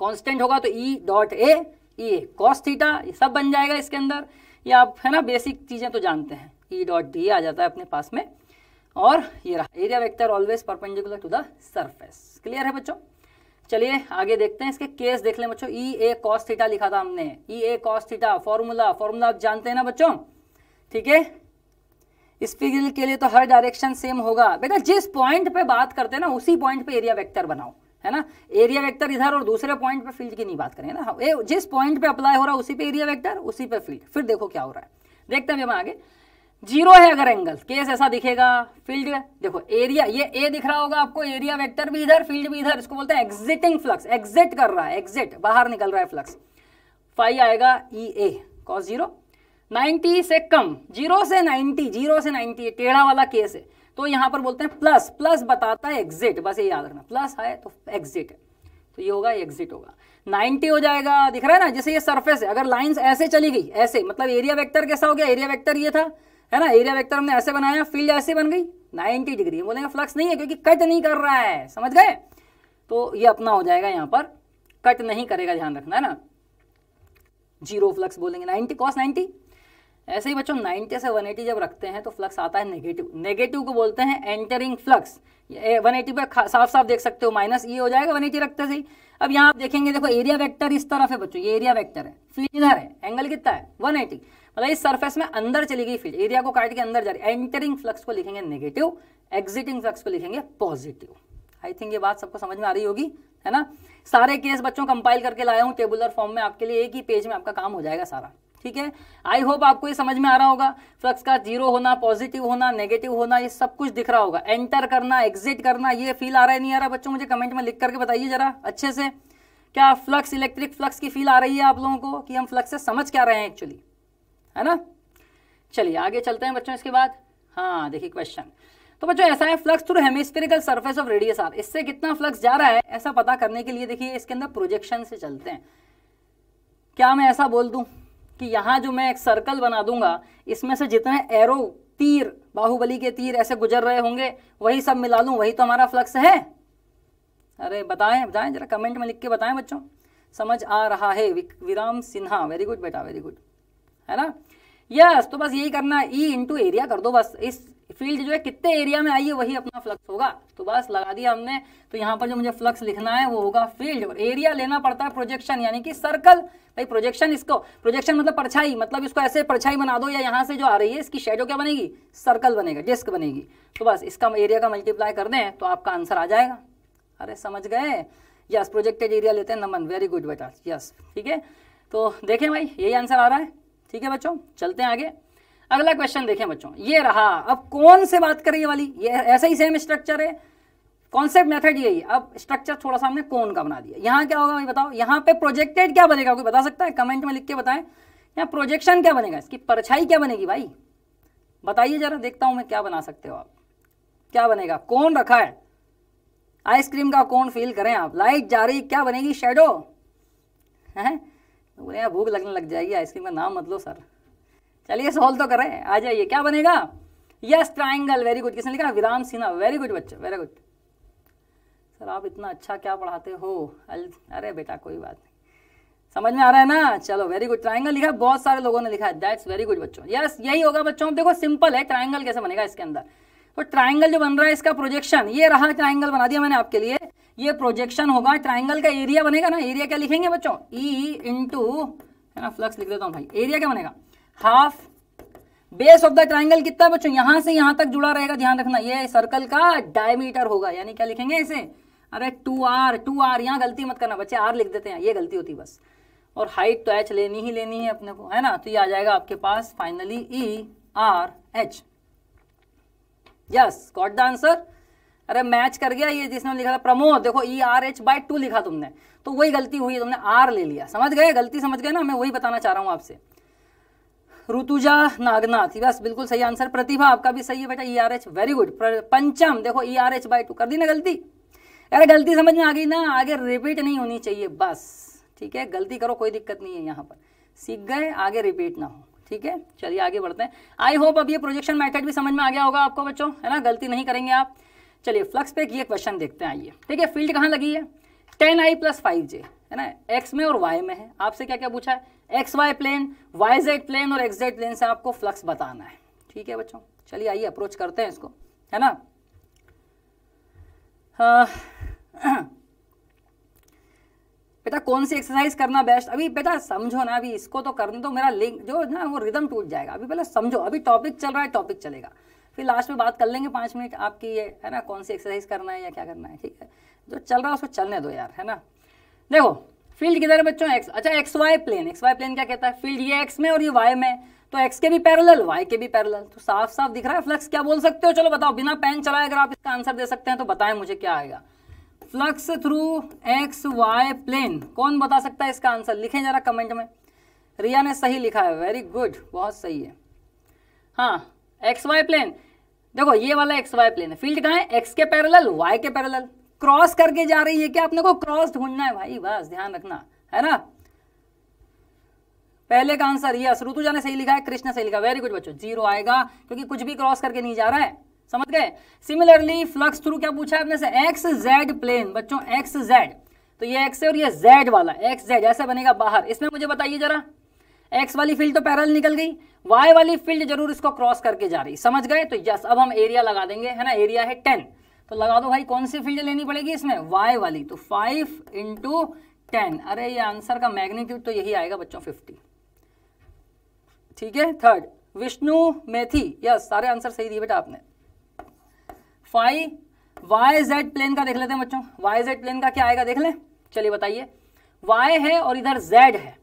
कांस्टेंट होगा तो E dot A E A cos theta ये सब बन जाएगा इसके अंदर ये आप है ना बेसिक चीज़ें तो जानते हैं ई डॉट डी आ जाता है अपने पास में और ये रहा area vector always perpendicular to the surface clear है बच्चों चलिए आगे देखते हैं इसके केस देख ले बच्चों ई ए कॉस थीटा लिखा था हमने E A cos theta formula formula आप जानते हैं ना बच्चों ठीक है इस के लिए तो हर डायरेक्शन सेम होगा बेटा जिस पॉइंट पे बात करते हैं ना उसी पॉइंट पे एरिया वेक्टर बनाओ है ना एरिया वेक्टर इधर और दूसरे पॉइंट पे फील्ड की नहीं बात करें ना ए, जिस पॉइंट पे अप्लाई हो रहा है उसी पे एरिया वेक्टर उसी पे फील्ड फिर देखो क्या हो रहा है देखते हैं हम आगे जीरो है अगर एंगल केस ऐसा दिखेगा फील्ड देखो एरिया ये ए दिख रहा होगा आपको एरिया वेक्टर भी इधर फील्ड भी इधर इसको बोलते हैं एग्जिटिंग फ्लक्स एग्जिट कर रहा है एग्जिट बाहर निकल रहा है फ्लक्स फाइव आएगा E A cos zero ninety से कम जीरो से नाइनटी जीरो से नाइनटी टेढ़ा वाला केस है तो यहां पर बोलते हैं प्लस प्लस बताता है एग्जिट बस ये याद रखना प्लस आए तो एग्जिट तो ये होगा एग्जिट होगा 90 हो जाएगा दिख रहा है ना जैसे ये सरफेस है अगर लाइंस ऐसे चली गई ऐसे मतलब एरिया वेक्टर कैसा हो गया एरिया वेक्टर ये था है ना एरिया वेक्टर हमने ऐसे बनाया फील्ड ऐसे बन गई 90 डिग्री बोलेंगे फ्लक्स नहीं है क्योंकि कट नहीं कर रहा है समझ गए तो ये अपना हो जाएगा यहाँ पर कट नहीं करेगा ध्यान रखना है ना जीरो फ्लक्स बोलेंगे नाइन्टी कॉस नाइन्टी ऐसे ही बच्चों 90 से 180 जब रखते हैं तो फ्लक्स आता है नेगेटिव नेगेटिव को बोलते हैं एंटरिंग फ्लक्स वन एटी पर साफ साफ देख सकते हो माइनस ये हो जाएगा 180 रखते से अब यहाँ आप देखेंगे देखो एरिया वेक्टर इस तरफ है बच्चों ये एरिया वेक्टर है फील्ड इधर है एंगल कितना है 180 मतलब इस सरफेस में अंदर चली गई फील्ड एरिया को काट के अंदर जा रही है एंटरिंग फ्लक्स को लिखेंगे नेगेटिव एग्जिटिंग फ्लक्स को लिखेंगे पॉजिटिव आई थिंक ये बात सबको समझ में आ रही होगी है ना सारे केस बच्चों कंपाइल करके लाया हूँ टेबुलर फॉर्म में आपके लिए एक ही पेज में आपका काम हो जाएगा सारा ठीक है आई होप आपको ये समझ में आ रहा होगा फ्लक्स का जीरो होना पॉजिटिव होना नेगेटिव होना ये सब कुछ दिख रहा होगा एंटर करना एग्जिट करना ये फील आ रहा है नहीं आ रहा बच्चों मुझे कमेंट में लिख करके बताइए जरा अच्छे से क्या फ्लक्स इलेक्ट्रिक फ्लक्स की फील आ रही है आप लोगों को कि हम फ्लक्स से समझ क्या रहे हैं एक्चुअली है ना चलिए आगे चलते हैं बच्चों इसके बाद हाँ देखिए क्वेश्चन तो बच्चों ऐसा है flux through hemispherical surface of radius r इससे कितना फ्लक्स जा रहा है ऐसा पता करने के लिए देखिए इसके अंदर प्रोजेक्शन से चलते हैं क्या मैं ऐसा बोल दूं कि यहां जो मैं एक सर्कल बना दूंगा इसमें से जितने एरो तीर बाहुबली के तीर ऐसे गुजर रहे होंगे वही सब मिला लूँ वही तो हमारा फ्लक्स है अरे बताएं बताएं जरा कमेंट में लिख के बताएं बच्चों समझ आ रहा है विराम सिन्हा वेरी गुड बेटा वेरी गुड है ना यस तो बस यही करना है ई इंटू एरिया कर दो बस इस फील्ड जो है कितने एरिया में आई है वही अपना फ्लक्स होगा तो बस लगा दिया हमने तो यहाँ पर जो मुझे फ्लक्स लिखना है वो होगा फील्ड और एरिया लेना पड़ता है प्रोजेक्शन यानी कि सर्कल भाई प्रोजेक्शन इसको प्रोजेक्शन मतलब परछाई मतलब इसको ऐसे परछाई बना दो या यहाँ से जो आ रही है इसकी शेडो क्या बनेगी सर्कल बनेगा डिस्क बनेगी तो बस इसका एरिया का मल्टीप्लाई कर दें तो आपका आंसर आ जाएगा अरे समझ गए यस प्रोजेक्टेड एरिया लेते हैं नमन वेरी गुड बेटा यस ठीक है तो देखें भाई यही आंसर आ रहा है ठीक है बच्चों चलते हैं आगे अगला क्वेश्चन देखें बच्चों ये रहा अब कौन से बात करें ये वाली ये ऐसा ही सेम स्ट्रक्चर है कॉन्सेप्ट मेथड यही अब स्ट्रक्चर थोड़ा सा हमने कौन का बना दिया यहाँ क्या होगा भाई बताओ यहाँ पे प्रोजेक्टेड क्या बनेगा कोई बता सकता है कमेंट में लिख के बताएं यहाँ प्रोजेक्शन क्या बनेगा इसकी परछाई क्या बनेगी भाई बताइए जरा देखता हूँ मैं क्या बना सकते हो आप क्या बनेगा कौन रखा है आइसक्रीम का कौन फील करें आप लाइट जा रही क्या बनेगी शेडो है बोले यार भूख लगने लग जाएगी आइसक्रीम का नाम मत लो सर चलिए सॉल्व तो करें आ जाइए क्या बनेगा यस ट्राइंगल वेरी गुड किसने लिखा विराम सिन्हा वेरी गुड बच्चा वेरी गुड सर आप इतना अच्छा क्या पढ़ाते हो अरे बेटा कोई बात नहीं समझ में आ रहा है ना चलो वेरी गुड ट्राइंगल लिखा बहुत सारे लोगों ने लिखा है दैट्स वेरी गुड बच्चों यस यही होगा बच्चों देखो सिंपल है ट्राइंगल कैसे बनेगा इसके अंदर तो ट्राइंगल जो बन रहा है इसका प्रोजेक्शन ये रहा ट्राइंगल बना दिया मैंने आपके लिए ये प्रोजेक्शन होगा ट्राइंगल का एरिया बनेगा ना एरिया क्या लिखेंगे बच्चों ई e इंटू है ना फ्लक्स लिख देता हूँ भाई एरिया क्या बनेगा half base of the triangle कितना बच्चों यहां से यहां तक जुड़ा रहेगा ध्यान रखना ये सर्कल का डायमीटर होगा यानी क्या लिखेंगे इसे अरे टू आर टू आर यहाँ गलती मत करना बच्चे आर लिख देते हैं ये गलती होती बस और हाइट तो एच लेनी ही लेनी है अपने को है ना तो ये आ जाएगा आपके पास finally E R H yes got the answer अरे मैच कर गया ये जिसने लिखा था प्रमोद देखो E R H by two लिखा तुमने तो वही गलती हुई तुमने आर ले लिया समझ गए गलती समझ गए ना मैं वही बताना चाह रहा हूँ आपसे ऋतुजा नागनाथ बस बिल्कुल सही आंसर प्रतिभा आपका भी सही है बेटा E R H very good Pancham देखो E R H by two कर दी ना गलती अरे गलती समझ में आ गई ना आगे रिपीट नहीं होनी चाहिए बस ठीक है गलती करो कोई दिक्कत नहीं है यहाँ पर सीख गए आगे रिपीट ना हो ठीक है चलिए आगे बढ़ते हैं आई होप अब ये प्रोजेक्शन मैथड भी समझ में आ गया होगा आपको बच्चों है ना गलती नहीं करेंगे आप चलिए फ्लक्स पे ये क्वेश्चन देखते हैं आइए ठीक है फील्ड कहाँ लगी है ten I plus five J है ना एक्स में और वाई में है आपसे क्या क्या पूछा है X Y plane Y Z plane और एक्स जेड प्लेन से आपको फ्लक्स बताना है ठीक है बच्चों चलिए आइए अप्रोच करते हैं इसको है ना हाँ। बेटा कौन सी एक्सरसाइज करना बेस्ट अभी बेटा समझो ना अभी इसको तो करने तो मेरा लिंक जो ना वो रिदम टूट जाएगा अभी पहले समझो अभी टॉपिक चल रहा है टॉपिक चलेगा फिर लास्ट में बात कर लेंगे पाँच मिनट आपकी ये है ना कौन सी एक्सरसाइज करना है या क्या करना है ठीक है जो चल रहा है उसको चलने दो यार है ना देखो फील्ड किधर है बच्चों एक्स अच्छा X Y plane X Y plane क्या कहता है फील्ड ये एक्स में और ये वाई में तो एक्स के भी पैरेलल वाई के भी पैरेलल तो साफ साफ दिख रहा है फ्लक्स क्या बोल सकते हो चलो बताओ बिना पेन चलाए अगर आप इसका आंसर दे सकते हैं तो बताएं मुझे क्या आएगा flux through X Y plane कौन बता सकता है इसका आंसर लिखें जरा कमेंट में रिया ने सही लिखा है वेरी गुड बहुत सही है हाँ एक्स वाई प्लेन देखो ये वाला एक्स वाई प्लेन है फील्ड कहा है एक्स के पैरेलल वाई के पैरेलल क्रॉस करके जा रही है क्या अपने को क्रॉस ढूंढना है भाई बस ध्यान रखना है ना पहले का आंसर ये श्रुतुजा जाने सही लिखा है कृष्ण सही लिखा वेरी गुड बच्चों जीरो आएगा क्योंकि कुछ भी क्रॉस करके नहीं जा रहा है समझ गए सिमिलरली फ्लक्स थ्रू क्या पूछा है अपने से एक्स जेड प्लेन बच्चों एक्स जेड तो ये एक्स है और ये जेड वाला एक्स जेड ऐसा बनेगा बाहर इसमें मुझे बताइए जरा एक्स वाली फील्ड तो पैरल निकल गई वाई वाली फील्ड जरूर इसको क्रॉस करके जा रही समझ गए तो यस अब हम एरिया लगा देंगे है ना एरिया है टेन तो लगा दो भाई कौन सी फील्ड लेनी पड़ेगी इसमें वाई वाली तो फाइव इंटू टेन अरे ये आंसर का मैग्नीट्यूड तो यही आएगा बच्चों फिफ्टी ठीक है थर्ड विष्णु मेथी यस सारे आंसर सही दिए बेटा आपने फाइव वाई जेड प्लेन का देख लेते हैं बच्चों वाई जेड प्लेन का क्या आएगा देख लें चलिए बताइए वाई है और इधर जेड है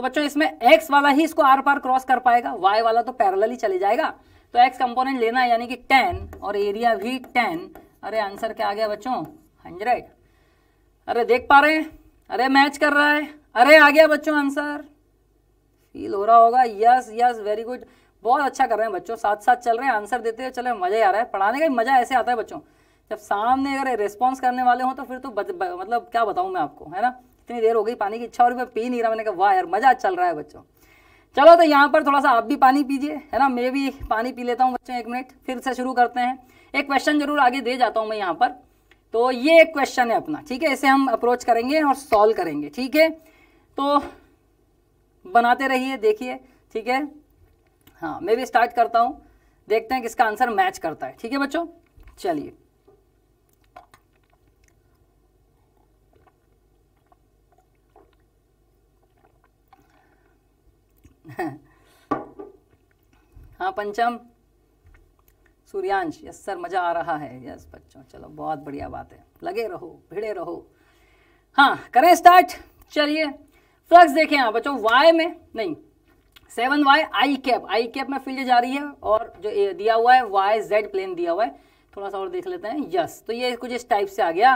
तो बच्चों इसमें एक्स वाला ही इसको आर पार क्रॉस कर पाएगा वाई वाला तो पैरल ही चले जाएगा तो एक्स कंपोनेंट लेना है यानी कि टेन और एरिया भी टेन अरे आंसर क्या आ गया बच्चों हंड्रेड अरे देख पा रहे हैं अरे मैच कर रहा है अरे आ गया बच्चों आंसर फील हो रहा होगा यस यस वेरी गुड बहुत अच्छा कर रहे हैं बच्चों साथ साथ चल रहे हैं आंसर देते हैं चले मज़ा आ रहा है पढ़ाने का मज़ा ऐसे आता है बच्चों जब सामने अगर रिस्पॉन्स करने वाले हों तो फिर तो ब, मतलब क्या बताऊं मैं आपको है ना इतनी देर हो गई पानी की इच्छा और मैं पी नहीं रहा मैंने कहा वाह यार मज़ा चल रहा है बच्चों चलो तो यहाँ पर थोड़ा सा आप भी पानी पीजिए है ना मैं भी पानी पी लेता हूँ बच्चों एक मिनट फिर से शुरू करते हैं एक क्वेश्चन जरूर आगे दे जाता हूँ मैं यहाँ पर तो ये एक क्वेश्चन है अपना ठीक है इसे हम अप्रोच करेंगे और सॉल्व करेंगे ठीक है तो बनाते रहिए देखिए ठीक है हाँ मैं भी स्टार्ट करता हूँ देखते हैं किसका आंसर मैच करता है ठीक है बच्चों चलिए हाँ पंचम सूर्यांश यस सर मज़ा आ रहा है यस बच्चों चलो बहुत बढ़िया बात है लगे रहो भिड़े रहो हाँ करें स्टार्ट चलिए फ्लक्स देखें यहाँ बच्चों वाई में नहीं seven Y I cap I cap में फील्ड जा रही है और जो दिया हुआ है वाई जेड प्लेन दिया हुआ है थोड़ा सा और देख लेते हैं यस तो ये कुछ इस टाइप से आ गया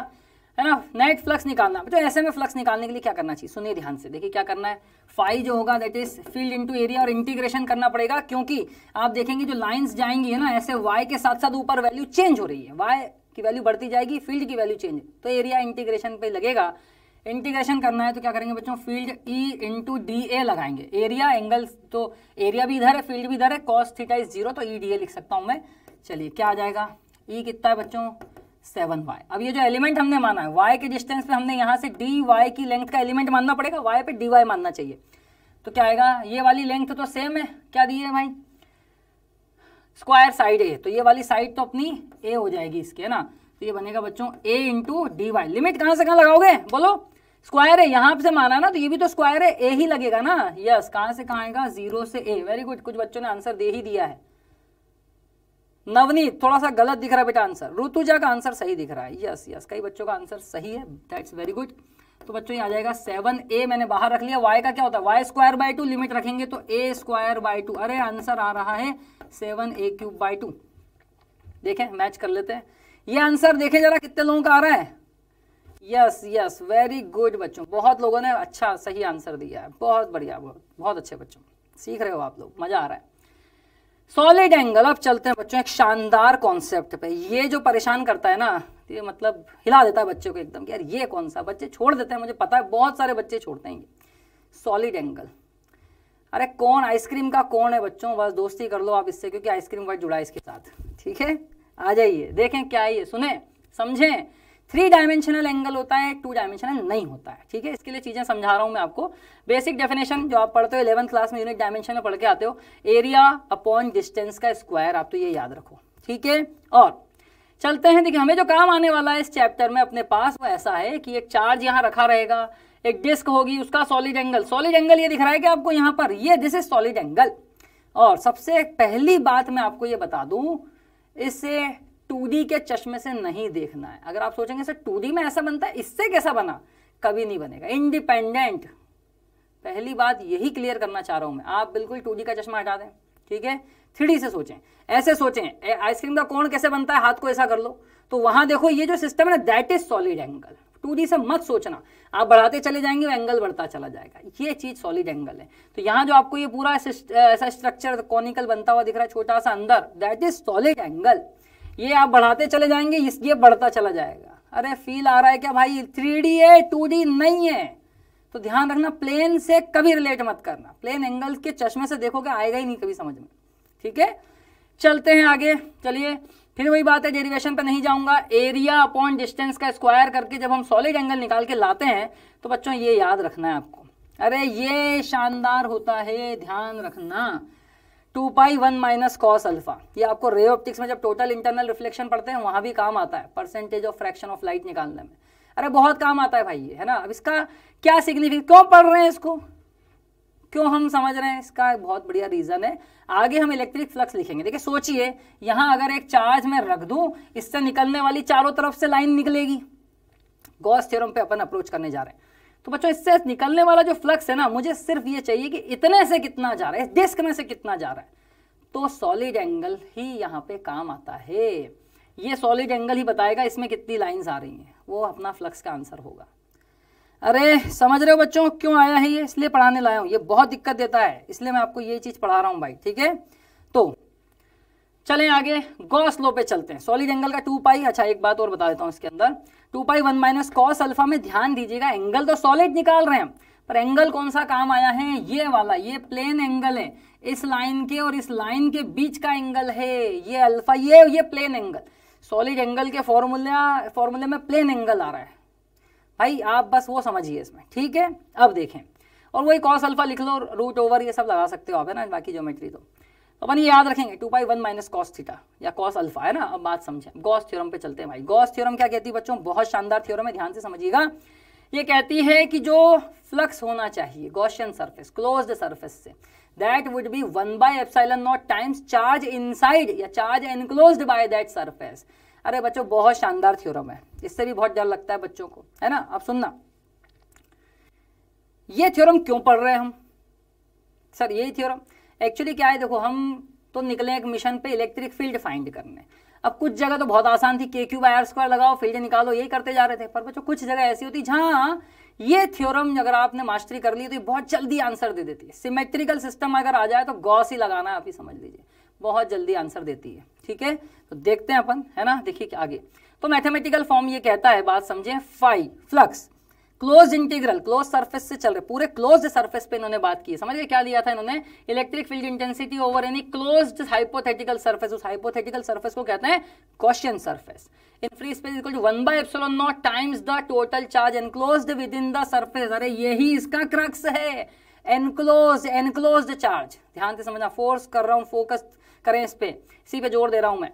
है ना नेट फ्लक्स निकालना बेटा तो ऐसे में फ्लक्स निकालने के लिए क्या करना चाहिए सुनिए ध्यान से देखिए क्या करना है फाइव जो होगा that is field into area और इंटीग्रेशन करना पड़ेगा क्योंकि आप देखेंगे जो लाइंस जाएंगी है ना ऐसे वाई के साथ साथ ऊपर वैल्यू चेंज हो रही है वाई की वैल्यू बढ़ती जाएगी फील्ड की वैल्यू चेंज तो एरिया इंटीग्रेशन पे लगेगा इंटीग्रेशन करना है तो क्या करेंगे बच्चों field E into D A लगाएंगे एरिया एंगल तो एरिया भी इधर है फील्ड भी इधर है कॉस थीटा इज जीरो तो ई डी ए लिख सकता हूँ मैं चलिए क्या आ जाएगा ई e कितना है बच्चों सेवन वाई अब ये जो एलिमेंट हमने माना है वाई के डिस्टेंस पे हमने यहाँ से डी वाई की लेंथ का एलिमेंट मानना पड़ेगा वाई पे डी वाई मानना चाहिए तो क्या आएगा ये वाली लेंथ तो सेम है क्या दी है भाई स्क्वायर साइड ए तो ये वाली साइड तो अपनी ए हो जाएगी इसके है ना तो ये बनेगा बच्चों A into D Y limit कहाँ से कहाँ लगाओगे बोलो स्क्वायर है यहाँ से माना ना तो ये भी तो स्क्वायर है ए ही लगेगा ना यस कहाँ से कहाँ आएगा जीरो से ए वेरी गुड कुछ बच्चों ने आंसर दे ही दिया है नवनीत थोड़ा सा गलत दिख रहा है बेटा आंसर ऋतुजा का आंसर सही दिख रहा है यस यस कई बच्चों का आंसर सही है दैट्स वेरी गुड तो बच्चों ये आ जाएगा सेवन ए मैंने बाहर रख लिया वाई का क्या होता है Y square by two limit रखेंगे तो ए स्क्वायर बाई टू अरे आंसर आ रहा है seven A cube by two देखें मैच कर लेते हैं ये आंसर देखें जरा कितने लोगों का आ रहा है यस यस वेरी गुड बच्चों बहुत लोगों ने अच्छा सही आंसर दिया है बहुत बढ़िया बहुत बहुत अच्छे बच्चों सीख रहे हो आप लोग मज़ा आ रहा है सॉलिड एंगल अब चलते हैं बच्चों एक शानदार कॉन्सेप्ट पे ये जो परेशान करता है ना ये मतलब हिला देता है बच्चों को एकदम कि यार ये कौन सा बच्चे छोड़ देते हैं मुझे पता है बहुत सारे बच्चे छोड़ते हैं सॉलिड एंगल अरे कौन आइसक्रीम का कौन है बच्चों बस दोस्ती कर लो आप इससे क्योंकि आइसक्रीम का जुड़ा है इसके साथ ठीक है आ जाइए देखें क्या है ये सुने समझें थ्री डायमेंशनल एंगल होता है टू डायमेंशनल नहीं होता है ठीक है इसके लिए चीज़ें समझा रहा हूं मैं आपको बेसिक डेफिनेशन जो आप पढ़ते हो इलेवंथ क्लास में यूनिट डायमेंशन में पढ़ के आते हो एरिया अपॉन डिस्टेंस का स्क्वायर आप तो ये याद रखो ठीक है और चलते हैं देखिए हमें जो काम आने वाला है इस चैप्टर में अपने पास वो ऐसा है कि एक चार्ज यहाँ रखा रहेगा एक डिस्क होगी उसका सॉलिड एंगल सॉलिड एंगल ये दिख रहा है कि आपको यहाँ पर ये दिस इज सॉलिड एंगल और सबसे पहली बात मैं आपको ये बता दूं इससे टू के चश्मे से नहीं देखना है अगर आप सोचेंगे सर टू में ऐसा बनता है इससे कैसा बना कभी नहीं बनेगा इंडिपेंडेंट पहली बात यही क्लियर करना चाह रहा हूं मैं आप बिल्कुल टू का चश्मा हटा दें ठीक है थ्री से सोचें ऐसे सोचें आइसक्रीम का कोण कैसे बनता है हाथ को ऐसा कर लो तो वहां देखो ये जो सिस्टम है ना that is solid angle two से मत सोचना आप बढ़ाते चले जाएंगे एंगल बढ़ता चला जाएगा ये चीज सॉलिड एंगल है तो यहां जो आपको ये पूरा ऐसा स्ट्रक्चर कॉनिकल बनता हुआ दिख रहा है छोटा सा अंदर दैट इज सॉलिड एंगल ये आप बढ़ाते चले जाएंगे इसलिए ये बढ़ता चला जाएगा अरे फील आ रहा है क्या भाई थ्री डी है टू डी नहीं है तो ध्यान रखना प्लेन से कभी रिलेट मत करना प्लेन एंगल के चश्मे से देखोगे आएगा ही नहीं कभी समझ में ठीक है चलते हैं आगे चलिए फिर वही बात है डेरिवेशन पर नहीं जाऊंगा एरिया अपॉन डिस्टेंस का स्क्वायर करके जब हम सॉलिड एंगल निकाल के लाते हैं तो बच्चों ये याद रखना है आपको अरे ये शानदार होता है ध्यान रखना two pi one minus cos alpha ये आपको रे ऑप्टिक्स में जब टोटल इंटरनल रिफ्लेक्शन पढ़ते हैं वहां भी काम आता है percentage of fraction of light निकालने में अरे बहुत काम आता है भाई ये है ना अब इसका क्या सिग्निफिक क्यों पढ़ रहे हैं इसको क्यों हम समझ रहे हैं इसका एक बहुत बढ़िया रीजन है आगे हम इलेक्ट्रिक फ्लक्स लिखेंगे देखिए सोचिए यहां अगर एक चार्ज मैं रख दूं इससे निकलने वाली चारों तरफ से लाइन निकलेगी गॉस थ्योरम पे अपन अप्रोच करने जा रहे हैं तो बच्चों इससे निकलने वाला जो फ्लक्स है ना मुझे सिर्फ ये चाहिए कि इतने से कितना जा रहा है डिस्क में से कितना जा रहा है तो सॉलिड एंगल ही यहाँ पे काम आता है ये सॉलिड एंगल ही बताएगा इसमें कितनी लाइंस आ रही हैं वो अपना फ्लक्स का आंसर होगा अरे समझ रहे हो बच्चों क्यों आया है ये इसलिए पढ़ाने लाया हूँ ये बहुत दिक्कत देता है इसलिए मैं आपको ये चीज़ पढ़ा रहा हूँ भाई ठीक है तो चलें आगे गॉस लो पे चलते हैं सॉलिड एंगल का टू पाई अच्छा एक बात और बता देता हूँ इसके अंदर two by one minus cos alpha में ध्यान दीजिएगा एंगल तो सॉलिड निकाल रहे हैं पर एंगल कौन सा काम आया है ये वाला ये प्लेन एंगल है इस लाइन के और इस लाइन के बीच का एंगल है ये अल्फा ये ये प्लेन एंगल सॉलिड एंगल के फॉर्मूला फॉर्मूले में प्लेन एंगल आ रहा है भाई आप बस वो समझिए इसमें ठीक है अब देखें और वही कॉस अल्फा लिख लो रूट ओवर ये सब लगा सकते हो आप है ना बाकी ज्योमेट्री तो अपन ये याद रखेंगे two by one minus cos theta या कॉस अल्फा है ना अब बात समझे गॉस थ्योरम पे चलते हैं भाई गॉस थ्योरम क्या कहती है बच्चों बहुत शानदार थ्योरम है ध्यान से समझिएगा ये कहती है कि जो फ्लक्स होना चाहिए गॉशियन सर्फेस क्लोज सर्फेस से that would be one by epsilon not times charge inside या charge enclose by that surface अरे बच्चों बहुत शानदार थ्योरम है इससे भी बहुत डर लगता है बच्चों को है ना अब सुनना ये थ्योरम क्यों पढ़ रहे हैं हम सर यही थ्योरम एक्चुअली क्या है देखो हम तो निकले एक मिशन पे इलेक्ट्रिक फील्ड फाइंड करने अब कुछ जगह तो बहुत आसान थी के क्यू बाई आर स्क्वायर लगाओ फील्ड निकालो यही करते जा रहे थे पर बच्चों कुछ जगह ऐसी होती जहाँ ये थ्योरम अगर आपने मास्टरी कर ली तो ये बहुत जल्दी आंसर दे देती है सिमेट्रिकल सिस्टम अगर आ जाए तो गॉस ही लगाना आप ही समझ लीजिए बहुत जल्दी आंसर देती है ठीक है तो देखते हैं अपन है ना देखिए आगे तो मैथमेटिकल फॉर्म ये कहता है बात समझे five flux close integral close surface से चल रहे पूरे क्लोज सरफेस पे इन्होंने बात की समझ गए क्या लिया था इन्होंने electric field intensity over any close hypothetical surface उस हाइपोथेटिकल सरफेस को कहते हैं question surface in free space equal to one by epsilon not times the total charge enclose within the surface अरे यही इसका क्रक्स है enclose enclose charge ध्यान से समझना फोर्स कर रहा हूं फोकस करें इस पे इसी पे जोर दे रहा हूं मैं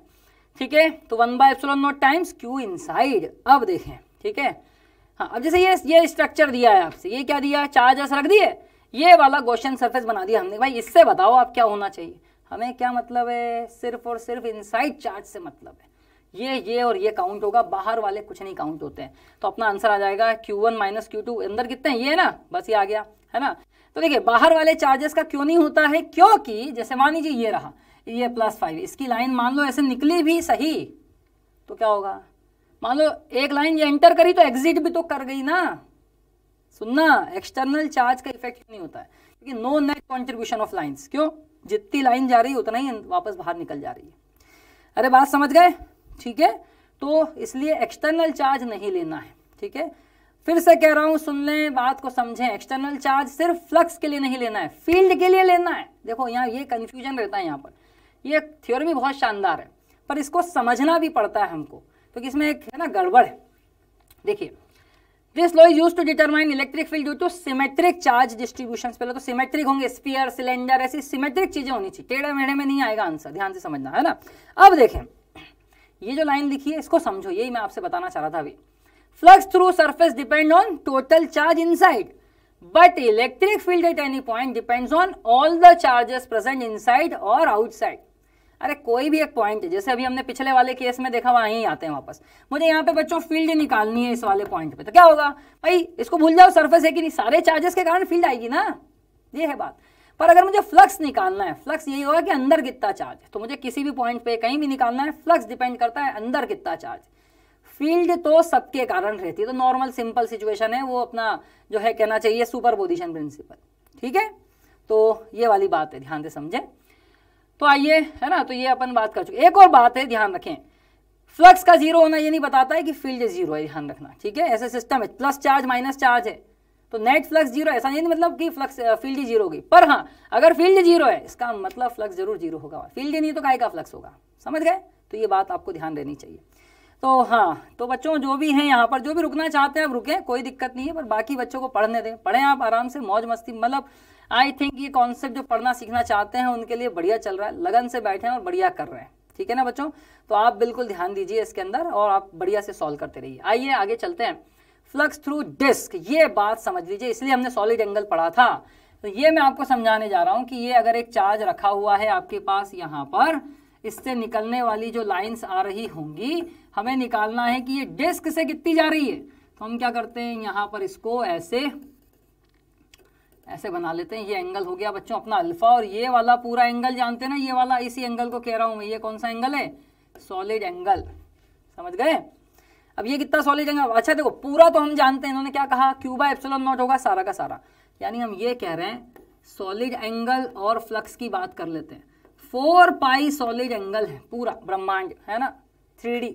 ठीक है तो one by epsilon not times Q inside अब देखें ठीक है हाँ अब जैसे ये ये स्ट्रक्चर दिया है आपसे ये क्या दिया है चार्जेस रख दिए ये वाला क्वेश्चन सरफेस बना दिया हमने भाई इससे बताओ आप क्या होना चाहिए हमें क्या मतलब है सिर्फ और सिर्फ इनसाइड चार्ज से मतलब है ये ये और ये काउंट होगा बाहर वाले कुछ नहीं काउंट होते हैं तो अपना आंसर आ जाएगा Q one minus Q two अंदर कितने हैं ये है ना बस ये आ गया है ना तो देखिये बाहर वाले चार्जेस का क्यों नहीं होता है क्योंकि जैसे मान लीजिए ये रहा ये प्लस फाइव इसकी लाइन मान लो ऐसे निकली भी सही तो क्या होगा मान लो एक लाइन ये एंटर करी तो एग्जिट भी तो कर गई ना सुनना एक्सटर्नल चार्ज का इफेक्ट नहीं होता है क्योंकि no net contribution of lines क्यों जितनी लाइन जा रही है उतना ही वापस बाहर निकल जा रही है अरे बात समझ गए ठीक है तो इसलिए एक्सटर्नल चार्ज नहीं लेना है ठीक है फिर से कह रहा हूं सुन लें बात को समझें एक्सटर्नल चार्ज सिर्फ फ्लक्स के लिए नहीं लेना है फील्ड के लिए लेना है देखो यहाँ ये कन्फ्यूजन रहता है यहाँ पर ये थ्योरी भी बहुत शानदार है पर इसको समझना भी पड़ता है हमको तो इसमें एक है ना गड़बड़ है देखिए this law is use to determine electric field due to symmetric charge distribution पहले तो सिमेट्रिक होंगे स्पीयर सिलेंडर ऐसी सिमेट्रिक चीजें होनी चाहिए टेढ़े मेढ़े में नहीं आएगा आंसर ध्यान से समझना है ना अब देखें ये जो लाइन लिखी है इसको समझो यही मैं आपसे बताना चाह रहा था अभी flux through surface depend on total charge side but electric field at any point depends on all the charges present inside और आउटसाइड अरे कोई भी एक पॉइंट है जैसे अभी हमने पिछले वाले केस में देखा वहाँ ही आते हैं वापस मुझे यहाँ पे बच्चों फील्ड निकालनी है इस वाले पॉइंट पे तो क्या होगा भाई इसको भूल जाओ सर्फेस है कि नहीं सारे चार्जेस के कारण फील्ड आएगी ना ये है बात पर अगर मुझे फ्लक्स निकालना है फ्लक्स यही होगा कि अंदर कितना चार्ज तो मुझे किसी भी पॉइंट पे कहीं भी निकालना है फ्लक्स डिपेंड करता है अंदर कितना चार्ज फील्ड तो सबके कारण रहती है तो नॉर्मल सिंपल सिचुएशन है वो अपना जो है कहना चाहिए सुपर पोजिशन प्रिंसिपल ठीक है तो ये वाली बात है ध्यान से समझें तो आइए है ना तो ये अपन बात कर चुके एक और बात है ध्यान रखें फ्लक्स का जीरो होना ये नहीं बताता है कि फील्ड जीरो है ध्यान रखना ठीक है ऐसा सिस्टम है प्लस चार्ज माइनस चार्ज है तो नेट फ्लक्स जीरो ऐसा नहीं मतलब कि फ्लक्स फील्ड जीरो होगी पर हाँ अगर फील्ड जीरो है इसका मतलब फ्लक्स जरूर जीरो होगा फील्ड नहीं तो काय का फ्लक्स होगा समझ गए तो ये बात आपको ध्यान देनी चाहिए तो हाँ तो बच्चों जो भी हैं यहाँ पर जो भी रुकना चाहते हैं आप रुकें कोई दिक्कत नहीं है पर बाकी बच्चों को पढ़ने दें पढ़ें आप आराम से मौज मस्ती मतलब आई थिंक ये कॉन्सेप्ट जो पढ़ना सीखना चाहते हैं उनके लिए बढ़िया चल रहा है लगन से बैठे हैं और बढ़िया कर रहे हैं ठीक है ना बच्चों तो आप बिल्कुल ध्यान दीजिए इसके अंदर और आप बढ़िया से सॉल्व करते रहिए आइए आगे चलते हैं फ्लक्स थ्रू डिस्क ये बात समझ लीजिए इसलिए हमने सॉलिड एंगल पढ़ा था तो ये मैं आपको समझाने जा रहा हूँ कि ये अगर एक चार्ज रखा हुआ है आपके पास यहाँ पर इससे निकलने वाली जो लाइंस आ रही होंगी हमें निकालना है कि ये डिस्क से कितनी जा रही है तो हम क्या करते हैं यहाँ पर इसको ऐसे ऐसे बना लेते हैं ये एंगल हो गया बच्चों अपना अल्फा और ये वाला पूरा एंगल जानते हैं ना ये वाला इसी एंगल को कह रहा हूँ मैं ये कौन सा एंगल है सॉलिड एंगल समझ गए अब ये कितना सॉलिड एंगल अच्छा देखो पूरा तो हम जानते हैं इन्होंने क्या कहा क्यूबा एप्सलॉन नॉट होगा सारा का सारा यानी हम ये कह रहे हैं सॉलिड एंगल और फ्लक्स की बात कर लेते हैं फोर पाई सॉलिड एंगल है पूरा ब्रह्मांड है ना three D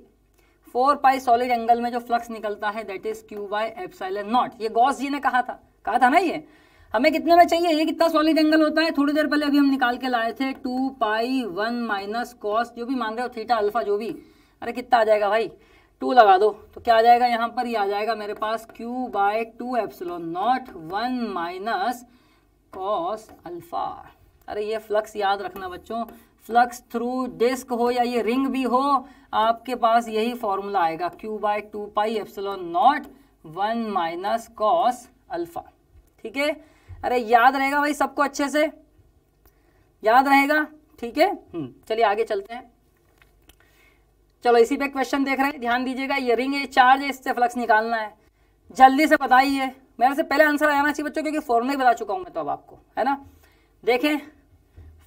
four pi solid angle में जो फ्लक्स निकलता है that is Q by not ये गॉस जी ने कहा था कहा था ना ये हमें कितने में चाहिए ये कितना सॉलिड एंगल होता है थोड़ी देर पहले अभी हम निकाल के लाए थे two pi one minus cos जो भी मान रहे हो थीटा अल्फा जो भी अरे कितना आ जाएगा भाई टू लगा दो तो क्या आ जाएगा यहाँ पर ये आ जाएगा मेरे पास Q by two epsilon not one minus cos alpha अरे ये फ्लक्स याद रखना बच्चों फ्लक्स थ्रू डिस्क हो या ये रिंग भी हो आपके पास यही फॉर्मूला आएगा Q by two pi epsilon not one minus cos alpha ठीक है अरे याद रहेगा भाई सबको अच्छे से याद रहेगा ठीक है हम्म। चलिए आगे चलते हैं चलो इसी पे क्वेश्चन देख रहे हैं ध्यान दीजिएगा ये रिंग ये चार्ज है इससे फ्लक्स निकालना है जल्दी से बताइए मेरे से पहले आंसर आना चाहिए बच्चों क्योंकि फॉर्मूला ही बता चुका हूं मैं तो अब आपको है ना देखें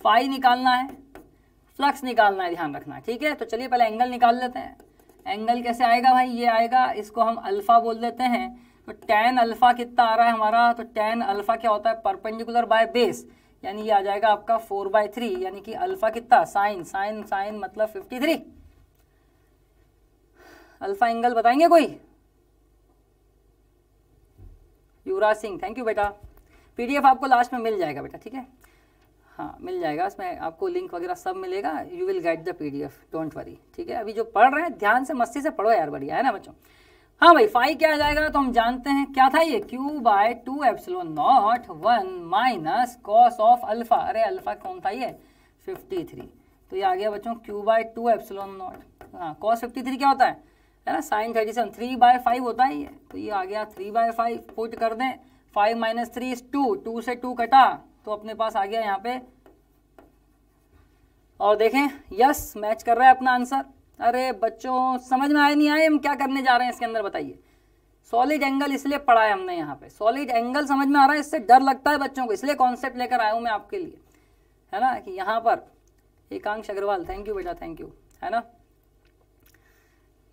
फाई निकालना है फ्लक्स निकालना है ध्यान रखना ठीक है तो चलिए पहले एंगल निकाल लेते हैं एंगल कैसे आएगा भाई ये आएगा इसको हम अल्फ़ा बोल देते हैं तो टेन अल्फ़ा कितना आ रहा है हमारा तो टेन अल्फ़ा क्या होता है परपेंडिकुलर बाय बेस यानी ये आ जाएगा आपका फोर बाय थ्री यानी कि अल्फ़ा कितना साइन साइन साइन मतलब फिफ्टी थ्री अल्फ़ा एंगल बताएंगे कोई युवराज सिंह थैंक यू बेटा पीडीएफ आपको लास्ट में मिल जाएगा बेटा ठीक है हाँ मिल जाएगा इसमें आपको लिंक वगैरह सब मिलेगा you will get the PDF don't worry ठीक है अभी जो पढ़ रहे हैं ध्यान से मस्ती से पढ़ो यार बढ़िया है ना बच्चों हाँ भाई फाइव क्या आ जाएगा तो हम जानते हैं क्या था ये Q by two epsilon not one minus cos of alpha अरे अल्फा कौन था ये फिफ्टी थ्री तो ये आ गया बच्चों Q by two epsilon not हाँ कॉस फिफ्टी थ्री क्या होता है है ना sine thirty seven three by five होता है ये तो ये आ गया थ्री बाय फाइव पुट कर दें five minus three is two two से टू कटा तो अपने पास आ गया यहाँ पे और देखें यस मैच कर रहा है अपना आंसर अरे बच्चों समझ में आए नहीं आए हम क्या करने जा रहे हैं इसके अंदर बताइए सॉलिड एंगल इसलिए पढ़ा है हमने यहाँ पे सॉलिड एंगल समझ में आ रहा है इससे डर लगता है बच्चों को इसलिए कॉन्सेप्ट लेकर आया हूँ मैं आपके लिए है ना कि यहाँ पर एकांश अग्रवाल थैंक यू बेटा थैंक यू है ना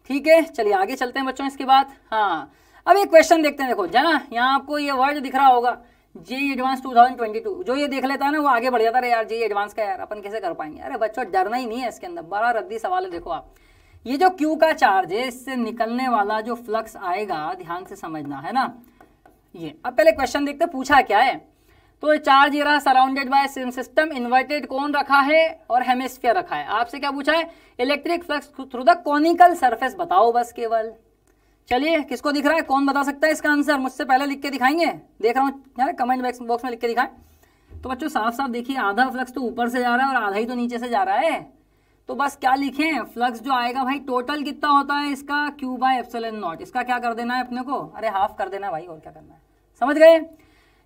ठीक है चलिए आगे चलते हैं बच्चों इसके बाद हाँ अब एक क्वेश्चन देखते हैं देखो जना यहाँ आपको ये वर्ड दिख रहा होगा जे एडवांस 2022 जो ये देख लेता है ना वो आगे बढ़ जाता है यार जे एडवांस का यार अपन कैसे कर पाएंगे अरे बच्चों डरना ही नहीं है इसके अंदर बड़ा रद्दी सवाल है देखो आप ये जो क्यू का चार्ज है इससे निकलने वाला जो फ्लक्स आएगा ध्यान से समझना है ना ये अब पहले क्वेश्चन देखते पूछा क्या है तो चार्ज ये रहा सराउंडेड बाय सिस्टम इन्वर्टेड कौन रखा है और हेमिस्फीयर रखा है आपसे क्या पूछा है electric flux through the conical surface बताओ बस केवल चलिए किसको दिख रहा है कौन बता सकता है इसका आंसर मुझसे पहले लिख के दिखाएंगे देख रहा हूँ यार कमेंट बॉक्स में लिख के दिखाएं तो बच्चों साफ साफ देखिए आधा फ्लक्स तो ऊपर से जा रहा है और आधा ही तो नीचे से जा रहा है तो बस क्या लिखें फ्लक्स जो आएगा भाई टोटल कितना होता है इसका क्यू बाय एन नॉट इसका क्या कर देना है अपने को अरे हाफ कर देना है भाई और क्या करना है समझ गए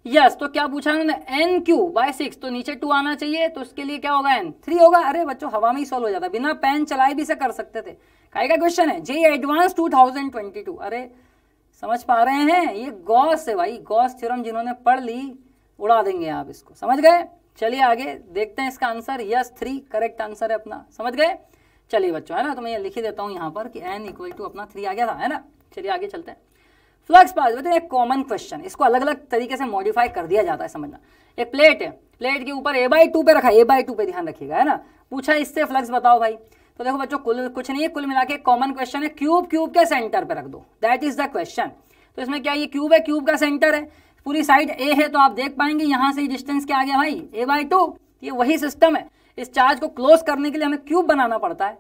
यस तो क्या पूछा उन्होंने एन क्यू बाय सिक्स तो नीचे टू आना चाहिए तो उसके लिए क्या होगा एन थ्री होगा अरे बच्चों हवा में ही सॉल्व हो जाता बिना पेन चलाए भी इसे कर सकते थे का क्वेश्चन है जे एडवांस 2022 अरे समझ पा रहे हैं ये गॉस है भाई गॉस थ्योरम जिन्होंने पढ़ ली उड़ा देंगे आप इसको समझ गए चलिए आगे देखते हैं इसका answer yes three correct answer है अपना समझ गए चलिए बच्चों है ना तो मैं ये लिख ही देता हूँ यहाँ पर कि एन इक्वल टू अपना थ्री आ गया था है ना चलिए आगे चलते हैं फ्लक्स पास बताइए एक कॉमन क्वेश्चन इसको अलग अलग तरीके से मॉडिफाई कर दिया जाता है समझना एक प्लेट है प्लेट के ऊपर ए बाई टू पे रखा ए बाई टू पे ध्यान रखिएगा है ना पूछा इससे फ्लक्स बताओ भाई तो देखो बच्चों कुल कुछ नहीं है कुल मिला के कॉमन क्वेश्चन है क्यूब क्यूब के सेंटर पर रख दो दैट इज द क्वेश्चन तो इसमें क्या ये क्यूब है क्यूब का सेंटर है पूरी साइड ए है तो आप देख पाएंगे यहां से डिस्टेंस क्या आ गया भाई ए बाई टू ये वही सिस्टम है इस चार्ज को क्लोज करने के लिए हमें क्यूब बनाना पड़ता है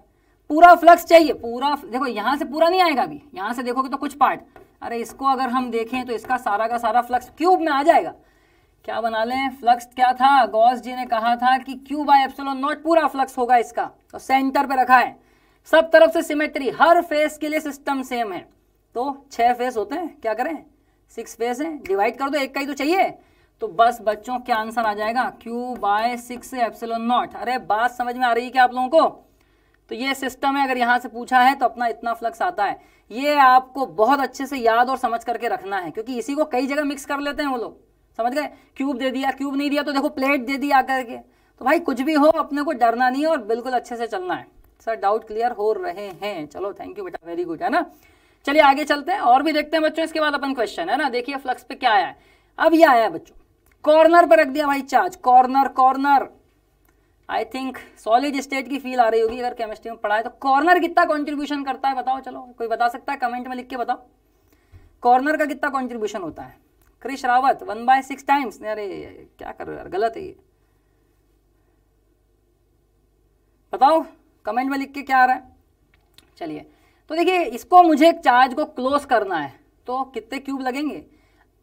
पूरा फ्लक्स चाहिए पूरा देखो यहां से पूरा नहीं आएगा अभी यहां से देखोगे तो कुछ पार्ट अरे इसको अगर हम देखें तो इसका सारा का सारा फ्लक्स क्यूब में आ जाएगा क्या बना लें फ्लक्स क्या था गॉस जी ने कहा था कि क्यू बाई एप्सोलो नॉट पूरा फ्लक्स होगा इसका तो सेंटर पे रखा है सब तरफ से सिमेट्री हर फेस के लिए सिस्टम सेम है तो छह फेस होते हैं क्या करें सिक्स फेस है डिवाइड कर दो एक का ही तो चाहिए तो बस बच्चों क्या आंसर आ जाएगा Q by six epsilon not अरे बात समझ में आ रही है क्या आप लोगों को तो ये सिस्टम है अगर यहां से पूछा है तो अपना इतना फ्लक्स आता है ये आपको बहुत अच्छे से याद और समझ करके रखना है क्योंकि इसी को कई जगह मिक्स कर लेते हैं वो लोग समझ गए क्यूब दे दिया क्यूब नहीं दिया तो देखो प्लेट दे दिया के तो भाई कुछ भी हो अपने को डरना नहीं है और बिल्कुल अच्छे से चलना है सर डाउट क्लियर हो रहे हैं चलो थैंक यू बेटा वेरी गुड है ना चलिए आगे चलते हैं और भी देखते हैं बच्चों इसके बाद अपन क्वेश्चन है ना देखिए फ्लक्स पे क्या आया है अब यह आया है बच्चों कॉर्नर पर रख दिया भाई charge corner corner I think solid state की फील आ रही होगी अगर केमिस्ट्री में पढ़ा है तो कॉर्नर कितना कॉन्ट्रीब्यूशन करता है बताओ चलो कोई बता सकता है कमेंट में लिख के बताओ कॉर्नर का कितना कॉन्ट्रीब्यूशन होता है Krish Rawat one by six times अरे क्या कर रहे हो यार गलत है ये बताओ कमेंट में लिख के क्या आ रहा है चलिए तो देखिए इसको मुझे चार्ज को क्लोज करना है तो कितने क्यूब लगेंगे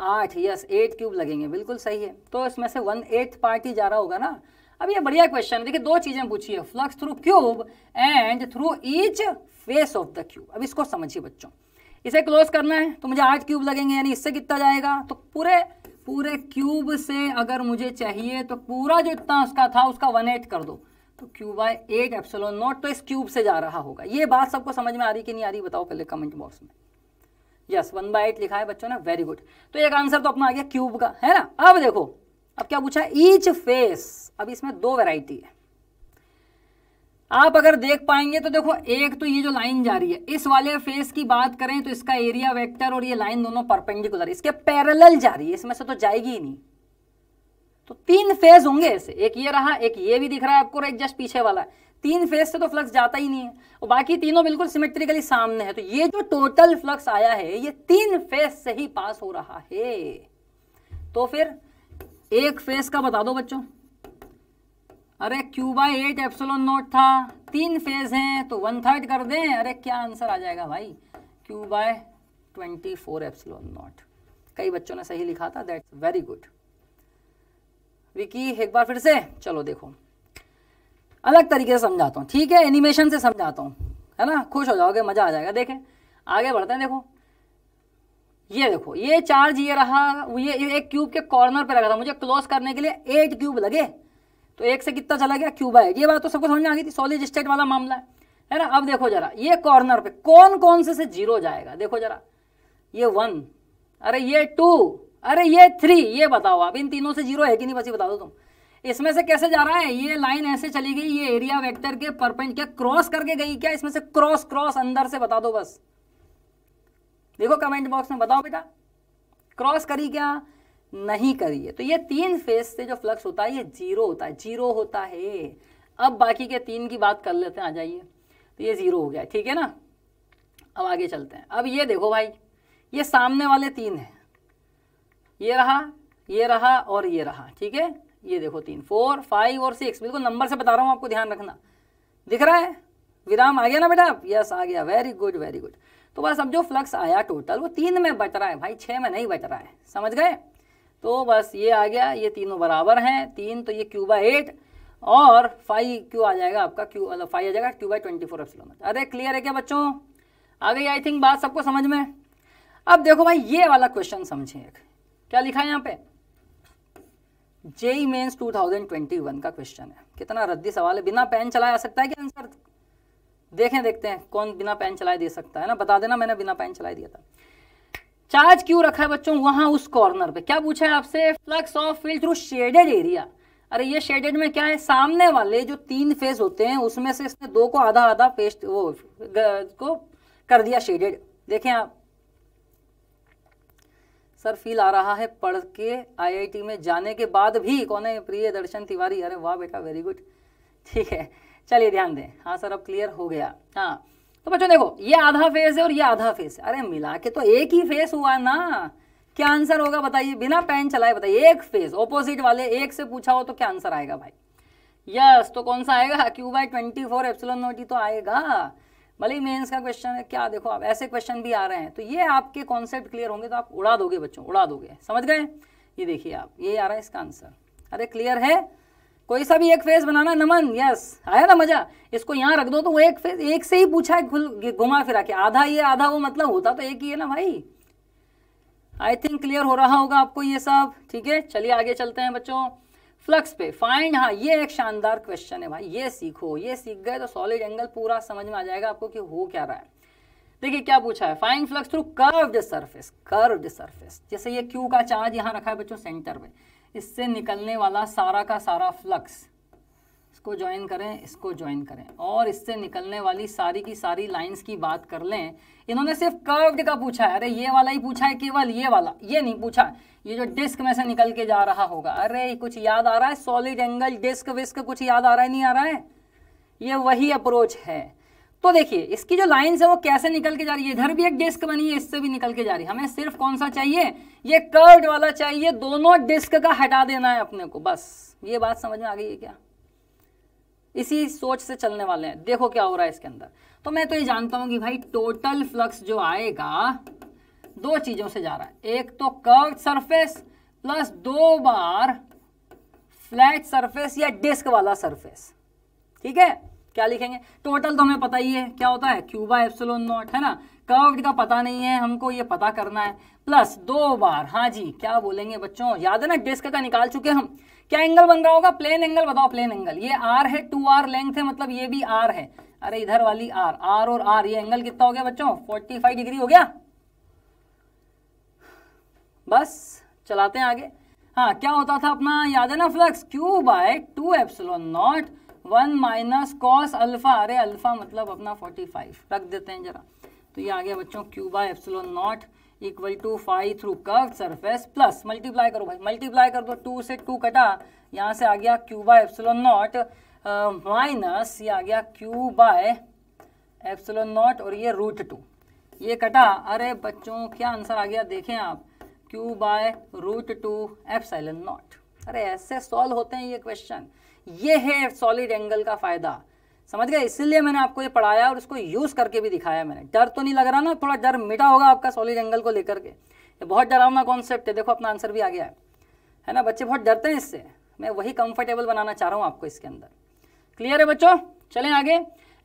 आठ यस एट क्यूब लगेंगे बिल्कुल सही है तो इसमें से वन एट पार्टी जा रहा होगा ना अब ये बढ़िया क्वेश्चन है देखिए दो चीजें पूछी है flux through cube and through each face of the cube अब इसको समझिए बच्चों इसे क्लोज करना है तो मुझे आठ क्यूब लगेंगे यानी इससे कितना जाएगा तो पूरे पूरे क्यूब से अगर मुझे चाहिए तो पूरा जो इतना उसका था उसका वन एट कर दो तो cube by eight epsilon not तो इस क्यूब से जा रहा होगा ये बात सबको समझ में आ रही कि नहीं आ रही बताओ पहले कमेंट बॉक्स में यस वन बाय एट लिखा है बच्चों ने वेरी गुड तो एक आंसर तो अपना आ गया क्यूब का है ना अब देखो अब क्या पूछा ईच फेस अब इसमें दो वेराइटी है आप अगर देख पाएंगे तो देखो एक तो ये जो लाइन जा रही है इस वाले फेस की बात करें तो इसका एरिया वेक्टर और ये लाइन दोनों परपेंडिकुलर इसके पैरेलल जा रही है इसमें से तो जाएगी ही नहीं तो तीन फेज होंगे ऐसे एक ये रहा एक ये भी दिख रहा है आपको एक जस्ट पीछे वाला तीन फेज से तो फ्लक्स जाता ही नहीं है और बाकी तीनों बिल्कुल सिमेट्रिकली सामने है तो ये जो टोटल फ्लक्स आया है ये तीन फेज से ही पास हो रहा है तो फिर एक फेज का बता दो बच्चों अरे Q by eight epsilon not था तीन फेज हैं तो वन थर्ड कर दें अरे क्या आंसर आ जाएगा भाई Q by twenty four epsilon not कई बच्चों ने सही लिखा था दैट्स वेरी गुड विकी एक बार फिर से चलो देखो अलग तरीके से समझाता हूँ ठीक है एनिमेशन से समझाता हूँ है ना खुश हो जाओगे मज़ा आ जाएगा देखें आगे बढ़ते हैं देखो ये देखो ये चार्ज ये रहा ये एक क्यूब के कॉर्नर पे लगा था मुझे क्लोज करने के लिए एट क्यूब लगे तो एक से कितना चला गया क्यूब है ये बात तो सबको समझ में आ गई थी सॉलिड स्टेट वाला मामला है है ना अब देखो जरा ये कॉर्नर पे कौन कौन से से जीरो जाएगा देखो जरा ये वन अरे ये टू अरे ये थ्री ये बताओ आप इन तीनों से जीरो है कि नहीं बस ये बता दो तुम इसमें से कैसे जा रहा है ये लाइन ऐसे चली गई ये एरिया वेक्टर के परपेंट क्या क्रॉस करके गई क्या इसमें से क्रॉस क्रॉस अंदर से बता दो बस देखो कमेंट बॉक्स में बताओ बेटा क्रॉस करी क्या नहीं करिए तो ये तीन फेस से जो फ्लक्स होता है ये जीरो होता है जीरो होता है अब बाकी के तीन की बात कर लेते हैं आ जाइए तो ये ज़ीरो हो गया ठीक है ना अब आगे चलते हैं अब ये देखो भाई ये सामने वाले तीन हैं ये रहा ये रहा और ये रहा ठीक है ये देखो तीन फोर फाइव और सिक्स बिल्कुल नंबर से बता रहा हूँ आपको ध्यान रखना दिख रहा है विराम आ गया ना बेटा यस आ गया वेरी गुड वेरी गुड तो बस अब जो फ्लक्स आया टोटल वो तीन में बट रहा है भाई छः में नहीं बट रहा है समझ गए तो बस ये आ गया ये तीनों बराबर हैं तीन तो ये क्यू बाई एट और फाइव क्यू आ जाएगा आपका क्यू मतलब फाइव आ जाएगा क्यू बाई ट्वेंटी फोर अरे क्लियर है क्या बच्चों आ गई आई थिंक बात सबको समझ में अब देखो भाई ये वाला क्वेश्चन समझें एक क्या लिखा है यहाँ पे जेई मेन्स वन का क्वेश्चन है कितना रद्दी सवाल है बिना पेन चलाया आ सकता है क्या आंसर देखें देखते हैं कौन बिना पेन चलाए दे सकता है ना बता देना मैंने बिना पेन चलाए दिया था चार्ज क्यों रखा है बच्चों वहां उस कॉर्नर पे क्या पूछा है आपसे flux of field through shaded area अरे ये शेडेड में क्या है सामने वाले जो तीन फेज होते हैं उसमें से इसने दो को आधा आधा फेज वो को कर दिया शेडेड देखें आप सर फील आ रहा है पढ़ के आईआईटी में जाने के बाद भी कौन है प्रिय दर्शन तिवारी अरे वाह बेटा वेरी गुड ठीक है चलिए ध्यान दें हाँ सर अब क्लियर हो गया हाँ तो बच्चों देखो ये आधा फेस है और ये आधा फेस है अरे मिला के तो एक ही फेस हुआ ना क्या आंसर होगा बताइए बिना पेन चलाए बताइए एक फेस ऑपोजिट वाले एक से पूछा हो तो क्या आंसर आएगा भाई यस तो कौन सा आएगा Q by twenty four epsilon naught तो आएगा भले ही मेन्स का क्वेश्चन है क्या देखो आप ऐसे क्वेश्चन भी आ रहे हैं तो ये आपके कॉन्सेप्ट क्लियर होंगे तो आप उड़ा दोगे बच्चों उड़ा दोगे समझ गए ये देखिए आप ये आ रहा है इसका आंसर अरे क्लियर है कोई सा भी एक फेस बनाना नमन यस आया ना मजा इसको यहाँ रख दो तो वो एक फेस एक से ही पूछा है घुमा फिरा के आधा ये आधा वो मतलब होता तो एक ही है ना भाई आई थिंक क्लियर हो रहा होगा आपको ये सब ठीक है चलिए आगे चलते हैं बच्चों फ्लक्स पे फाइंड हाँ ये एक शानदार क्वेश्चन है भाई ये सीखो ये सीख गए तो सॉलिड एंगल पूरा समझ में आ जाएगा आपको कि हो क्या रहा है देखिए क्या पूछा है find flux through curved surface curved surface जैसे ये क्यू का चार्ज यहाँ रखा है बच्चों सेंटर में इससे निकलने वाला सारा का सारा फ्लक्स इसको ज्वाइन करें इसको ज्वाइन करें और इससे निकलने वाली सारी की सारी लाइंस की बात कर लें इन्होंने सिर्फ कर्व्ड का पूछा है अरे ये वाला ही पूछा है केवल ये वाला ये नहीं पूछा ये जो डिस्क में से निकल के जा रहा होगा अरे कुछ याद आ रहा है सॉलिड एंगल डिस्क विस्क कुछ याद आ रहा है नहीं आ रहा है ये वही अप्रोच है तो देखिए इसकी जो लाइंस है वो कैसे निकल के जा रही है इधर भी एक डिस्क बनी है इससे भी निकल के जा रही है हमें सिर्फ कौन सा चाहिए ये कर्ड वाला चाहिए दोनों डिस्क का हटा देना है अपने को बस ये बात समझ में आ गई है क्या इसी सोच से चलने वाले हैं देखो क्या हो रहा है इसके अंदर तो मैं तो ये जानता हूं कि भाई टोटल फ्लक्स जो आएगा दो चीजों से जा रहा है एक तो कर्व सरफेस प्लस दो बार फ्लैट सरफेस या डिस्क वाला सरफेस ठीक है क्या लिखेंगे टोटल तो हमें पता ही है क्या होता है क्यूबा एप्सलोन नॉट है ना कर्व्ड का पता नहीं है हमको ये पता करना है प्लस दो बार हाँ जी क्या बोलेंगे बच्चों याद है ना डिस्क का निकाल चुके हम क्या एंगल बन रहा होगा प्लेन एंगल बताओ प्लेन एंगल ये आर है टू आर लेंथ है मतलब ये भी आर है अरे इधर वाली आर आर और आर ये एंगल कितना हो गया बच्चों फोर्टी फाइव डिग्री हो गया बस चलाते हैं आगे हाँ क्या होता था अपना याद है ना flux Q by two epsilon naught one minus cos alpha अरे अल्फा मतलब अपना फोर्टी फाइव रख देते हैं जरा तो ये आ गया बच्चों Q by epsilon naught equal to five through curve surface plus multiply करो भाई मल्टीप्लाई कर दो टू से टू कटा यहाँ से आ गया क्यू बाय नॉट माइनस ये आ गया क्यू बाय नॉट और ये रूट टू ये कटा अरे बच्चों क्या आंसर आ गया देखें आप Q by root two F epsilon naught अरे ऐसे सॉल्व होते हैं ये क्वेश्चन ये है सॉलिड एंगल का फ़ायदा समझ गए इसीलिए मैंने आपको ये पढ़ाया और इसको यूज़ करके भी दिखाया मैंने डर तो नहीं लग रहा ना थोड़ा डर मिटा होगा आपका सॉलिड एंगल को लेकर के ये बहुत डरावना कॉन्सेप्ट है देखो अपना आंसर भी आ गया है है ना बच्चे बहुत डरते हैं इससे मैं वही कंफर्टेबल बनाना चाह रहा हूँ आपको इसके अंदर क्लियर है बच्चों चलें आगे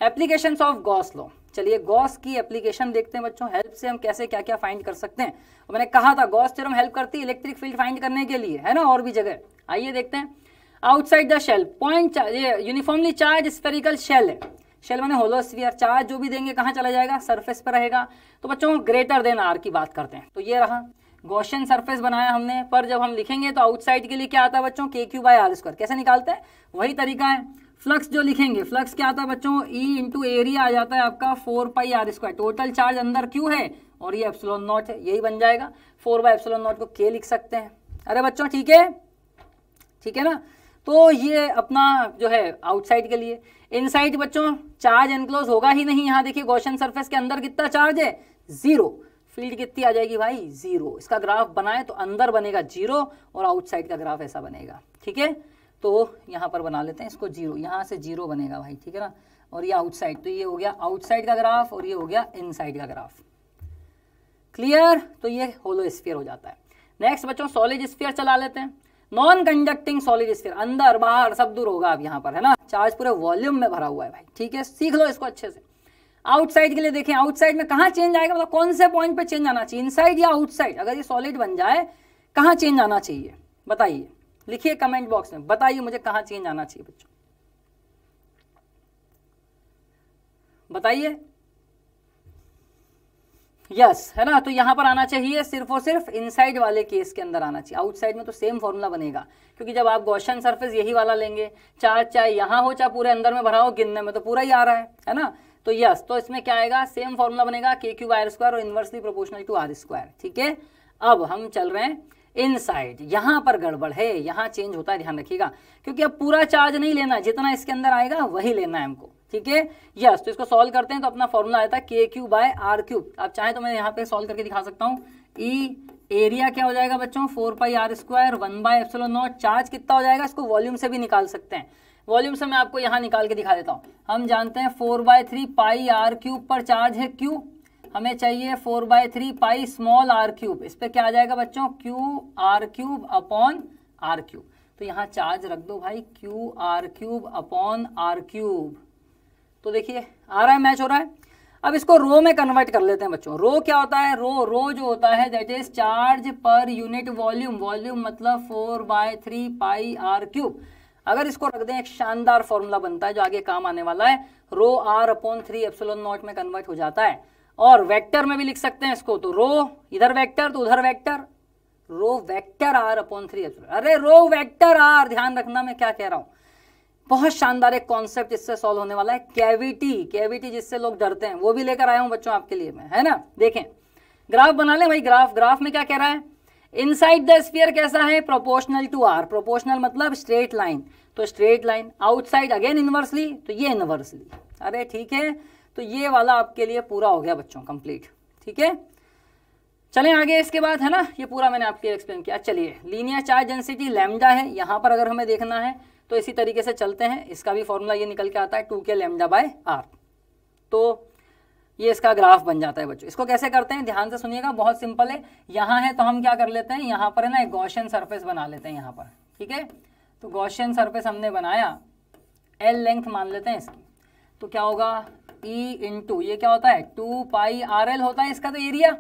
एप्लीकेशन ऑफ गॉस लो चलिए गॉस की एप्लीकेशन देखते हैं बच्चों हेल्प से हम कैसे क्या क्या फाइंड कर सकते हैं और मैंने कहा था गॉस थ्योरम हेल्प करती है इलेक्ट्रिक फील्ड फाइंड करने के लिए है ना और भी जगह आइए देखते हैं आउटसाइड द शेल पॉइंट ये यूनिफॉर्मली चार्ज स्पेरिकल शेल है शेल मैंने होलोस्फीयर चार्ज जो भी देंगे कहाँ चला जाएगा सरफेस पर रहेगा तो बच्चों ग्रेटर देन आर की बात करते हैं तो ये रहा गोशन सरफेस बनाया हमने पर जब हम लिखेंगे तो आउटसाइड के लिए क्या आता है बच्चों के क्यू बाई आर स्क्वायर कैसे निकालते हैं वही तरीका है फ्लक्स जो लिखेंगे फ्लक्स क्या आता है बच्चों ई इंटू एरिया आ जाता है आपका four pi R square total charge अंदर क्यू है और ये एप्सलोन नॉट है यही बन जाएगा फोर बाई एप्सलोन नॉट को के लिख सकते हैं अरे बच्चों ठीक है ठीक है ना तो ये अपना जो है आउटसाइड के लिए इनसाइड बच्चों चार्ज एनक्लोज होगा ही नहीं यहाँ देखिए गोशन सरफेस के अंदर कितना चार्ज है जीरो फील्ड कितनी आ जाएगी भाई जीरो इसका ग्राफ बनाए तो अंदर बनेगा जीरो और आउटसाइड का ग्राफ ऐसा बनेगा ठीक है तो यहां पर बना लेते हैं इसको जीरो यहां से जीरो बनेगा भाई ठीक है ना और ये आउटसाइड तो ये हो गया आउटसाइड का ग्राफ और ये हो गया इनसाइड का ग्राफ क्लियर तो ये होलो स्फीयर हो जाता है नेक्स्ट बच्चों सॉलिड स्फीयर चला लेते हैं नॉन कंडक्टिंग सॉलिड स्फीयर अंदर बाहर सब दूर होगा अब यहाँ पर है ना चार्ज पूरे वॉल्यूम में भरा हुआ है भाई ठीक है सीख लो इसको अच्छे से आउटसाइड के लिए देखें आउटसाइड में कहा चेंज आएगा मतलब कौन से पॉइंट पे चेंज आना चाहिए इनसाइड या आउटसाइड अगर ये सॉलिड बन जाए कहाँ चेंज आना चाहिए बताइए लिखिए कमेंट बॉक्स में बताइए मुझे कहाँ चेंज आना चाहिए बच्चों बताइए यस है ना तो यहां पर आना चाहिए सिर्फ और सिर्फ इनसाइड वाले केस के अंदर आना चाहिए आउटसाइड में तो सेम फॉर्मूला बनेगा क्योंकि जब आप गौशन सर्फेस यही वाला लेंगे चार चाहे यहां हो चाहे पूरे अंदर में भरा हो गिनने में तो पूरा ही आ रहा है है ना तो यस तो इसमें क्या आएगा सेम फॉर्मूला बनेगा के क्यूब आर स्क्वायर और inversely proportional to are square ठीक है अब हम चल रहे हैं इन साइड यहां पर गड़बड़ है यहां चेंज होता है ध्यान रखिएगा क्योंकि अब पूरा चार्ज नहीं लेना जितना इसके अंदर आएगा वही लेना है हमको ठीक है यस तो इसको सोल्व करते हैं तो अपना फॉर्मूला आया था K Q by r cube आप चाहें तो मैं यहाँ पे सोल्व करके दिखा सकता हूँ ई e एरिया क्या हो जाएगा बच्चों four pi R square one by epsilon naught charge कितना हो जाएगा इसको वॉल्यूम से भी निकाल सकते हैं वॉल्यूम से मैं आपको यहाँ निकाल के दिखा देता हूँ हम जानते हैं four by three pi are cube पर चार्ज है क्यू हमें चाहिए four by three pi small R cube इस पर क्या आ जाएगा बच्चों Q R cube upon R cube तो यहाँ चार्ज रख दो भाई Q R cube upon R cube तो देखिए आ रहा है मैच हो रहा है अब इसको रो में कन्वर्ट कर लेते हैं बच्चों रो क्या होता है रो रो जो होता है that is charge per unit volume volume मतलब four by three pi are cube अगर इसको रख दें एक शानदार फॉर्मूला बनता है जो आगे काम आने वाला है rho R upon three epsilon naught में कन्वर्ट हो जाता है और वेक्टर में भी लिख सकते हैं इसको तो रो इधर वेक्टर तो उधर vector rho vector R upon three अरे रो वेक्टर आर ध्यान रखना मैं क्या कह रहा हूं बहुत शानदार एक कॉन्सेप्ट इससे सॉल्व होने वाला है कैविटी कैविटी जिससे लोग डरते हैं वो भी लेकर आया हूं बच्चों आपके लिए मैं है ना देखें ग्राफ बना ले भाई ग्राफ ग्राफ में क्या कह रहा है इनसाइड द स्पीयर कैसा है प्रोपोर्शनल टू आर प्रोपोर्शनल मतलब स्ट्रेट लाइन तो straight line outside again inversely तो ये इनवर्सली अरे ठीक है तो ये वाला आपके लिए पूरा हो गया बच्चों कंप्लीट ठीक है चलें आगे इसके बाद है ना ये पूरा मैंने आपके एक्सप्लेन किया चलिए लीनियर चार्ज डेंसिटी लैमडा है यहां पर अगर हमें देखना है तो इसी तरीके से चलते हैं इसका भी फॉर्मूला ये निकल के आता है टू के लेमडा बाय आर तो ये इसका ग्राफ बन जाता है बच्चों इसको कैसे करते हैं ध्यान से सुनिएगा बहुत सिंपल है यहाँ है तो हम क्या कर लेते हैं यहाँ पर है ना एक गौशन सर्फेस बना लेते हैं यहाँ पर ठीक है तो गौशन सर्फेस हमने बनाया एल लेंथ मान लेते हैं इसकी तो क्या होगा ई e इंटू ये क्या होता है टू पाई आर एल होता है इसका तो area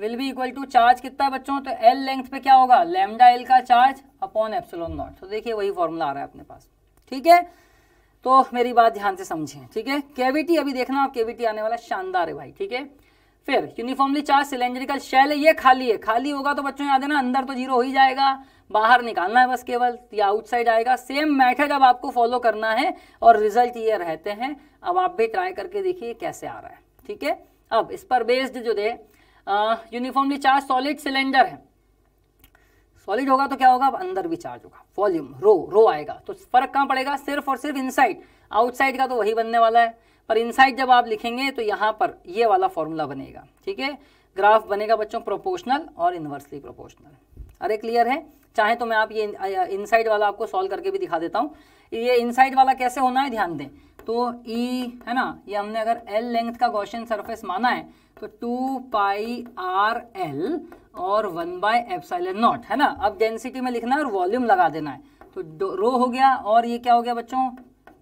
will be equal to charge कितना बच्चों तो एल लेंथ पे क्या होगा लेमडा एल का चार्ज अपॉन एप्सलोन नॉट तो देखिए वही फॉर्मूला आ रहा है अपने पास ठीक है तो मेरी बात ध्यान से समझें ठीक है केविटी अभी देखना आप केविटी आने वाला शानदार है भाई ठीक है फिर यूनिफॉर्मली चार्ज सिलेंड्रिकल शेल है ये खाली है खाली होगा तो बच्चों याद है ना अंदर तो जीरो ही जाएगा बाहर निकालना है बस केवल या आउटसाइड आएगा सेम मैथड अब आपको फॉलो करना है और रिजल्ट ये रहते हैं अब आप भी ट्राई करके देखिए कैसे आ रहा है ठीक है अब इस पर बेस्ड जो the uniformly charge solid cylinder है सॉलिड होगा तो क्या होगा अंदर भी चार्ज होगा वॉल्यूम रो रो आएगा तो फर्क कहां पड़ेगा सिर्फ और सिर्फ इनसाइड आउटसाइड का तो वही बनने वाला है पर इनसाइड जब आप लिखेंगे तो यहाँ पर ये वाला फॉर्मूला बनेगा ठीक है ग्राफ बनेगा बच्चों प्रोपोर्शनल और इनवर्सली प्रोपोर्शनल अरे क्लियर है चाहे तो मैं आप ये इनसाइड वाला आपको सॉल्व करके भी दिखा देता हूँ ये इनसाइड वाला कैसे होना है ध्यान दें तो ई e, है ना ये हमने अगर एल लेंथ का गॉशियन सरफेस माना है तो टू पाई आर एल और वन बाय एप्साइलन नॉट है ना अब डेंसिटी में लिखना है और वॉल्यूम लगा देना है तो रो हो गया और ये क्या हो गया बच्चों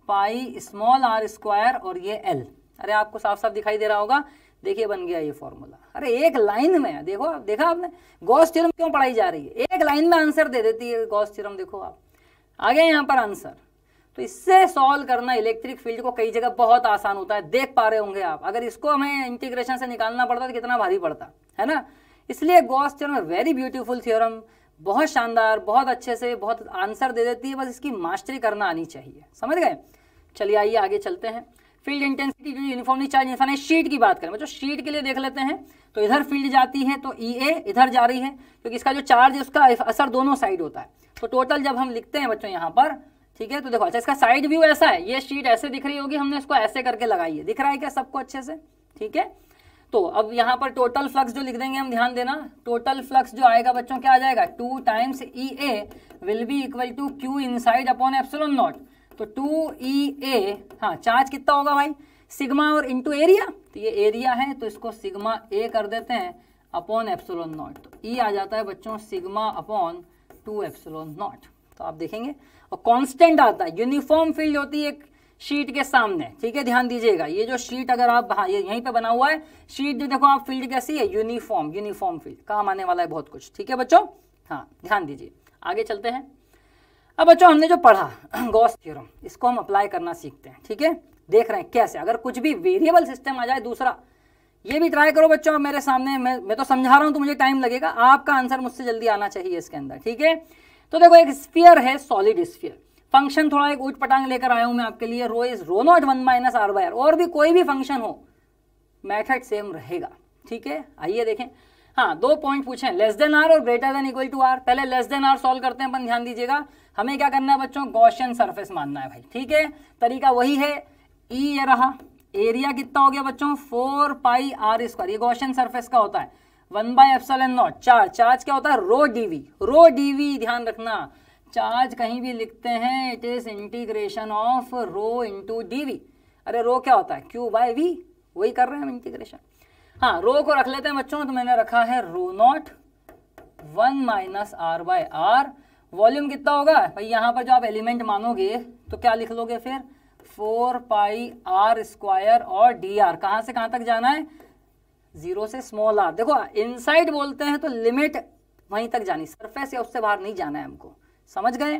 पाई स्मॉल आर स्क्वायर और ये एल अरे आपको साफ साफ दिखाई दे रहा होगा देखिए बन गया ये फॉर्मूला अरे एक लाइन में देखो आप देखा आपने गॉस थ्योरम क्यों पढ़ाई जा रही है एक लाइन में आंसर दे देती है गॉस थ्योरम देखो आप आ गया यहाँ पर आंसर तो इससे सॉल्व करना इलेक्ट्रिक फील्ड को कई जगह बहुत आसान होता है देख पा रहे होंगे आप अगर इसको हमें इंटीग्रेशन से निकालना पड़ता तो कितना भारी पड़ता है ना इसलिए Gauss theorem very beautiful theorem बहुत शानदार बहुत अच्छे से बहुत आंसर दे देती है बस इसकी मास्टरी करना आनी चाहिए समझ गए चलिए आइए आगे चलते हैं फील्ड इंटेंसिटी यूनिफॉर्मली चार्ज इंसान शीट की बात करें मतलब शीट के लिए देख लेते हैं तो इधर फील्ड जाती है तो ई e ए इधर जा रही है क्योंकि इसका जो चार्ज है उसका असर दोनों साइड होता है तो टोटल जब हम लिखते हैं बच्चों यहाँ पर ठीक है तो देखो अच्छा इसका साइड व्यू ऐसा है ये शीट ऐसे दिख रही होगी हमने इसको ऐसे करके लगाई है दिख रहा है क्या सबको अच्छे से ठीक है तो अब यहाँ पर टोटल फ्लक्स जो लिख देंगे हम ध्यान देना टोटल फ्लक्स जो आएगा बच्चों क्या आ जाएगा two times E A will be equal to Q inside upon epsilon naught तो टू ई ए हाँ चार्ज कितना होगा भाई सिग्मा और इंटू एरिया तो ये एरिया है तो इसको सिग्मा ए कर देते हैं अपॉन एप्सोलन नॉट तो ई e आ जाता है बच्चों sigma upon two epsilon naught तो आप देखेंगे और कांस्टेंट आता है यूनिफॉर्म फील्ड होती है एक शीट के सामने ठीक है ध्यान दीजिएगा ये जो शीट अगर आप ये यहीं पे बना हुआ है शीट जो देखो आप फील्ड कैसी है यूनिफॉर्म यूनिफॉर्म फील्ड काम आने वाला है बहुत कुछ ठीक है बच्चों हाँ ध्यान दीजिए आगे चलते हैं अब बच्चों हमने जो पढ़ा गॉस थ्योरम इसको हम अप्लाई करना सीखते हैं ठीक है देख रहे हैं कैसे अगर कुछ भी वेरिएबल सिस्टम आ जाए दूसरा ये भी ट्राई करो बच्चों मेरे सामने मैं मैं तो समझा रहा हूँ तो मुझे टाइम लगेगा आपका आंसर मुझसे जल्दी आना चाहिए इसके अंदर ठीक है तो देखो एक स्पीयर है सॉलिड स्पीयर फंक्शन थोड़ा एक उठ पटांग लेकर आया हूं मैं आपके लिए rho is rho naught one minus R wire और भी कोई भी फंक्शन हो मैथड सेम रहेगा ठीक है आइए देखें हाँ दो पॉइंट पूछे लेस देन आर और greater than equal to R पहले लेस देन आर सॉल्व करते हैं अपन ध्यान दीजिएगा हमें क्या करना है बच्चों गॉशियन सरफेस मानना है भाई ठीक है तरीका वही है ई e ये रहा एरिया कितना हो गया बच्चों फोर पाई आर स्क्वायर ये गॉशियन सरफेस का होता है one by epsilon naught charge charge क्या होता है रो डीवी रो डीवी ध्यान रखना चार्ज कहीं भी लिखते हैं it is integration of rho into DV अरे रो क्या होता है क्यू बाय वी वही कर रहे हैं हम इंटीग्रेशन हाँ रो को रख लेते हैं बच्चों तो मैंने रखा है rho naught one minus are by R volume कितना होगा भाई यहाँ पर जो आप एलिमेंट मानोगे तो क्या लिख लोगे फिर फोर पाई आर स्क्वायर और डी आर कहाँ से कहाँ तक जाना है जीरो से स्मॉल आर देखो इनसाइड बोलते हैं तो लिमिट वहीं तक जानी सरफेस या उससे बाहर नहीं जाना है हमको समझ गए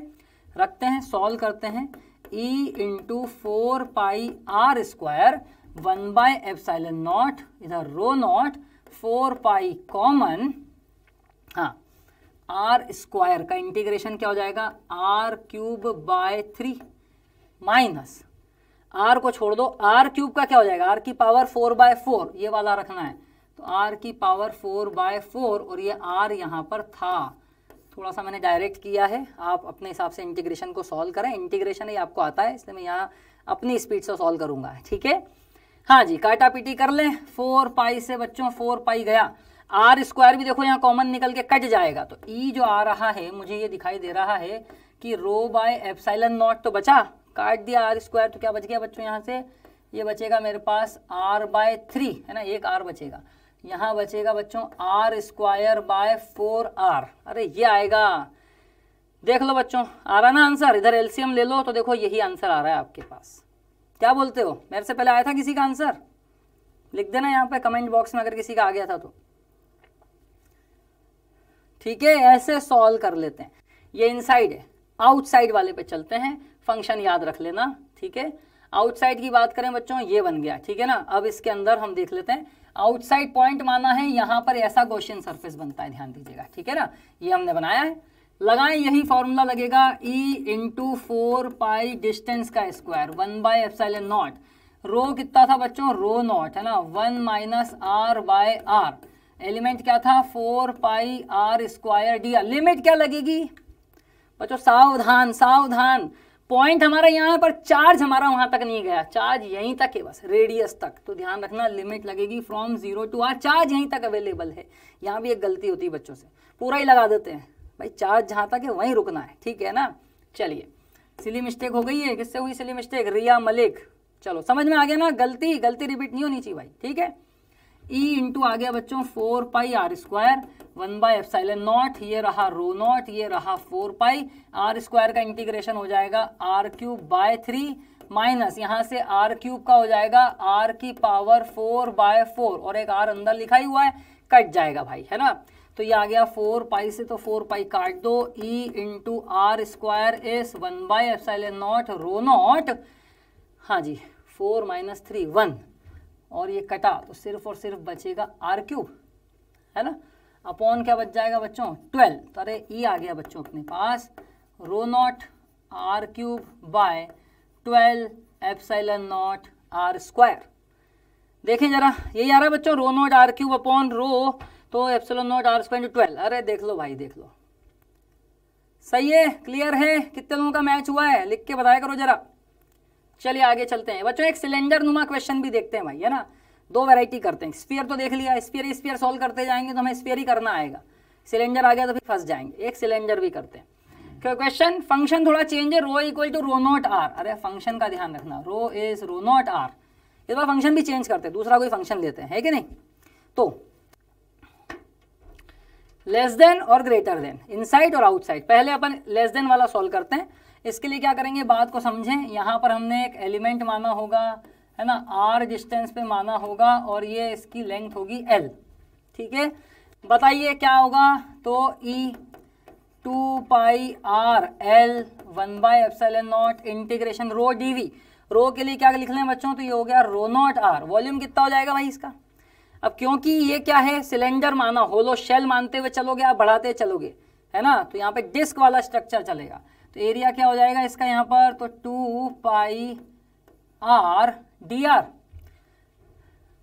रखते हैं सॉल्व करते हैं E into four pi R square one by epsilon naught इधर rho naught four pi common हाँ आर स्क्वायर का इंटीग्रेशन क्या हो जाएगा R cube by three minus R को छोड़ दो आर क्यूब का क्या हो जाएगा आर की पावर फोर बाय फोर ये वाला रखना है तो आर की पावर फोर बाय फोर और ये आर यहाँ पर था थोड़ा सा मैंने डायरेक्ट किया है आप अपने हिसाब से इंटीग्रेशन को सॉल्व करें इंटीग्रेशन ही आपको आता है इसलिए मैं यहाँ अपनी स्पीड से सॉल्व करूंगा ठीक है हाँ जी काटा पीटी कर लें फोर पाई से बच्चों फोर पाई गया आर स्क्वायर भी देखो यहाँ कॉमन निकल के कट जाएगा तो ई e जो आ रहा है मुझे ये दिखाई दे रहा है कि रो बाय एफ नॉट तो बचा काट दिया आर स्क्वायर तो क्या बच गया बच्चों यहाँ से ये बचेगा मेरे पास आर बाय थ्री है ना एक आर बचेगा यहाँ बचेगा बच्चों R square by four R अरे ये आएगा देख लो बच्चों आ रहा ना आंसर इधर एलसीएम ले लो तो देखो यही आंसर आ रहा है आपके पास क्या बोलते हो मेरे से पहले आया था किसी का आंसर लिख देना यहाँ पे कमेंट बॉक्स में अगर किसी का आ गया था तो ठीक है ऐसे सॉल्व कर लेते हैं ये इनसाइड है आउटसाइड वाले पे चलते हैं फंक्शन याद रख लेना ठीक है आउटसाइड की बात करें बच्चों ये बन गया ठीक है ना अब इसके अंदर हम देख लेते हैं आउटसाइड पॉइंट माना है यहां पर ऐसा क्वेश्चन सरफेस बनता है ध्यान दीजिएगा ठीक है ना ये हमने बनाया है लगाएं यही फॉर्मूला लगेगा e into four pi distance का square one by epsilon naught rho कितना था बच्चों रो नॉट है ना one minus are by R element क्या था four pi R square D limit क्या लगेगी बच्चों सावधान सावधान पॉइंट हमारा यहाँ पर चार्ज हमारा वहाँ तक नहीं गया चार्ज यहीं तक है बस रेडियस तक तो ध्यान रखना लिमिट लगेगी from zero to R charge यहीं तक अवेलेबल है यहाँ भी एक गलती होती है बच्चों से पूरा ही लगा देते हैं भाई चार्ज जहाँ तक है वहीं रुकना है ठीक है ना चलिए सिली मिस्टेक हो गई है किससे हुई सिली मिस्टेक रिया मलिक चलो समझ में आ गया ना गलती गलती रिपीट नहीं होनी चाहिए भाई ठीक है ई e इंटू आ गया बच्चों four pi R square one by epsilon naught ये रहा रो नॉट ये रहा फोर पाई आर स्क्वायर का इंटीग्रेशन हो जाएगा R cube by three minus यहाँ से आर क्यूब का हो जाएगा आर की पावर फोर बाय फोर और एक आर अंदर लिखा ही हुआ है कट जाएगा भाई है ना तो ये आ गया फोर पाई से तो फोर पाई काट दो E into R square S one F epsilon naught rho naught हाँ जी फोर माइनस थ्री वन और ये कटा तो सिर्फ और सिर्फ बचेगा आर क्यूब है ना अपॉन क्या बच जाएगा बच्चों ट्वेल्व तो अरे ई e आ गया बच्चों अपने पास rho naught R cube by twelve epsilon naught R square देखें जरा यही आ रहा है बच्चों rho naught R cube upon rho तो epsilon naught R square twelve अरे देख लो भाई देख लो सही है क्लियर है कितने लोगों का मैच हुआ है लिख के बताया करो जरा चलिए आगे चलते हैं बच्चों एक सिलेंडर नुमा क्वेश्चन भी देखते हैं भाई है ना दो वैरायटी करते हैं स्पीयर तो देख लिया स्पीयर स्पीयर सॉल्व करते जाएंगे तो हमें स्पीयर ही करना आएगा सिलेंडर आ गया तो फिर फंस जाएंगे एक सिलेंडर भी करते हैं क्वेश्चन फंक्शन थोड़ा चेंज है rho equal to rho naught R अरे फंक्शन का ध्यान रखना rho is rho naught R इस बार फंक्शन भी चेंज करते हैं दूसरा कोई फंक्शन लेते हैं है कि नहीं तो लेस देन और ग्रेटर देन इनसाइड और आउटसाइड पहले अपन लेस देन वाला सॉल्व करते हैं इसके लिए क्या करेंगे बात को समझें यहाँ पर हमने एक एलिमेंट माना होगा है ना आर डिस्टेंस पे माना होगा और ये इसकी लेंथ होगी एल ठीक है बताइए क्या होगा तो E two pi R L one by epsilon naught integration rho D V rho के लिए क्या लिख लें बच्चों तो ये हो गया रो नॉट आर वॉल्यूम कितना हो जाएगा भाई इसका अब क्योंकि ये क्या है सिलेंडर माना होलो शेल मानते हुए चलोगे आप बढ़ाते चलोगे है ना तो यहाँ पे डिस्क वाला स्ट्रक्चर चलेगा तो एरिया क्या हो जाएगा इसका यहाँ पर तो two pi R D R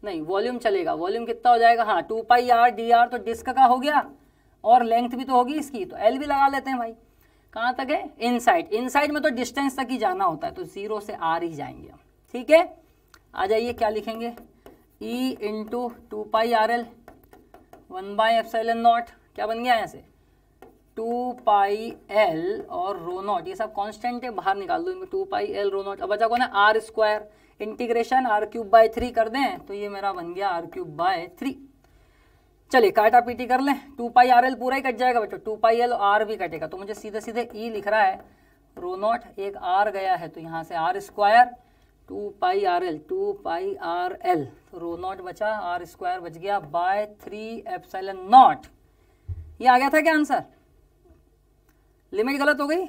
नहीं वॉल्यूम चलेगा वॉल्यूम कितना हो जाएगा हाँ two pi R D R तो डिस्क का हो गया और लेंथ भी तो होगी इसकी तो एल भी लगा लेते हैं भाई कहाँ तक है इनसाइड इनसाइड में तो डिस्टेंस तक ही जाना होता है तो जीरो से आर ही जाएंगे हम ठीक है आ जाइए क्या लिखेंगे E into two pi R L one by F naught क्या बन गया यहाँ से टू पाई एल और रोनॉट ये सब कांस्टेंट है बाहर निकाल दो इनमें two pi L rho naught अब बचा अच्छा, कौन है R square integration R cube by three कर दें तो ये मेरा बन गया आर क्यूब बाय थ्री चलिए काटा पीटी कर लें टू पाई आर एल पूरा ही कट जाएगा बच्चों टू पाई एल आर भी कटेगा तो मुझे सीधे सीधे e ई लिख रहा है रो नॉट एक आर गया है तो यहाँ से R square two pi R L two pi R L तो रो नॉट बचा आर स्क्वायर बच गया बाय थ्री एप्सलन नॉट ये आ गया था क्या आंसर लिमिट गलत हो गई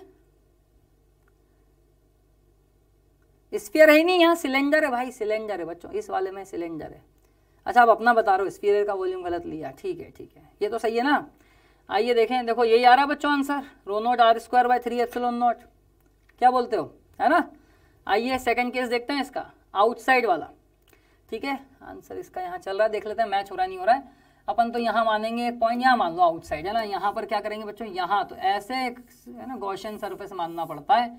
स्पीयर है ही नहीं यहाँ सिलेंडर है भाई सिलेंडर है बच्चों इस वाले में सिलेंडर है अच्छा आप अपना बता रहे हो स्पीयर का वॉल्यूम गलत लिया ठीक है ठीक है ये तो सही है ना आइए देखें देखो यही आ रहा है बच्चों answer rho naught R square by three epsilon naught क्या बोलते हो है ना आइए सेकंड केस देखते हैं इसका आउटसाइड वाला ठीक है आंसर इसका यहाँ चल रहा है देख लेते हैं मैच हो रहा नहीं हो रहा है अपन तो यहाँ मानेंगे एक पॉइंट यहाँ मान लो आउटसाइड है ना यहाँ पर क्या करेंगे बच्चों यहाँ तो ऐसे एक है ना गौशन सरफेस मानना पड़ता है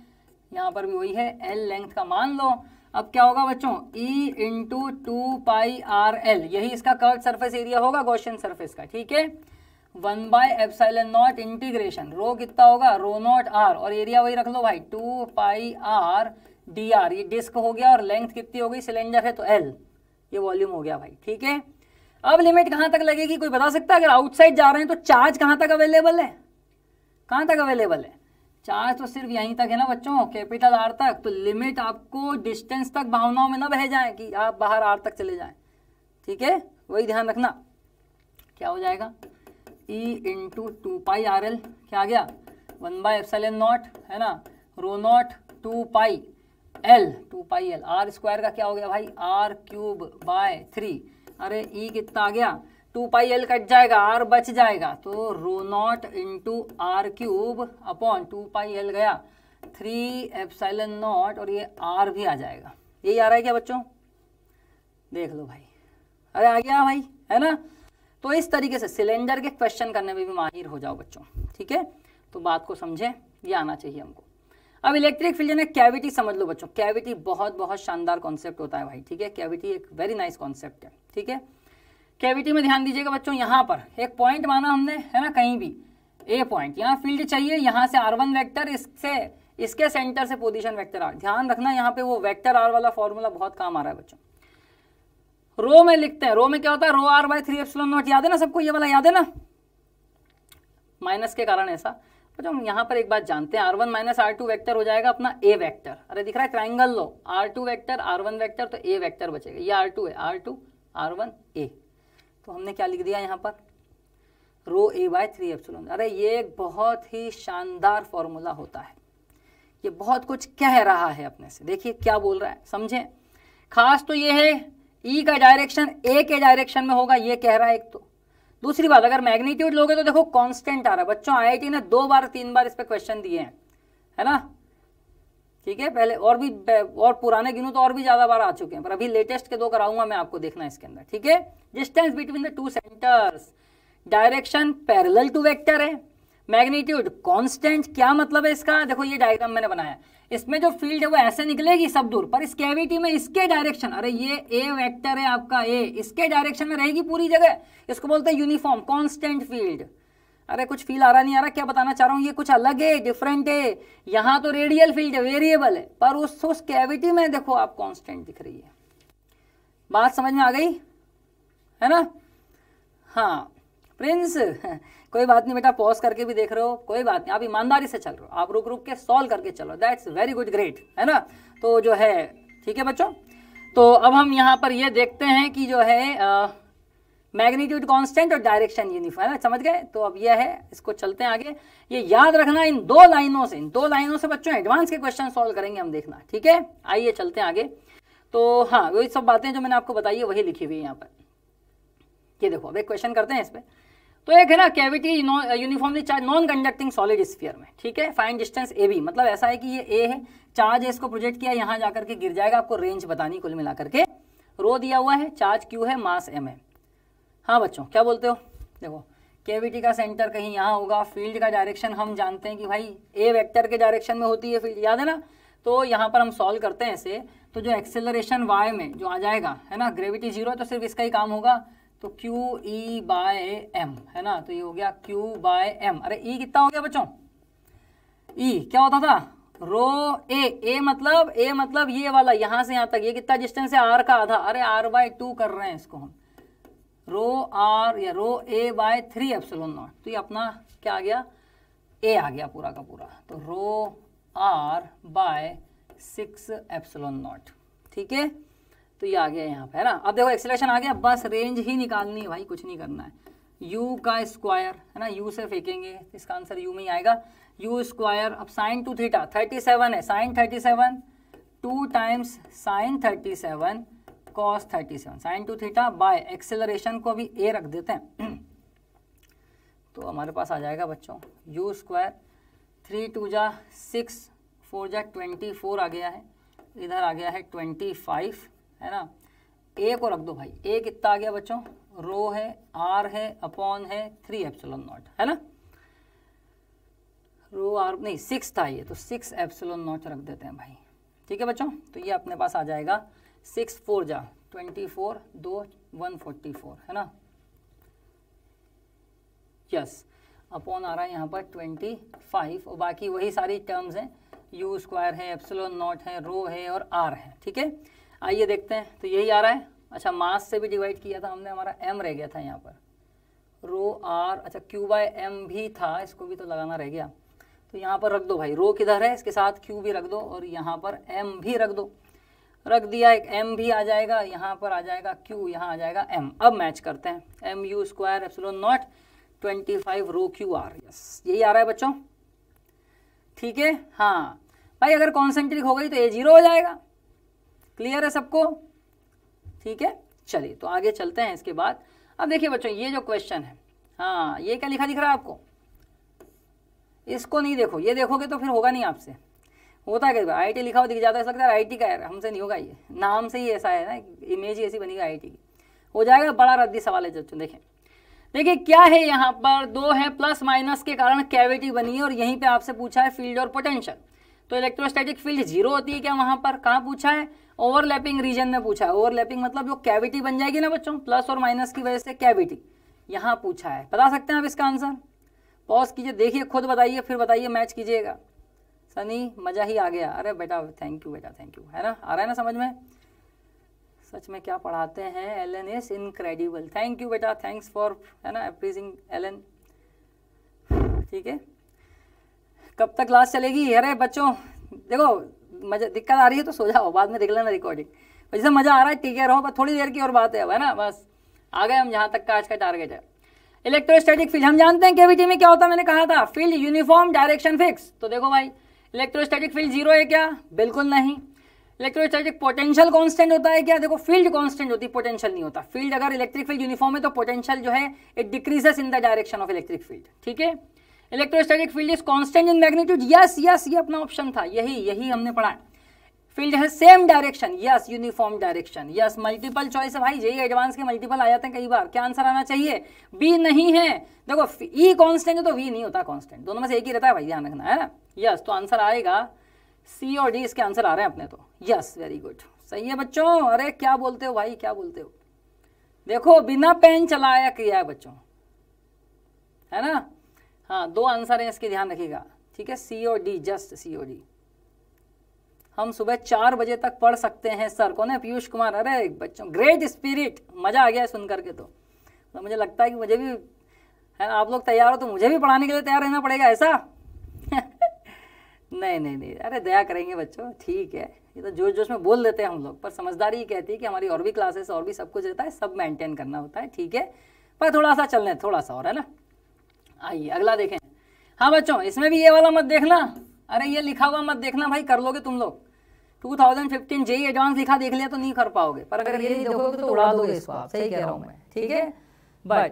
यहाँ पर भी वही है एल लेंथ का मान लो अब क्या होगा बच्चों E into two pi R L यही इसका कर्ट सरफेस एरिया होगा गोशन सरफेस का ठीक है one by epsilon naught integration rho कितना होगा रो नॉट आर और एरिया वही रख लो भाई two pi R D R ये डिस्क हो गया और लेंथ कितनी हो गई सिलेंडर है तो एल ये वॉल्यूम हो गया भाई ठीक है अब लिमिट कहाँ तक लगेगी कोई बता सकता है अगर आउटसाइड जा रहे हैं तो चार्ज कहाँ तक अवेलेबल है कहाँ तक अवेलेबल है चार्ज तो सिर्फ यहीं तक है ना बच्चों कैपिटल आर तक तो लिमिट आपको डिस्टेंस तक भावनाओं में ना बह जाए कि आप बाहर आर तक चले जाए ठीक है वही ध्यान रखना क्या हो जाएगा E into two pi R L क्या आ गया वन बाई एफ नॉट है ना rho naught two pi L two pi L R square का क्या हो गया भाई आर क्यूब बाय थ्री अरे ई कितना आ गया टू पाई एल कट जाएगा आर बच जाएगा तो rho naught into R cube upon two pi L गया थ्री साइलन नॉट और ये आर भी आ जाएगा यही आ रहा है क्या बच्चों देख लो भाई अरे आ गया भाई है ना तो इस तरीके से सिलेंडर के क्वेश्चन करने में भी माहिर हो जाओ बच्चों ठीक है तो बात को समझें ये आना चाहिए हमको अब इलेक्ट्रिक फील्ड यानी कैविटी समझ लो बच्चों कैविटी बहुत बहुत शानदार कॉन्सेप्ट होता है भाई ठीक है कैविटी एक वेरी नाइस कॉन्सेप्ट है ठीक है कैविटी में ध्यान दीजिएगा बच्चों यहाँ पर एक पॉइंट माना हमने है ना कहीं भी ए पॉइंट यहाँ फील्ड चाहिए यहाँ से आर वन वैक्टर इससे इसके सेंटर से पोजिशन वैक्टर आर ध्यान रखना यहाँ पे वो वैक्टर आर वाला फॉर्मूला बहुत काम आ रहा है बच्चों रो में लिखते हैं रो में क्या होता है rho R by three epsilon naught याद है ना सबको ये वाला याद है ना माइनस के कारण ऐसा तो हम यहाँ पर एक बात जानते हैं R one minus R two vector हो जाएगा अपना ए वैक्टर अरे दिख रहा है ट्राइंगल लो R two vector R one vector तो ए वैक्टर बचेगा ये आर टू है R two R one A तो हमने क्या लिख दिया यहाँ पर rho A by three F अरे ये एक बहुत ही शानदार फॉर्मूला होता है ये बहुत कुछ कह रहा है अपने से देखिए क्या बोल रहा है समझे खास तो ये है ई e का डायरेक्शन ए के डायरेक्शन में होगा ये कह रहा है एक तो दूसरी बात अगर मैग्नीट्यूड लोगे तो देखो कांस्टेंट आ रहा है बच्चों आईआईटी ने दो बार तीन बार इस पर क्वेश्चन दिए हैं है ना ठीक है पहले और भी और पुराने गिनू तो और भी ज़्यादा बार आ चुके हैं पर अभी लेटेस्ट के दो कराऊंगा मैं आपको देखना इसके अंदर ठीक है distance between the two centres direction parallel to vector है मैग्नीट्यूड कांस्टेंट क्या मतलब है इसका देखो ये डायग्राम मैंने बनाया इसमें जो फील्ड है वो ऐसे निकलेगी सब दूर पर इस कैविटी में इसके डायरेक्शन अरे ये ए वेक्टर है आपका ए इसके डायरेक्शन में रहेगी पूरी जगह इसको बोलते हैं यूनिफॉर्म कॉन्स्टेंट फील्ड अरे कुछ फील आ रहा नहीं आ रहा क्या बताना चाह रहा हूँ ये कुछ अलग है डिफरेंट है यहाँ तो रेडियल फील्ड है वेरिएबल है पर उस उस कैविटी में देखो आप कॉन्स्टेंट दिख रही है बात समझ में आ गई है ना हाँ प्रिंस कोई बात नहीं बेटा पॉज करके भी देख रहे हो कोई बात नहीं आप ईमानदारी से चल रहे हो आप रुक रुक के सॉल्व करके चलो दैट्स वेरी गुड ग्रेट है ना तो जो है ठीक है बच्चों तो अब हम यहाँ पर ये देखते हैं कि जो है मैग्नीट्यूड कांस्टेंट और डायरेक्शन यूनिफॉर्म है समझ गए तो अब यह है इसको चलते हैं आगे ये याद रखना इन दो लाइनों से इन दो लाइनों से बच्चों एडवांस के क्वेश्चन सॉल्व करेंगे हम देखना ठीक है आइए चलते हैं आगे तो हाँ वही सब बातें जो मैंने आपको बताई है वही लिखी हुई है यहाँ पर ये देखो अब एक क्वेश्चन करते हैं इस पर तो एक है ना cavity uniformly charge non conducting solid sphere में ठीक है फाइन डिस्टेंस ए बी मतलब ऐसा है कि ये ए है चार्ज इसको प्रोजेक्ट किया यहाँ जाकर के गिर जाएगा आपको रेंज बतानी कुल मिलाकर के रो दिया हुआ है चार्ज क्यू है मास एम है हाँ बच्चों क्या बोलते हो देखो केविटी का सेंटर कहीं यहाँ होगा फील्ड का डायरेक्शन हम जानते हैं कि भाई ए वेक्टर के डायरेक्शन में होती है फील्ड याद है ना तो यहाँ पर हम सॉल्व करते हैं ऐसे तो जो एक्सेलरेशन वाई में जो आ जाएगा है ना ग्रेविटी जीरो तो सिर्फ इसका ही काम होगा तो Q E बाय एम है ना तो ये हो गया Q बाय एम अरे E कितना हो गया बच्चों E क्या होता था रो ए ए मतलब ए मतलब ये वाला यहां से यहां तक ये कितना डिस्टेंस है आर का आधा अरे आर बाय टू कर रहे हैं इसको हम रो आर या rho A by three epsilon naught तो ये अपना क्या आ गया ए आ गया पूरा का पूरा तो rho R by six epsilon naught ठीक है तो ये आ गया यहाँ पे है ना अब देखो एक्सेलेशन आ गया बस रेंज ही निकालनी है भाई कुछ नहीं करना है यू का स्क्वायर है ना यू से फेंकेंगे इसका आंसर यू में ही आएगा यू स्क्वायर अब sine two theta thirty seven है sine thirty seven two times sine thirty seven cos thirty seven sine two theta by acceleration को अभी ए रख देते हैं तो हमारे पास आ जाएगा बच्चों यू स्क्वायर थ्री टू जा सिक्स फोर जा ट्वेंटी फोर आ गया है इधर आ गया है ट्वेंटी फाइव है ना ए को रख दो भाई ए कितना आ गया बच्चों रो है आर है अपॉन है थ्री एप्सोलन नॉट है ना रो आर नहीं सिक्स था ये तो सिक्स एप्सोलन नॉट रख देते हैं भाई ठीक है बच्चों तो ये अपने पास आ जाएगा सिक्स फोर जा ट्वेंटी फोर दो वन फोर्टी फोर है ना यस अपॉन आ रहा है यहाँ पर ट्वेंटी फाइव और बाकी वही सारी टर्म्स हैं यू स्क्वायर है एप्सोलन नॉट है रो है और आर है ठीक है आइए देखते हैं तो यही आ रहा है अच्छा मास से भी डिवाइड किया था हमने हमारा एम रह गया था यहाँ पर रो आर अच्छा क्यू बाय एम भी था इसको भी तो लगाना रह गया तो यहाँ पर रख दो भाई रो किधर है इसके साथ क्यू भी रख दो और यहाँ पर एम भी रख दो रख दिया एक एम भी आ जाएगा यहाँ पर आ जाएगा क्यू यहाँ आ जाएगा एम अब मैच करते हैं M U square epsilon naught twenty five rho Q R yes यही आ रहा है बच्चों ठीक है हाँ भाई अगर कॉन्सेंट्रिक हो गई तो ए जीरो हो जाएगा क्लियर है सबको ठीक है चलिए तो आगे चलते हैं इसके बाद अब देखिए बच्चों ये जो क्वेश्चन है हाँ ये क्या लिखा दिख रहा है आपको इसको नहीं देखो ये देखोगे तो फिर होगा नहीं आपसे होता क्या आई टी लिखा हुआ दिख जाता है लगता है आई का यार हमसे नहीं होगा ये नाम से ही ऐसा है ना इमेज ही ऐसी बनेगी आई की हो जाएगा बड़ा रद्दी सवाल है बच्चों देखें देखिए क्या है यहाँ पर दो है प्लस माइनस के कारण कैविटी बनी है और यहीं पे आपसे पूछा है फील्ड और पोटेंशियल तो इलेक्ट्रोस्टैटिक फील्ड जीरो होती है क्या वहां पर कहाँ पूछा है ओवरलैपिंग रीजन में पूछा है ओवरलैपिंग मतलब जो कैविटी बन जाएगी ना बच्चों प्लस और माइनस की वजह से कैविटी यहां पूछा है बता सकते हैं आप इसका आंसर पॉज कीजिए देखिए खुद बताइए फिर बताइए मैच कीजिएगा सनी मज़ा ही आ गया अरे बेटा थैंक यू बेटा थैंक यू है ना आ रहा है ना समझ में सच में क्या पढ़ाते हैं L N is incredible thank you बेटा थैंक्स फॉर है ना अप्रीजिंग एल एन ठीक है कब तक क्लास चलेगी अरे बच्चों देखो मजा दिक्कत आ रही है तो सो जाओ बाद में देख लेना रिकॉर्डिंग जैसे मज़ा आ रहा है ठीक है रहो बस थोड़ी देर की और बात है अब है ना बस आ गए हम यहाँ तक का आज का टारगेट है इलेक्ट्रोस्टैटिक फील्ड हम जानते हैं केवीटी में क्या होता है मैंने कहा था फील्ड यूनिफॉर्म डायरेक्शन फिक्स तो देखो भाई इलेक्ट्रोस्टैटिक फील्ड जीरो है क्या बिल्कुल नहीं इलेक्ट्रोस्टैटिक पोटेंशियल कांस्टेंट होता है क्या देखो फील्ड कांस्टेंट होती है पोटेंशियल नहीं होता फील्ड अगर इलेक्ट्रिक फील्ड यूनिफॉर्म है तो पोटेंशियल जो है it decreases in the direction of electric field ठीक है electrostatic field is constant in magnitude yes yes ये अपना ऑप्शन था यही यही हमने पढ़ा फील्ड है same direction yes uniform direction yes multiple choice है भाई यही एडवांस के मल्टीपल आ जाते हैं कई बार क्या आंसर आना चाहिए बी नहीं है देखो ई कॉन्स्टेंट e है तो वी नहीं होता कॉन्स्टेंट दोनों में से एक ही रहता है भाई ध्यान रखना है ना यस yes, तो आंसर आएगा सी और डी इसके आंसर आ रहे हैं अपने तो यस वेरी गुड सही है बच्चों अरे क्या बोलते हो भाई क्या बोलते हो देखो बिना पेन चलाया किया है बच्चों है ना हाँ दो आंसर हैं इसके ध्यान रखिएगा ठीक है C O D just C O D हम सुबह चार बजे तक पढ़ सकते हैं सर कौन है पीयूष कुमार अरे बच्चों ग्रेट स्पिरिट मज़ा आ गया सुन करके तो तो मुझे लगता है कि मुझे भी है ना आप लोग तैयार हो तो मुझे भी पढ़ाने के लिए तैयार रहना पड़ेगा ऐसा नहीं नहीं नहीं अरे दया करेंगे बच्चों ठीक है ये तो जोश जोश में बोल देते हैं हम लोग पर समझदारी कहती है कि हमारी और भी क्लासेस और भी सब कुछ रहता है सब मेंटेन करना होता है ठीक है पर थोड़ा सा चलने थोड़ा सा और है ना आइए अगला देखें हाँ बच्चों इसमें भी ये वाला मत देखना अरे ये लिखा हुआ मत देखना भाई कर लोगे तुम लोग 2015 थाउजेंड फिफ्टीन जे एडवांस लिखा देख लिया तो नहीं कर पाओगे पर अगर ये देखोगे तो उड़ा दोगे इसको आप सही कह रहा हूँ मैं ठीक है but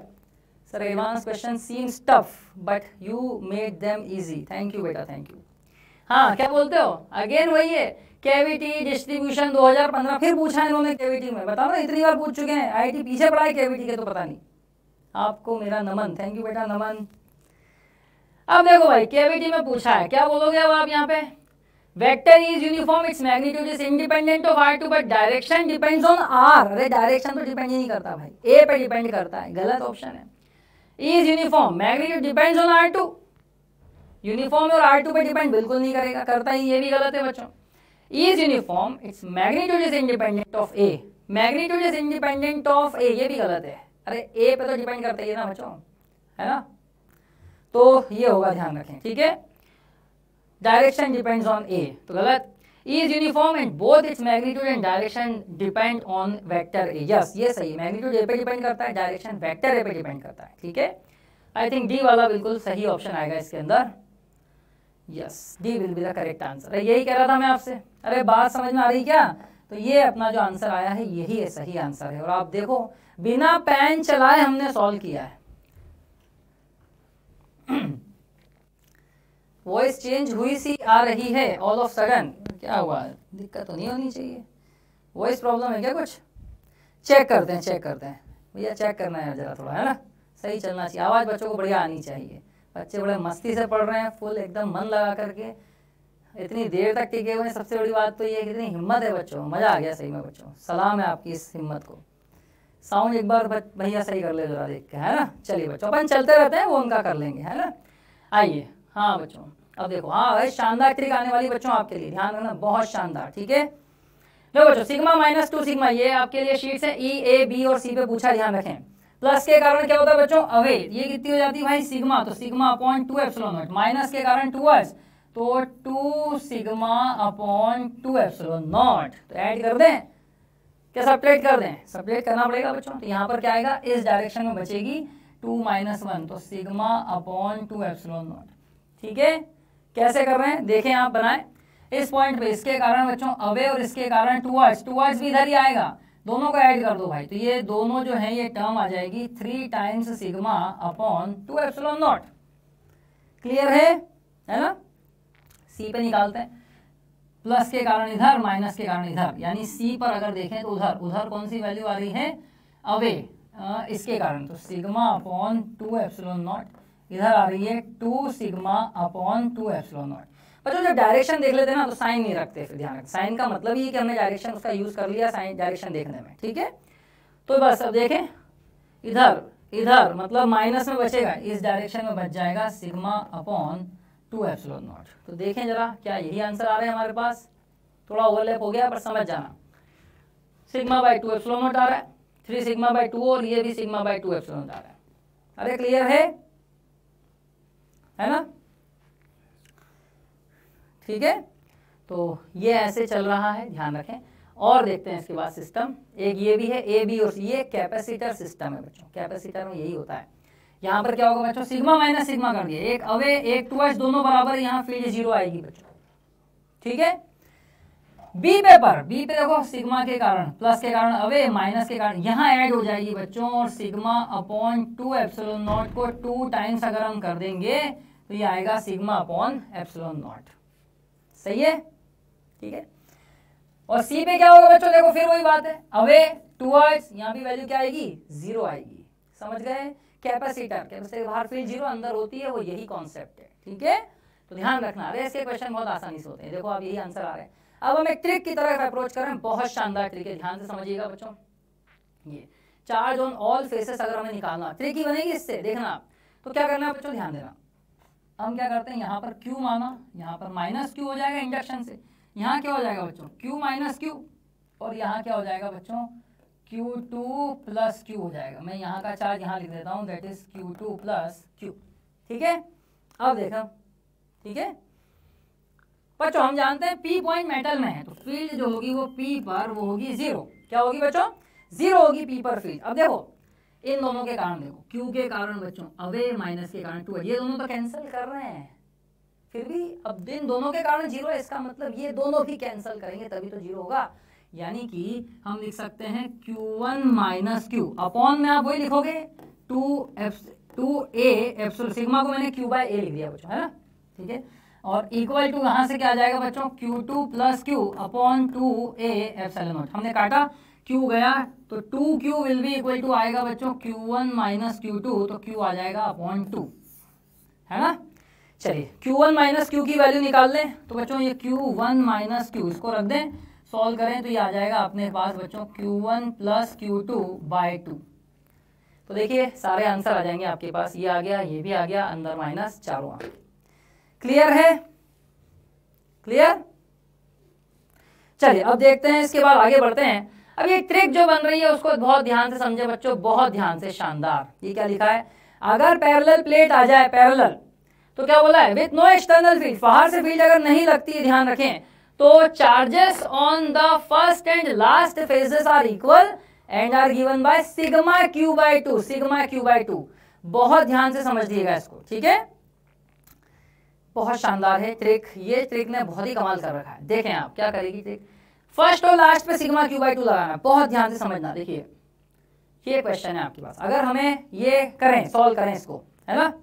sir advance question seems tough but you made them easy thank you बेटा थैंक यू हाँ क्या बोलते हो अगेन वही है केवीटी डिस्ट्रीब्यूशन 2015 फिर पूछा है इन्होंने केवीटी में बताओ ना इतनी बार पूछ चुके हैं आई पीछे पड़ा है केवीटी के तो पता नहीं आपको मेरा नमन थैंक यू बेटा नमन अब देखो भाई केविटी में पूछा है क्या बोलोगे अब आप यहाँ पे vector is uniform it's magnitude is independent of R two but direction depends on R अरे डायरेक्शन तो डिपेंड ही नहीं करता भाई ए पे डिपेंड करता है गलत ऑप्शन है is uniform magnitude depends on R two uniform और आर टू पे डिपेंड बिल्कुल नहीं करेगा करता ही ये भी गलत है बच्चों is uniform it's magnitude is independent of A magnitude is independent of A ये भी गलत है अरे ए पे तो डिपेंड करता ही है ना बच्चों है ना तो ये होगा ध्यान रखें ठीक है डायरेक्शन डिपेंड्स ऑन ए तो गलत is e uniform uniform both it's magnitude and direction depend on vector A yes ये सही मैग्नीट्यूड ए पे डिपेंड करता है डायरेक्शन वेक्टर ए पे डिपेंड करता है ठीक है आई थिंक डी वाला बिल्कुल सही ऑप्शन आएगा इसके अंदर yes D will be the correct answer यही कह रहा था मैं आपसे अरे बात समझ में आ रही क्या तो ये अपना जो आंसर आया है यही है सही आंसर है और आप देखो बिना पैन चलाए हमने सॉल्व किया है वॉइस चेंज हुई सी आ रही है ऑल ऑफ सडन क्या हुआ दिक्कत तो नहीं होनी चाहिए वॉइस प्रॉब्लम है क्या कुछ चेक करते हैं चेक करते हैं भैया चेक करना है जरा थोड़ा है ना सही चलना चाहिए आवाज़ बच्चों को बढ़िया आनी चाहिए बच्चे बड़े मस्ती से पढ़ रहे हैं फुल एकदम मन लगा करके इतनी देर तक टिके हुए सबसे बड़ी बात तो ये है कि इतनी हिम्मत है बच्चों मज़ा आ गया सही में बच्चों सलाम है आपकी इस हिम्मत को साउंड एक बार भैया सही कर ले जरा देख के है ना चलिए बच्चों अपन चलते रहते हैं वो उनका कर लेंगे है ना आइए हाँ बच्चों अब देखो हाँ भाई शानदार ट्रिक आने वाली बच्चों आपके लिए ध्यान रखना बहुत शानदार ठीक है लो बच्चों सिग्मा माइनस टू सिग्मा ये आपके लिए शीट से ई ए बी और सी पे पूछा ध्यान रखें प्लस के कारण क्या होता है बच्चों अवे ये कितनी हो जाती है भाई सिग्मा तो sigma upon two epsilon naught minus के कारण टू एस तो two sigma upon two epsilon naught तो ऐड कर दें क्या सपरेट कर दें सपरेट करना पड़ेगा बच्चों तो यहाँ पर क्या आएगा इस डायरेक्शन में बचेगी टू माइनस वन तो sigma upon two epsilon naught ठीक है कैसे कर रहे हैं देखें आप बनाए इस पॉइंट पे इसके कारण बच्चों अवे और इसके कारण टू टू आज भी इधर ही आएगा दोनों को ऐड कर दो भाई तो ये दोनों जो है ये टर्म आ जाएगी three times sigma upon two epsilon naught clear है है ना सी पे निकालते हैं प्लस के कारण इधर माइनस के कारण इधर यानी सी पर अगर देखें तो उधर उधर कौन सी वैल्यू आ रही है अवे इसके कारण तो sigma upon two epsilon naught इधर आ रही है two sigma upon two epsilon naught पर जो डायरेक्शन देख लेते हैं ना तो साइन नहीं रखते फिर ध्यान रखते साइन का मतलब ये कि हमने डायरेक्शन उसका यूज कर लिया साइन डायरेक्शन देखने में ठीक है तो बस अब देखें इधर इधर मतलब माइनस में बचेगा इस डायरेक्शन में बच जाएगा sigma upon two epsilon naught तो देखें जरा क्या यही आंसर आ रहे हैं हमारे पास थोड़ा ओवरलैप हो गया पर समझ जाना sigma by two epsilon naught आ रहा है थ्री सिग्मा बाई टू और ये भी sigma by two epsilon naught आ रहा है अरे क्लियर है है ना ठीक है तो ये ऐसे चल रहा है ध्यान रखें और देखते हैं इसके बाद सिस्टम एक ये भी है ए बी और ये कैपेसिटर सिस्टम है बच्चों कैपेसिटर में यही होता है यहाँ पर क्या होगा बच्चों सिग्मा माइनस सिग्मा कर दिया एक अवे एक टू एच दोनों बराबर यहाँ फील्ड जीरो आएगी बच्चों ठीक है बी पेपर बी पे देखो सिग्मा के कारण प्लस के कारण अवे माइनस के कारण यहाँ ऐड हो जाएगी बच्चों और sigma upon two epsilon naught को टू टाइम्स अगर हम कर देंगे तो ये आएगा सिग्मा अपॉन एप्सलोन नॉट सही है ठीक है और सी पे क्या होगा बच्चों देखो फिर वही बात है अवे टू एच यहाँ भी वैल्यू क्या आएगी जीरो आएगी समझ गए कैपेसिटर कैपेसिटर बाहर फील्ड जीरो अंदर होती है वो यही कॉन्सेप्ट है ठीक है तो ध्यान रखना रेस के क्वेश्चन बहुत आसानी से होते हैं देखो अब यही आंसर आ रहे हैं अब हम एक ट्रिक की तरफ अप्रोच कर रहे हैं बहुत शानदार ट्रिक है ध्यान से समझिएगा बच्चों ये चार्ज ऑन ऑल फेसेस अगर हमें निकालना ट्रिक ही बनेगी इससे देखना आप तो क्या करना है बच्चों ध्यान देना हम क्या करते हैं यहाँ पर क्यू माना यहाँ पर माइनस क्यू हो जाएगा इंडक्शन से यहाँ क्या हो जाएगा बच्चों क्यू माइनस क्यू और यहाँ क्या हो जाएगा बच्चों क्यू टू प्लस क्यू हो जाएगा मैं यहाँ का चार्ज यहाँ लिख देता हूँ that is Q2 two plus Q ठीक है अब देखो ठीक है बच्चों हम जानते हैं P पॉइंट मेटल में है तो फील्ड जो होगी वो P पर वो होगी जीरो क्या होगी बच्चों जीरो होगी पी पर फील्ड अब देखो इन दोनों के कारण देखो क्यू के कारण बच्चों अवे माइनस के कारण टू ये दोनों तो कैंसिल कर रहे हैं फिर भी अब इन दोनों के कारण जीरो इसका मतलब ये दोनों भी कैंसिल करेंगे तभी तो जीरो होगा यानी कि हम लिख सकते हैं Q one minus Q upon में आप वही लिखोगे two F two A sigma को मैंने क्यू बाई ए लिख दिया बच्चों है ना ठीक है और इक्वल टू यहाँ से क्या आ जाएगा बच्चों Q two plus Q upon two A epsilon naught हमने काटा क्यू गया तो टू क्यू विल भी इक्वल टू आएगा बच्चों Q one minus Q two तो क्यू आ जाएगा अपॉन टू है ना चलिए क्यू वन माइनस क्यू की वैल्यू निकाल लें तो बच्चों ये क्यू वन माइनस क्यू इसको रख दें सॉल्व करें तो ये आ जाएगा अपने पास बच्चों Q1 one plus Q two by two तो देखिए सारे आंसर आ जाएंगे आपके पास ये आ गया ये भी आ गया अंदर माइनस चारों क्लियर है क्लियर चलिए अब देखते हैं इसके बाद आगे बढ़ते हैं अब ये ट्रिक जो बन रही है उसको बहुत ध्यान से समझे बच्चों बहुत ध्यान से शानदार ये क्या लिखा है अगर पैरेलल प्लेट आ जाए पैरेलल तो क्या बोला है विथ नो एक्सटर्नल फील्ड बाहर से फील्ड अगर नहीं लगती है ध्यान रखें तो charges on the first and last faces are equal and are given by sigma Q by two sigma Q by two बहुत ध्यान से लीजिएगा इसको ठीक है बहुत शानदार है ट्रिक ये ट्रिक ने बहुत ही कमाल कर रखा है देखें आप क्या करेगी ट्रिक फर्स्ट और लास्ट पे सिग्मा क्यू बाई टू लगाना बहुत ध्यान से समझना देखिए ये क्वेश्चन है आपके पास अगर हमें ये करें सॉल्व करें इसको है ना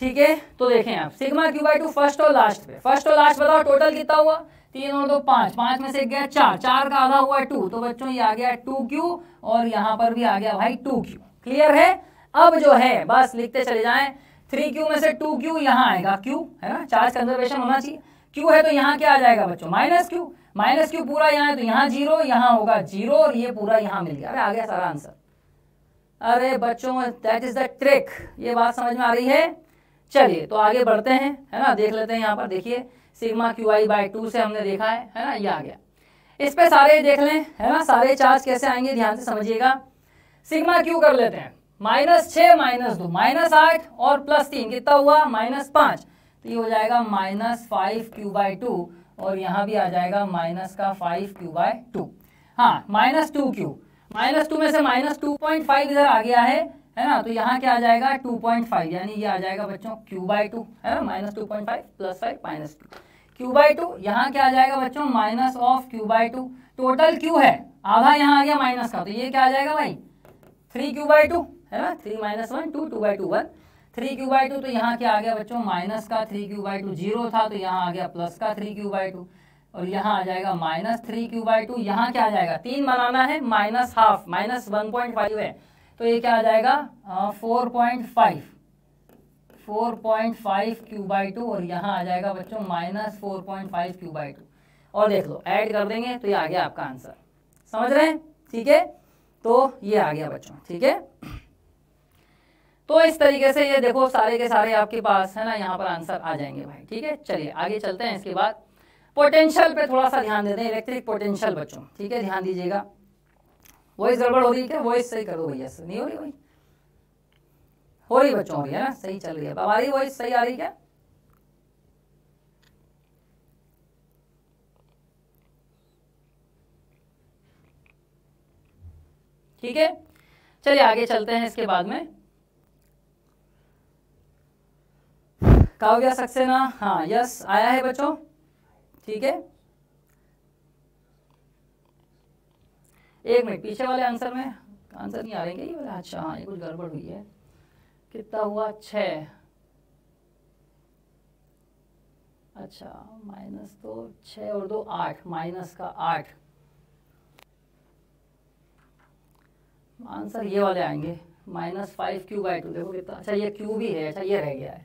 ठीक है तो देखें आप sigma Q by two first और लास्ट पे फर्स्ट और लास्ट बताओ टोटल कितना हुआ तीन और दो पांच पांच में से गया चार चार का आधा हुआ टू तो बच्चों ये आ गया टू क्यू और यहाँ पर भी आ गया भाई टू क्यू क्लियर है अब जो है बस लिखते चले जाए थ्री क्यू में से टू क्यू यहाँ आएगा क्यू है ना चार्ज कंजर्वेशन होना चाहिए क्यू है तो यहाँ क्या आ जाएगा बच्चों माइनस क्यू माइनस क्यू पूरा यहाँ है तो यहाँ जीरो यहाँ होगा जीरो और ये पूरा यहाँ मिल गया अरे आ गया सारा आंसर अरे बच्चों दैट इज द ट्रिक ये बात समझ में आ रही है चलिए तो आगे बढ़ते हैं है ना देख लेते हैं यहाँ पर देखिए sigma Q I by two से हमने देखा है है ना ये आ गया इस पर सारे देख लें है ना सारे चार्ज कैसे आएंगे ध्यान से समझिएगा सिग्मा क्यू कर लेते हैं माइनस छ माइनस दो माइनस आठ और प्लस तीन कितना हुआ माइनस पांच तो ये हो जाएगा minus five Q by two और यहाँ भी आ जाएगा माइनस का फाइव क्यू बाई टू हाँ minus two Q minus two में से माइनस टू पॉइंट फाइव इधर आ गया है है ना तो यहाँ क्या आ जाएगा टू पॉइंट फाइव यानी ये आ जाएगा बच्चों क्यू बाई टू है ना minus two point five plus five minus two Q by two यहाँ क्या आ जाएगा बच्चों minus of Q by two total Q है आधा यहाँ आ गया माइनस का तो ये क्या आ जाएगा भाई थ्री क्यू बाई टू है ना three minus one two two by two one three Q by two तो यहाँ क्या आ गया बच्चों माइनस का three Q by two zero था तो यहाँ आ गया प्लस का थ्री क्यू बाई टू और यहाँ आ जाएगा minus three Q by two यहाँ क्या आ जाएगा तीन बनाना है minus half minus one point five है तो ये क्या आ जाएगा four point five four point five Q by two और यहाँ आ जाएगा बच्चों minus four point five Q by two और देख लो ऐड कर देंगे तो ये आ गया आपका आंसर समझ रहे हैं ठीक है तो ये आ गया बच्चों ठीक है तो इस तरीके से ये देखो सारे के सारे आपके पास है ना यहाँ पर आंसर आ जाएंगे भाई ठीक है चलिए आगे चलते हैं इसके बाद पोटेंशियल पे थोड़ा सा ध्यान देते हैं इलेक्ट्रिक पोटेंशियल बच्चों ठीक है ध्यान दीजिएगा वॉइस गड़बड़ हो रही क्या वॉइस सही कर दो भैया नहीं हो रही भाई हो रही बच्चों हो रही है ना सही चल रही है हमारी वॉइस सही आ रही क्या ठीक है चलिए आगे चलते हैं इसके बाद में काव्या सक्सेना हाँ यस आया है बच्चों ठीक है एक मिनट पीछे वाले आंसर में आंसर नहीं आ रहे हैं क्या अच्छा हाँ ये कुछ गड़बड़ हुई है कितना हुआ छ अच्छा माइनस दो छ और दो आठ माइनस का आठ आंसर ये वाले आएंगे minus five Q by two देखो कितना अच्छा ये क्यू भी है अच्छा ये रह गया है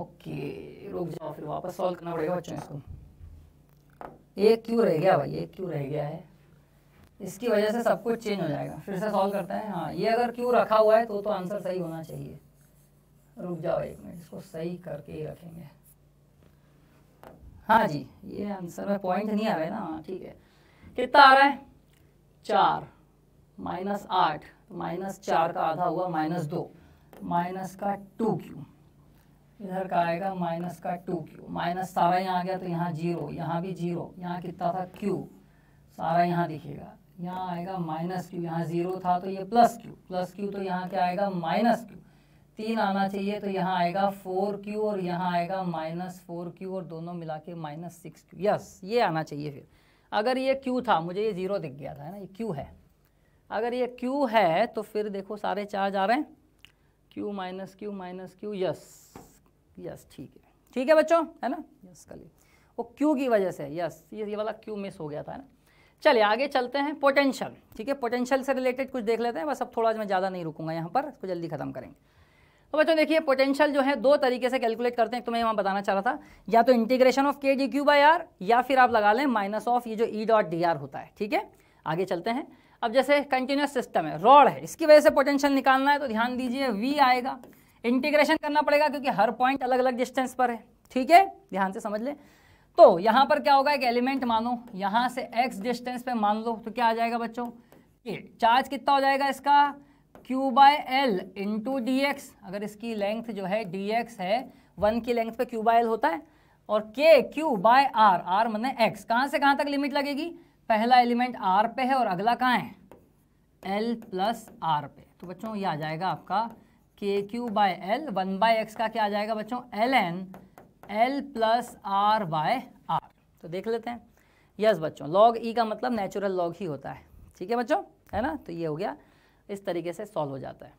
ओके रुक जाओ फिर वापस सॉल्व करना पड़ेगा बच्चों इसको क्यू रह गया भाई ये क्यू रह गया है इसकी वजह से सब कुछ चेंज हो जाएगा फिर से सॉल्व करते हैं हाँ ये अगर क्यों रखा हुआ है तो तो आंसर सही होना चाहिए रुक जाओ एक मिनट इसको सही करके ही रखेंगे हाँ जी ये आंसर में पॉइंट नहीं आ रहा है ना हाँ ठीक है कितना आ रहा है चार माइनस आठ माइनस तो चार का आधा हुआ माइनस दो माइनस का टू क्यू इधर का आएगा माइनस का टू क्यू माइनस सारा यहाँ आ गया तो यहाँ जीरो यहाँ भी जीरो यहाँ कितना था क्यू सारा यहाँ दिखेगा यहाँ आएगा माइनस क्यू यहाँ जीरो था तो ये प्लस क्यू प्लस क्यू तो यहाँ क्या आएगा माइनस क्यू तीन आना चाहिए तो यहाँ आएगा फोर क्यू और यहाँ आएगा माइनस फोर क्यू और दोनों मिला के माइनस सिक्स क्यू यस ये आना चाहिए फिर अगर ये क्यू था मुझे ये जीरो दिख गया था है ना ये क्यू है अगर ये क्यू है तो फिर देखो सारे चार्ज आ रहे हैं Q minus Q minus Q yes yes ठीक है ठीक है बच्चों है ना यस कल वो क्यू की वजह से यस ये ये वाला क्यू मिस हो गया था है ना चलिए आगे चलते हैं पोटेंशियल ठीक है पोटेंशियल से रिलेटेड कुछ देख लेते हैं बस अब थोड़ा मैं ज़्यादा नहीं रुकूंगा यहाँ पर इसको जल्दी खत्म करेंगे तो बच्चों देखिए पोटेंशियल जो है दो तरीके से कैलकुलेट करते हैं तो मैं यहाँ बताना चाह रहा था या तो integration of K D Q by R या फिर आप लगा लें माइनस ऑफ ये जो ई डॉट डी आर होता है ठीक है आगे चलते हैं अब जैसे कंटिन्यूस सिस्टम है रॉड है इसकी वजह से पोटेंशियल निकालना है तो ध्यान दीजिए वी आएगा इंटीग्रेशन करना पड़ेगा क्योंकि हर पॉइंट अलग अलग डिस्टेंस पर है ठीक है ध्यान से समझ लें तो यहां पर क्या होगा एक एलिमेंट मानो यहां से एक्स डिस्टेंस पे मान लो तो क्या आ जाएगा बच्चों ये चार्ज कितना हो जाएगा इसका Q by L into D X अगर इसकी लेंथ जो है डी एक्स है वन की लेंथ पे क्यू बाय एल होता है और K Q by R R मैंने एक्स कहां से कहाँ तक लिमिट लगेगी पहला एलिमेंट आर पे है और अगला कहाँ है एल प्लस आर पे तो बच्चों ये आ जाएगा आपका K Q by L one by X का क्या आ जाएगा बच्चों L N L plus R by R तो देख लेते हैं यस बच्चों लॉग ई e का मतलब नेचुरल लॉग ही होता है ठीक है बच्चों है ना तो ये हो गया इस तरीके से सॉल्व हो जाता है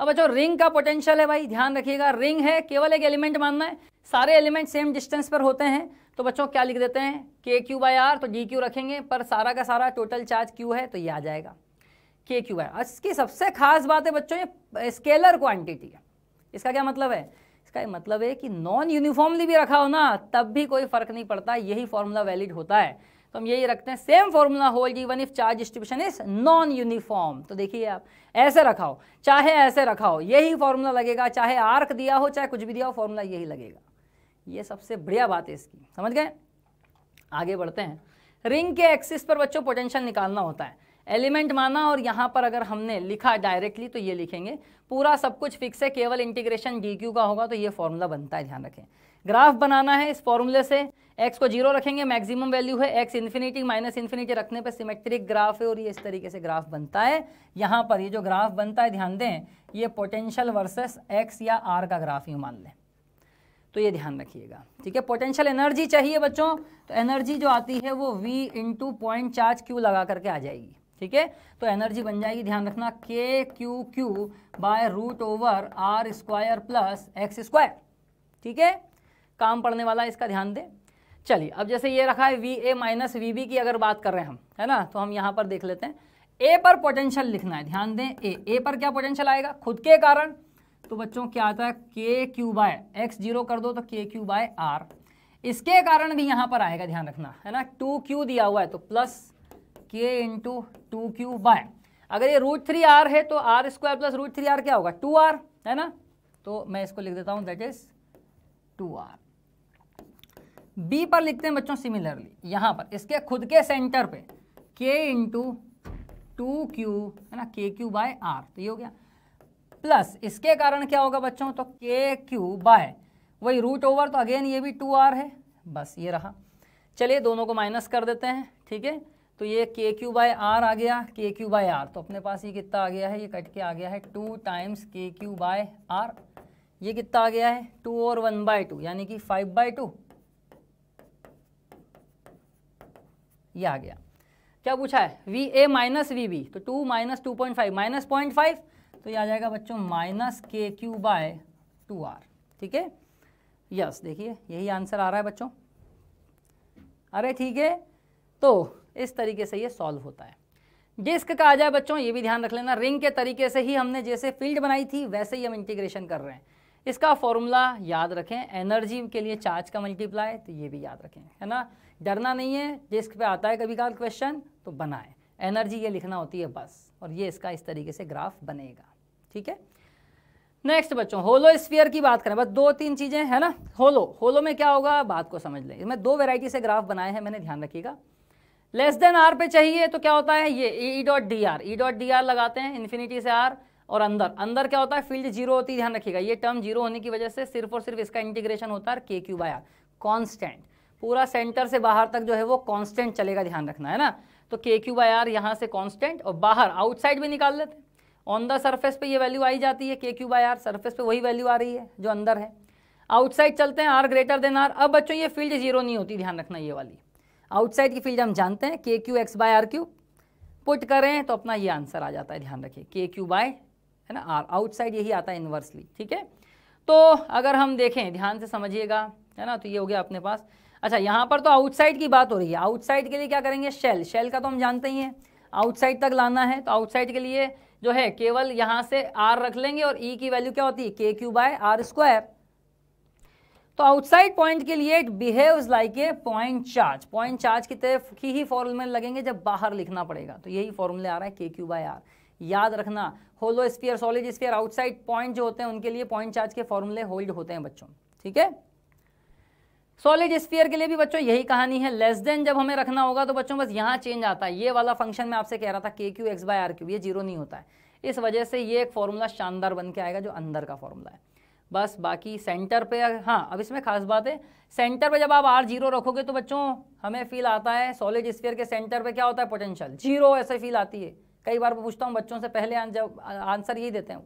अब बच्चों रिंग का पोटेंशियल है भाई ध्यान रखिएगा रिंग है केवल एक एलिमेंट मानना है सारे एलिमेंट सेम डिस्टेंस पर होते हैं तो बच्चों क्या लिख देते हैं के क्यू बाई आर तो डी क्यू रखेंगे पर सारा का सारा टोटल चार्ज क्यू है तो ये आ जाएगा के क्यू बाई इसकी सबसे खास बात है बच्चों ये स्केलर क्वांटिटी है इसका क्या मतलब है इसका मतलब है कि नॉन यूनिफॉर्मली भी रखा हो ना तब भी कोई फर्क नहीं पड़ता यही फॉर्मूला वैलिड होता है तो हम यही रखते हैं same formula hold even if charge distribution is non uniform तो देखिए आप ऐसे रखा हो चाहे ऐसे रखा हो यही फॉर्मूला लगेगा चाहे आर्क दिया हो चाहे कुछ भी दिया हो फॉर्मूला यही लगेगा ये सबसे बढ़िया बात है इसकी समझ गए आगे बढ़ते हैं रिंग के एक्सिस पर बच्चों पोटेंशियल निकालना होता है एलिमेंट माना और यहाँ पर अगर हमने लिखा डायरेक्टली तो ये लिखेंगे पूरा सब कुछ फिक्स है केवल इंटीग्रेशन डी क्यू का होगा तो ये फॉर्मूला बनता है ध्यान रखें ग्राफ बनाना है इस फॉर्मूले से एक्स को जीरो रखेंगे मैक्सिमम वैल्यू है एक्स इन्फिनिटी माइनस इन्फिनिटी रखने पर सिमेट्रिक ग्राफ है और ये इस तरीके से ग्राफ बनता है यहाँ पर ये जो ग्राफ बनता है ध्यान दें ये पोटेंशियल वर्सेस एक्स या आर का ग्राफ यूँ मान लें तो ये ध्यान रखिएगा ठीक है पोटेंशियल एनर्जी चाहिए बच्चों तो एनर्जी जो आती है वो V into point charge Q लगा करके आ जाएगी ठीक है तो एनर्जी बन जाएगी ध्यान रखना K Q Q by root over are square plus x square ठीक है काम पड़ने वाला इसका ध्यान दें चलिए अब जैसे ये रखा है V A minus V B की अगर बात कर रहे हैं हम है ना तो हम यहाँ पर देख लेते हैं ए पर पोटेंशियल लिखना है ध्यान दें ए ए पर क्या पोटेंशियल आएगा खुद के कारण तो बच्चों क्या आता है के क्यू बाय एक्स जीरो कर दो तो के क्यू बाय आर इसके कारण भी यहाँ पर आएगा ध्यान रखना है ना टू क्यू दिया हुआ है तो प्लस के इंटू टू क्यू बाय अगर ये रूट थ्री आर है तो are square plus root three R क्या होगा टू आर है ना तो मैं इसको लिख देता हूं that is two R B पर लिखते हैं बच्चों सिमिलरली यहां पर इसके खुद के सेंटर पे के इंटू टू क्यू है ना के क्यू बाय आर तो ये हो गया प्लस इसके कारण क्या होगा बच्चों तो के क्यू बाय वही रूट ओवर तो अगेन ये भी टू आर है बस ये रहा चलिए दोनों को माइनस कर देते हैं ठीक है तो ये के क्यू बाई आर आ गया के क्यू बाई आर तो अपने पास ये कितना आ गया है ये कट के आ गया है two times K Q by R ये कितना आ गया है टू और वन बाय टू यानी कि फाइव बाय टू ये आ गया क्या पूछा है V A minus V B तो two minus two point five minus point five तो ये आ जाएगा बच्चों माइनस के क्यू बाय टू आर ठीक है यस देखिए यही आंसर आ रहा है बच्चों अरे ठीक है तो इस तरीके से ये सॉल्व होता है डिस्क का आ जाए बच्चों ये भी ध्यान रख लेना रिंग के तरीके से ही हमने जैसे फील्ड बनाई थी वैसे ही हम इंटीग्रेशन कर रहे हैं इसका फॉर्मूला याद रखें एनर्जी के लिए चार्ज का मल्टीप्लाई तो ये भी याद रखें है ना डरना नहीं है डिस्क पे आता है कभी काल क्वेश्चन तो बनाएं एनर्जी ये लिखना होती है बस और ये इसका इस तरीके से ग्राफ बनेगा ठीक है नेक्स्ट बच्चों होलो स्फीयर की बात करें बस दो तीन चीज़ें है ना होलो होलो में क्या होगा बात को समझ लें मैं दो वेराइटी से ग्राफ बनाए हैं मैंने ध्यान रखिएगा लेस देन आर पे चाहिए तो क्या होता है ये E dot D R E dot D R लगाते हैं इन्फिनिटी से आर और अंदर अंदर क्या होता है फील्ड जीरो होती है ध्यान रखिएगा ये टर्म जीरो होने की वजह से सिर्फ और सिर्फ इसका इंटीग्रेशन होता है के क्यू बाई आर कॉन्स्टेंट पूरा सेंटर से बाहर तक जो है वो कॉन्स्टेंट चलेगा ध्यान रखना है ना तो के क्यू बाई आर यहाँ से कॉन्स्टेंट और बाहर आउटसाइड भी निकाल लेते हैं ऑन द सर्फेस पे ये वैल्यू आई जाती है के क्यू बाई आर सर्फेस पे वही वैल्यू आ रही है जो अंदर है आउटसाइड चलते हैं आर ग्रेटर देन आर अब बच्चों ये फील्ड जीरो नहीं होती ध्यान रखना ये वाली आउटसाइड की फील्ड हम जानते हैं K Q x by R Q put करें तो अपना ये आंसर आ जाता है ध्यान रखिए के क्यू बाय है ना आर आउटसाइड यही आता है इन्वर्सली ठीक है तो अगर हम देखें ध्यान से समझिएगा है ना तो ये हो गया अपने पास अच्छा यहाँ पर तो आउटसाइड की बात हो रही है आउटसाइड के लिए क्या करेंगे शेल शेल का तो हम जानते ही हैं आउटसाइड तक लाना है तो आउटसाइड के लिए जो है केवल यहाँ से आर रख लेंगे और ई e की वैल्यू क्या होती है के क्यू बाय आर स्क्वायर तो आउटसाइड पॉइंट के लिए it behaves like a point charge point charge की तरफ की ही फॉर्मूले लगेंगे जब बाहर लिखना पड़ेगा तो यही फॉर्मूले आ रहा है के क्यू बाई आर याद रखना hollow sphere solid sphere outside point जो होते हैं उनके लिए पॉइंट चार्ज के फॉर्मूले होल्ड होते हैं बच्चों ठीक है सॉलिड स्पीयर के लिए भी बच्चों यही कहानी है लेस देन जब हमें रखना होगा तो बच्चों बस यहाँ चेंज आता है ये वाला फंक्शन मैं आपसे कह रहा था K Q x by R Q ये जीरो नहीं होता है इस वजह से ये एक फॉर्मूला शानदार बन के आएगा जो अंदर का फॉर्मूला है बस बाकी सेंटर पे हाँ अब इसमें खास बात है सेंटर पे जब आप आर जीरो रखोगे तो बच्चों हमें फील आता है सॉलिड स्फीयर के सेंटर पे क्या होता है पोटेंशियल जीरो ऐसे फील आती है कई बार पूछता हूँ बच्चों से पहले जब आंसर यही देते हैं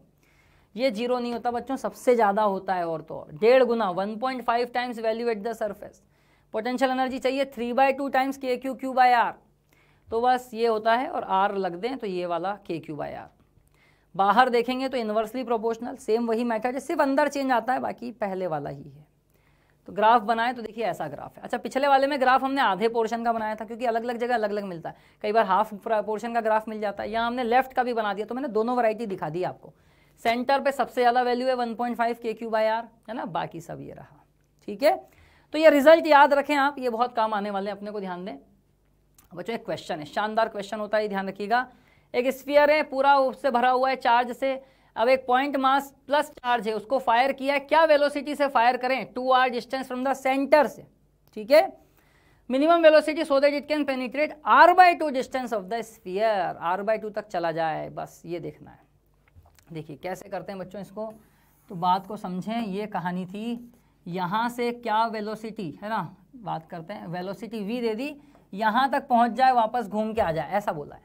ये जीरो नहीं होता बच्चों सबसे ज़्यादा होता है और तो और डेढ़ गुना one times value at the surface potential energy चाहिए three by two times K Q Q R तो बस ये होता है और आर लग दें तो ये वाला के क्यू बाय आर बाहर देखेंगे तो इन्वर्सली प्रोपोर्शनल सेम वही मेथड है सिर्फ अंदर चेंज आता है बाकी पहले वाला ही है तो ग्राफ बनाए तो देखिए ऐसा ग्राफ है अच्छा पिछले वाले में ग्राफ हमने आधे पोर्शन का बनाया था क्योंकि अलग अलग जगह अलग अलग मिलता है कई बार हाफ पोर्शन का ग्राफ मिल जाता है यहाँ हमने लेफ्ट का भी बना दिया तो मैंने दोनों वैरायटी दिखा दी आपको सेंटर पे सबसे ज़्यादा वैल्यू है one point five K Q by are है ना बाकी सब ये रहा ठीक है तो ये रिजल्ट याद रखें आप ये बहुत काम आने वाले हैं अपने को ध्यान दें बच्चों एक क्वेश्चन है शानदार क्वेश्चन होता है ध्यान रखिएगा एक स्पियर है पूरा उससे भरा हुआ है चार्ज से अब एक पॉइंट मास प्लस चार्ज है उसको फायर किया है क्या वेलोसिटी से फायर करें two R distance from the centre से ठीक है minimum velocity so that it can penetrate R by two distance of the sphere R by two तक चला जाए बस ये देखना है देखिए कैसे करते हैं बच्चों इसको तो बात को समझें ये कहानी थी यहाँ से क्या वेलोसिटी है ना बात करते हैं वेलोसिटी वी दे दी यहाँ तक पहुँच जाए वापस घूम के आ जाए ऐसा बोला है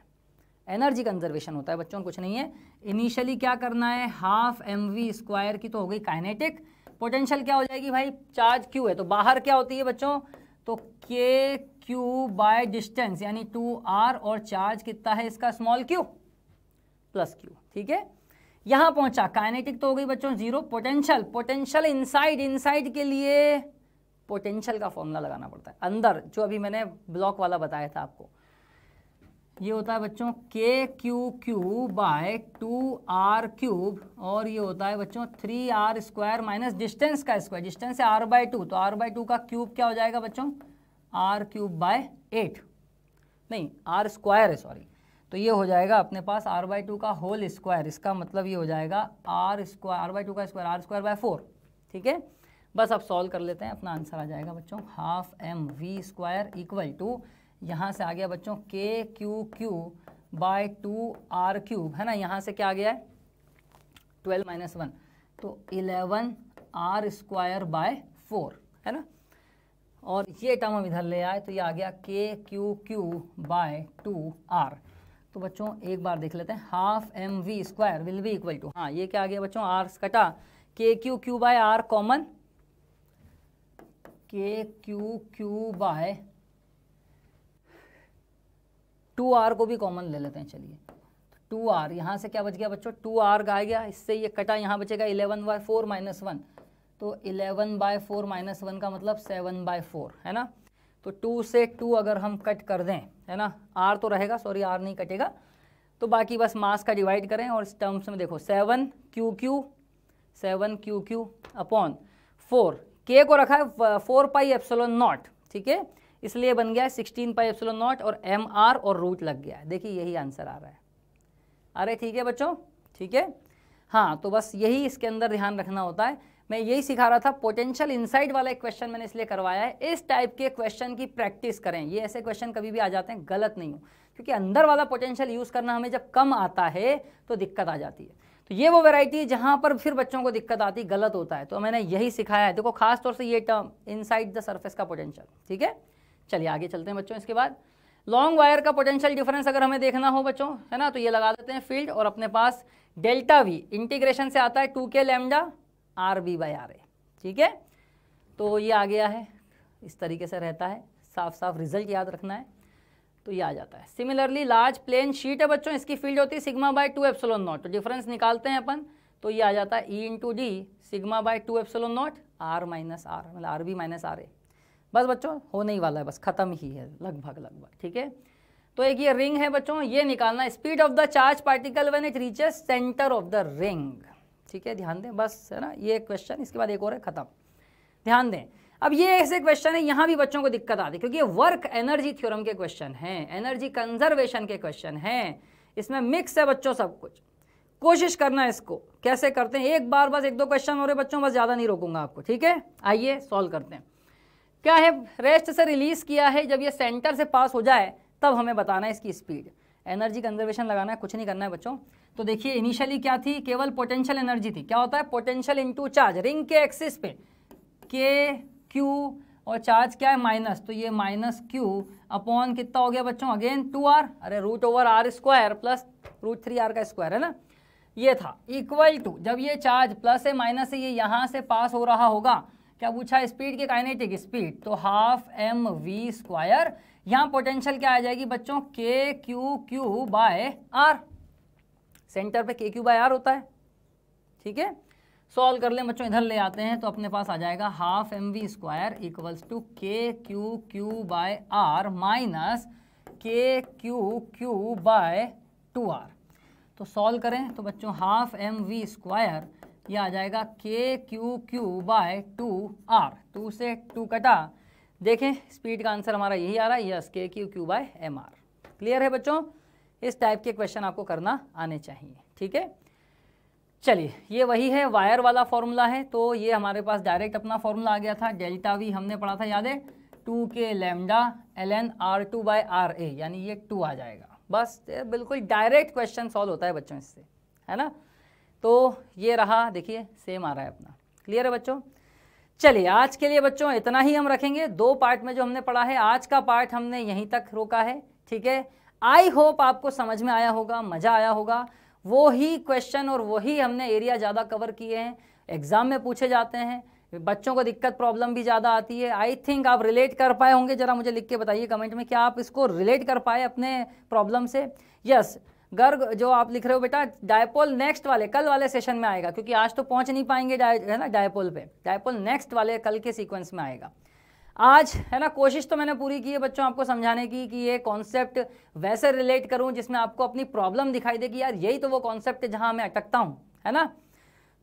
एनर्जी कंजर्वेशन होता है बच्चों कुछ नहीं है इनिशियली क्या करना है हाफ एम वी स्क्वायर की तो हो गई काइनेटिक पोटेंशियल क्या हो जाएगी भाई चार्ज क्यू है तो बाहर क्या होती है बच्चों तो के क्यू बाय डिस्टेंस यानी टू आर और चार्ज कितना है इसका स्मॉल क्यू प्लस क्यू ठीक है यहां पहुंचा काइनेटिक तो हो गई बच्चों zero potential potential inside inside के लिए पोटेंशियल का फॉर्मूला लगाना पड़ता है अंदर जो अभी मैंने ब्लॉक वाला बताया था आपको ये होता है बच्चों के Q Q by two R cube और ये होता है बच्चों three R square minus distance का स्क्वायर डिस्टेंस है आर बाई टू तो आर बाई टू का क्यूब क्या हो जाएगा बच्चों आर क्यूब बाय एट नहीं आर स्क्वायर है सॉरी तो ये हो जाएगा अपने पास आर बाई टू का होल स्क्वायर इसका मतलब ये हो जाएगा R square R by two का square are square by four ठीक है बस अब सॉल्व कर लेते हैं अपना आंसर आ जाएगा बच्चों half M V square equal to यहाँ से आ गया बच्चों के Q Q by two R cube है ना यहाँ से क्या आ गया है ट्वेल्व माइनस वन तो eleven R square by four है ना और ये टर्म हम इधर ले आए तो ये आ गया के Q Q by two R तो बच्चों एक बार देख लेते हैं half M V square will be equal to हाँ ये क्या आ गया बच्चों आर कटा K Q Q by R common K Q Q by two R को भी कॉमन ले लेते हैं चलिए टू आर यहाँ से क्या बच गया बच्चों टू आर का आ गया इससे ये कटा यहाँ बचेगा eleven by four minus one तो eleven by four minus one का मतलब सेवन बाय फोर है ना तो टू से टू अगर हम कट कर दें है ना आर तो रहेगा सॉरी आर नहीं कटेगा तो बाकी बस मास का डिवाइड करें और इस टर्म्स में देखो seven Q Q seven Q Q upon four K को रखा है फोर पाई एप्सोलन नॉट ठीक है इसलिए बन गया है सिक्सटीन पाई एप्सिलो नॉट और एम आर और रूट लग गया है देखिए यही आंसर आ रहा है अरे ठीक है बच्चों ठीक है हाँ तो बस यही इसके अंदर ध्यान रखना होता है मैं यही सिखा रहा था पोटेंशियल इनसाइड वाला एक क्वेश्चन मैंने इसलिए करवाया है इस टाइप के क्वेश्चन की प्रैक्टिस करें ये ऐसे क्वेश्चन कभी भी आ जाते हैं गलत नहीं हो क्योंकि अंदर वाला पोटेंशियल यूज़ करना हमें जब कम आता है तो दिक्कत आ जाती है तो ये वो वेराइटी है जहाँ पर फिर बच्चों को दिक्कत आती गलत होता है तो मैंने यही सिखाया है देखो खासतौर से ये टर्म इनसाइड द सर्फेस का पोटेंशियल ठीक है चलिए आगे चलते हैं बच्चों इसके बाद लॉन्ग वायर का पोटेंशियल डिफरेंस अगर हमें देखना हो बच्चों है ना तो ये लगा देते हैं फील्ड और अपने पास डेल्टा वी इंटीग्रेशन से आता है टू के lambda R B by R A ठीक है तो ये आ गया है इस तरीके से रहता है साफ साफ रिजल्ट याद रखना है तो ये आ जाता है सिमिलरली लार्ज प्लेन शीट है बच्चों इसकी फील्ड होती है sigma by two epsilon naught तो डिफरेंस निकालते हैं अपन तो ये आ जाता है E into D sigma by two epsilon naught R minus R मतलब R B minus R A बस बच्चों होने ही वाला है बस ख़त्म ही है लगभग लगभग ठीक है तो एक ये रिंग है बच्चों ये निकालना speed of the charge particle when it reaches centre of the ring ठीक है ध्यान दें बस है ना ये क्वेश्चन इसके बाद एक और है ख़त्म ध्यान दें अब ये ऐसे क्वेश्चन है यहाँ भी बच्चों को दिक्कत आती है क्योंकि ये वर्क एनर्जी थ्योरम के क्वेश्चन हैं एनर्जी कंजर्वेशन के क्वेश्चन हैं इसमें मिक्स है बच्चों सब कुछ कोशिश करना इसको कैसे करते हैं एक बार बस एक दो क्वेश्चन हो रहे बच्चों बस ज़्यादा नहीं रोकूंगा आपको ठीक है आइए सॉल्व करते हैं क्या है रेस्ट से रिलीज़ किया है जब ये सेंटर से पास हो जाए तब हमें बताना है इसकी स्पीड एनर्जी कंजर्वेशन लगाना है कुछ नहीं करना है बच्चों तो देखिए इनिशियली क्या थी केवल पोटेंशियल एनर्जी थी क्या होता है पोटेंशियल इंटू चार्ज रिंग के एक्सिस पे के क्यू और चार्ज क्या है माइनस तो ये माइनस क्यू अपॉन कितना हो गया बच्चों अगेन टू आर अरे root over are square plus root three R का स्क्वायर है ना ये था इक्वल टू जब ये चार्ज प्लस है माइनस है ये यहाँ से पास हो रहा होगा क्या पूछा स्पीड के काइनेटिक स्पीड तो हाफ एम वी स्क्वायर यहाँ पोटेंशियल क्या आ जाएगी बच्चों के Q Q by R centre पे के क्यू बाय आर होता है ठीक है सॉल्व कर ले बच्चों इधर ले आते हैं तो अपने पास आ जाएगा half M V square equals to K Q Q by R minus के Q Q by two R तो सॉल्व करें तो बच्चों हाफ एम वी स्क्वायर ये आ जाएगा K Q Q by two R two से टू कटा देखें स्पीड का आंसर हमारा यही आ रहा है यस के Q Q by M R clear है बच्चों इस टाइप के क्वेश्चन आपको करना आने चाहिए ठीक है चलिए ये वही है वायर वाला फॉर्मूला है तो ये हमारे पास डायरेक्ट अपना फॉर्मूला आ गया था डेल्टा वी हमने पढ़ा था याद है टू के lambda L N R two by R A यानी ये टू आ जाएगा बस बिल्कुल डायरेक्ट क्वेश्चन सॉल्व होता है बच्चों इससे है ना तो ये रहा देखिए सेम आ रहा है अपना क्लियर है बच्चों चलिए आज के लिए बच्चों इतना ही हम रखेंगे दो पार्ट में जो हमने पढ़ा है आज का पार्ट हमने यहीं तक रोका है ठीक है आई होप आपको समझ में आया होगा मज़ा आया होगा वो ही क्वेश्चन और वही हमने एरिया ज़्यादा कवर किए हैं एग्ज़ाम में पूछे जाते हैं बच्चों को दिक्कत प्रॉब्लम भी ज़्यादा आती है आई थिंक आप रिलेट कर पाए होंगे ज़रा मुझे लिख के बताइए कमेंट में क्या आप इसको रिलेट कर पाए अपने प्रॉब्लम से यस yes, गर्ग जो आप लिख रहे हो बेटा डायपोल नेक्स्ट वाले कल वाले सेशन में आएगा क्योंकि आज तो पहुंच नहीं पाएंगे है ना डायपोल पे डायपोल नेक्स्ट वाले कल के सीक्वेंस में आएगा आज है ना कोशिश तो मैंने पूरी की है बच्चों आपको समझाने की कि ये कॉन्सेप्ट वैसे रिलेट करूं जिसमें आपको अपनी प्रॉब्लम दिखाई दे कि यार यही तो वो कॉन्सेप्ट है जहां मैं अटकता हूं है ना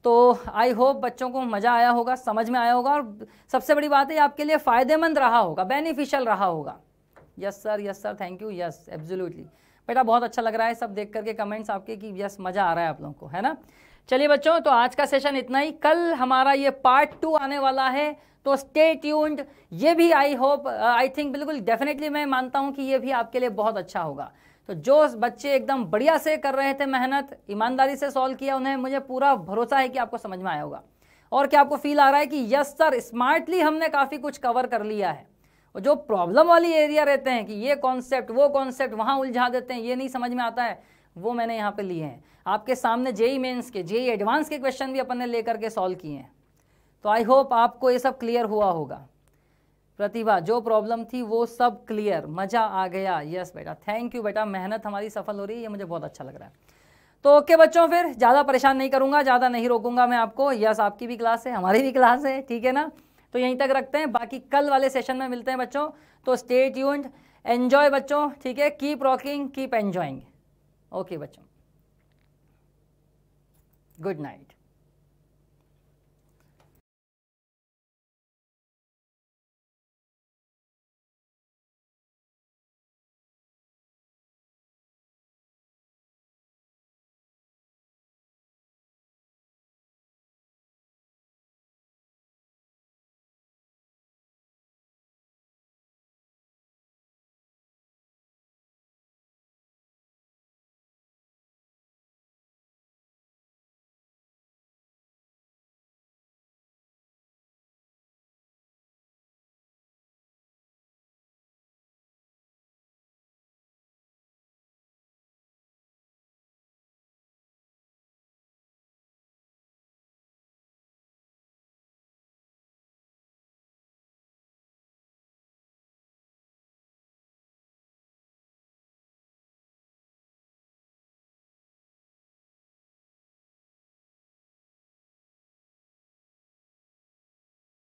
तो आई होप बच्चों को मज़ा आया होगा समझ में आया होगा और सबसे बड़ी बात है आपके लिए फ़ायदेमंद रहा होगा बेनिफिशियल रहा होगा yes sir yes sir thank you yes absolutely बेटा बहुत अच्छा लग रहा है सब देख करके कमेंट्स आपके कि यस मज़ा आ रहा है आप लोगों को है ना चलिए बच्चों तो आज का सेशन इतना ही कल हमारा ये पार्ट टू आने वाला है तो स्टे ट्यून्ड ये भी आई होप आई थिंक बिल्कुल डेफिनेटली मैं मानता हूँ कि ये भी आपके लिए बहुत अच्छा होगा तो जो बच्चे एकदम बढ़िया से कर रहे थे मेहनत ईमानदारी से सॉल्व किया उन्हें मुझे पूरा भरोसा है कि आपको समझ में आया होगा और क्या आपको फील आ रहा है कि यस सर स्मार्टली हमने काफ़ी कुछ कवर कर लिया है और जो प्रॉब्लम वाली एरिया रहते हैं कि ये कॉन्सेप्ट वो कॉन्सेप्ट वहाँ उलझा देते हैं ये नहीं समझ में आता है वो मैंने यहाँ पे लिए हैं आपके सामने जेई मेंस e के जेई एडवांस e के क्वेश्चन भी अपन ने लेकर के सॉल्व किए हैं तो आई होप आपको ये सब क्लियर हुआ होगा प्रतिभा जो प्रॉब्लम थी वो सब क्लियर मज़ा आ गया यस बेटा थैंक यू बेटा मेहनत हमारी सफल हो रही है ये मुझे बहुत अच्छा लग रहा है तो ओके बच्चों फिर ज़्यादा परेशान नहीं करूँगा ज़्यादा नहीं रोकूंगा मैं आपको यस आपकी भी क्लास है हमारी भी क्लास है ठीक है ना तो यहीं तक रखते हैं बाकी कल वाले सेशन में मिलते हैं बच्चों तो स्टे ट्यून्ड एन्जॉय बच्चों ठीक है keep rocking keep enjoying okay बच्चों गुड नाइट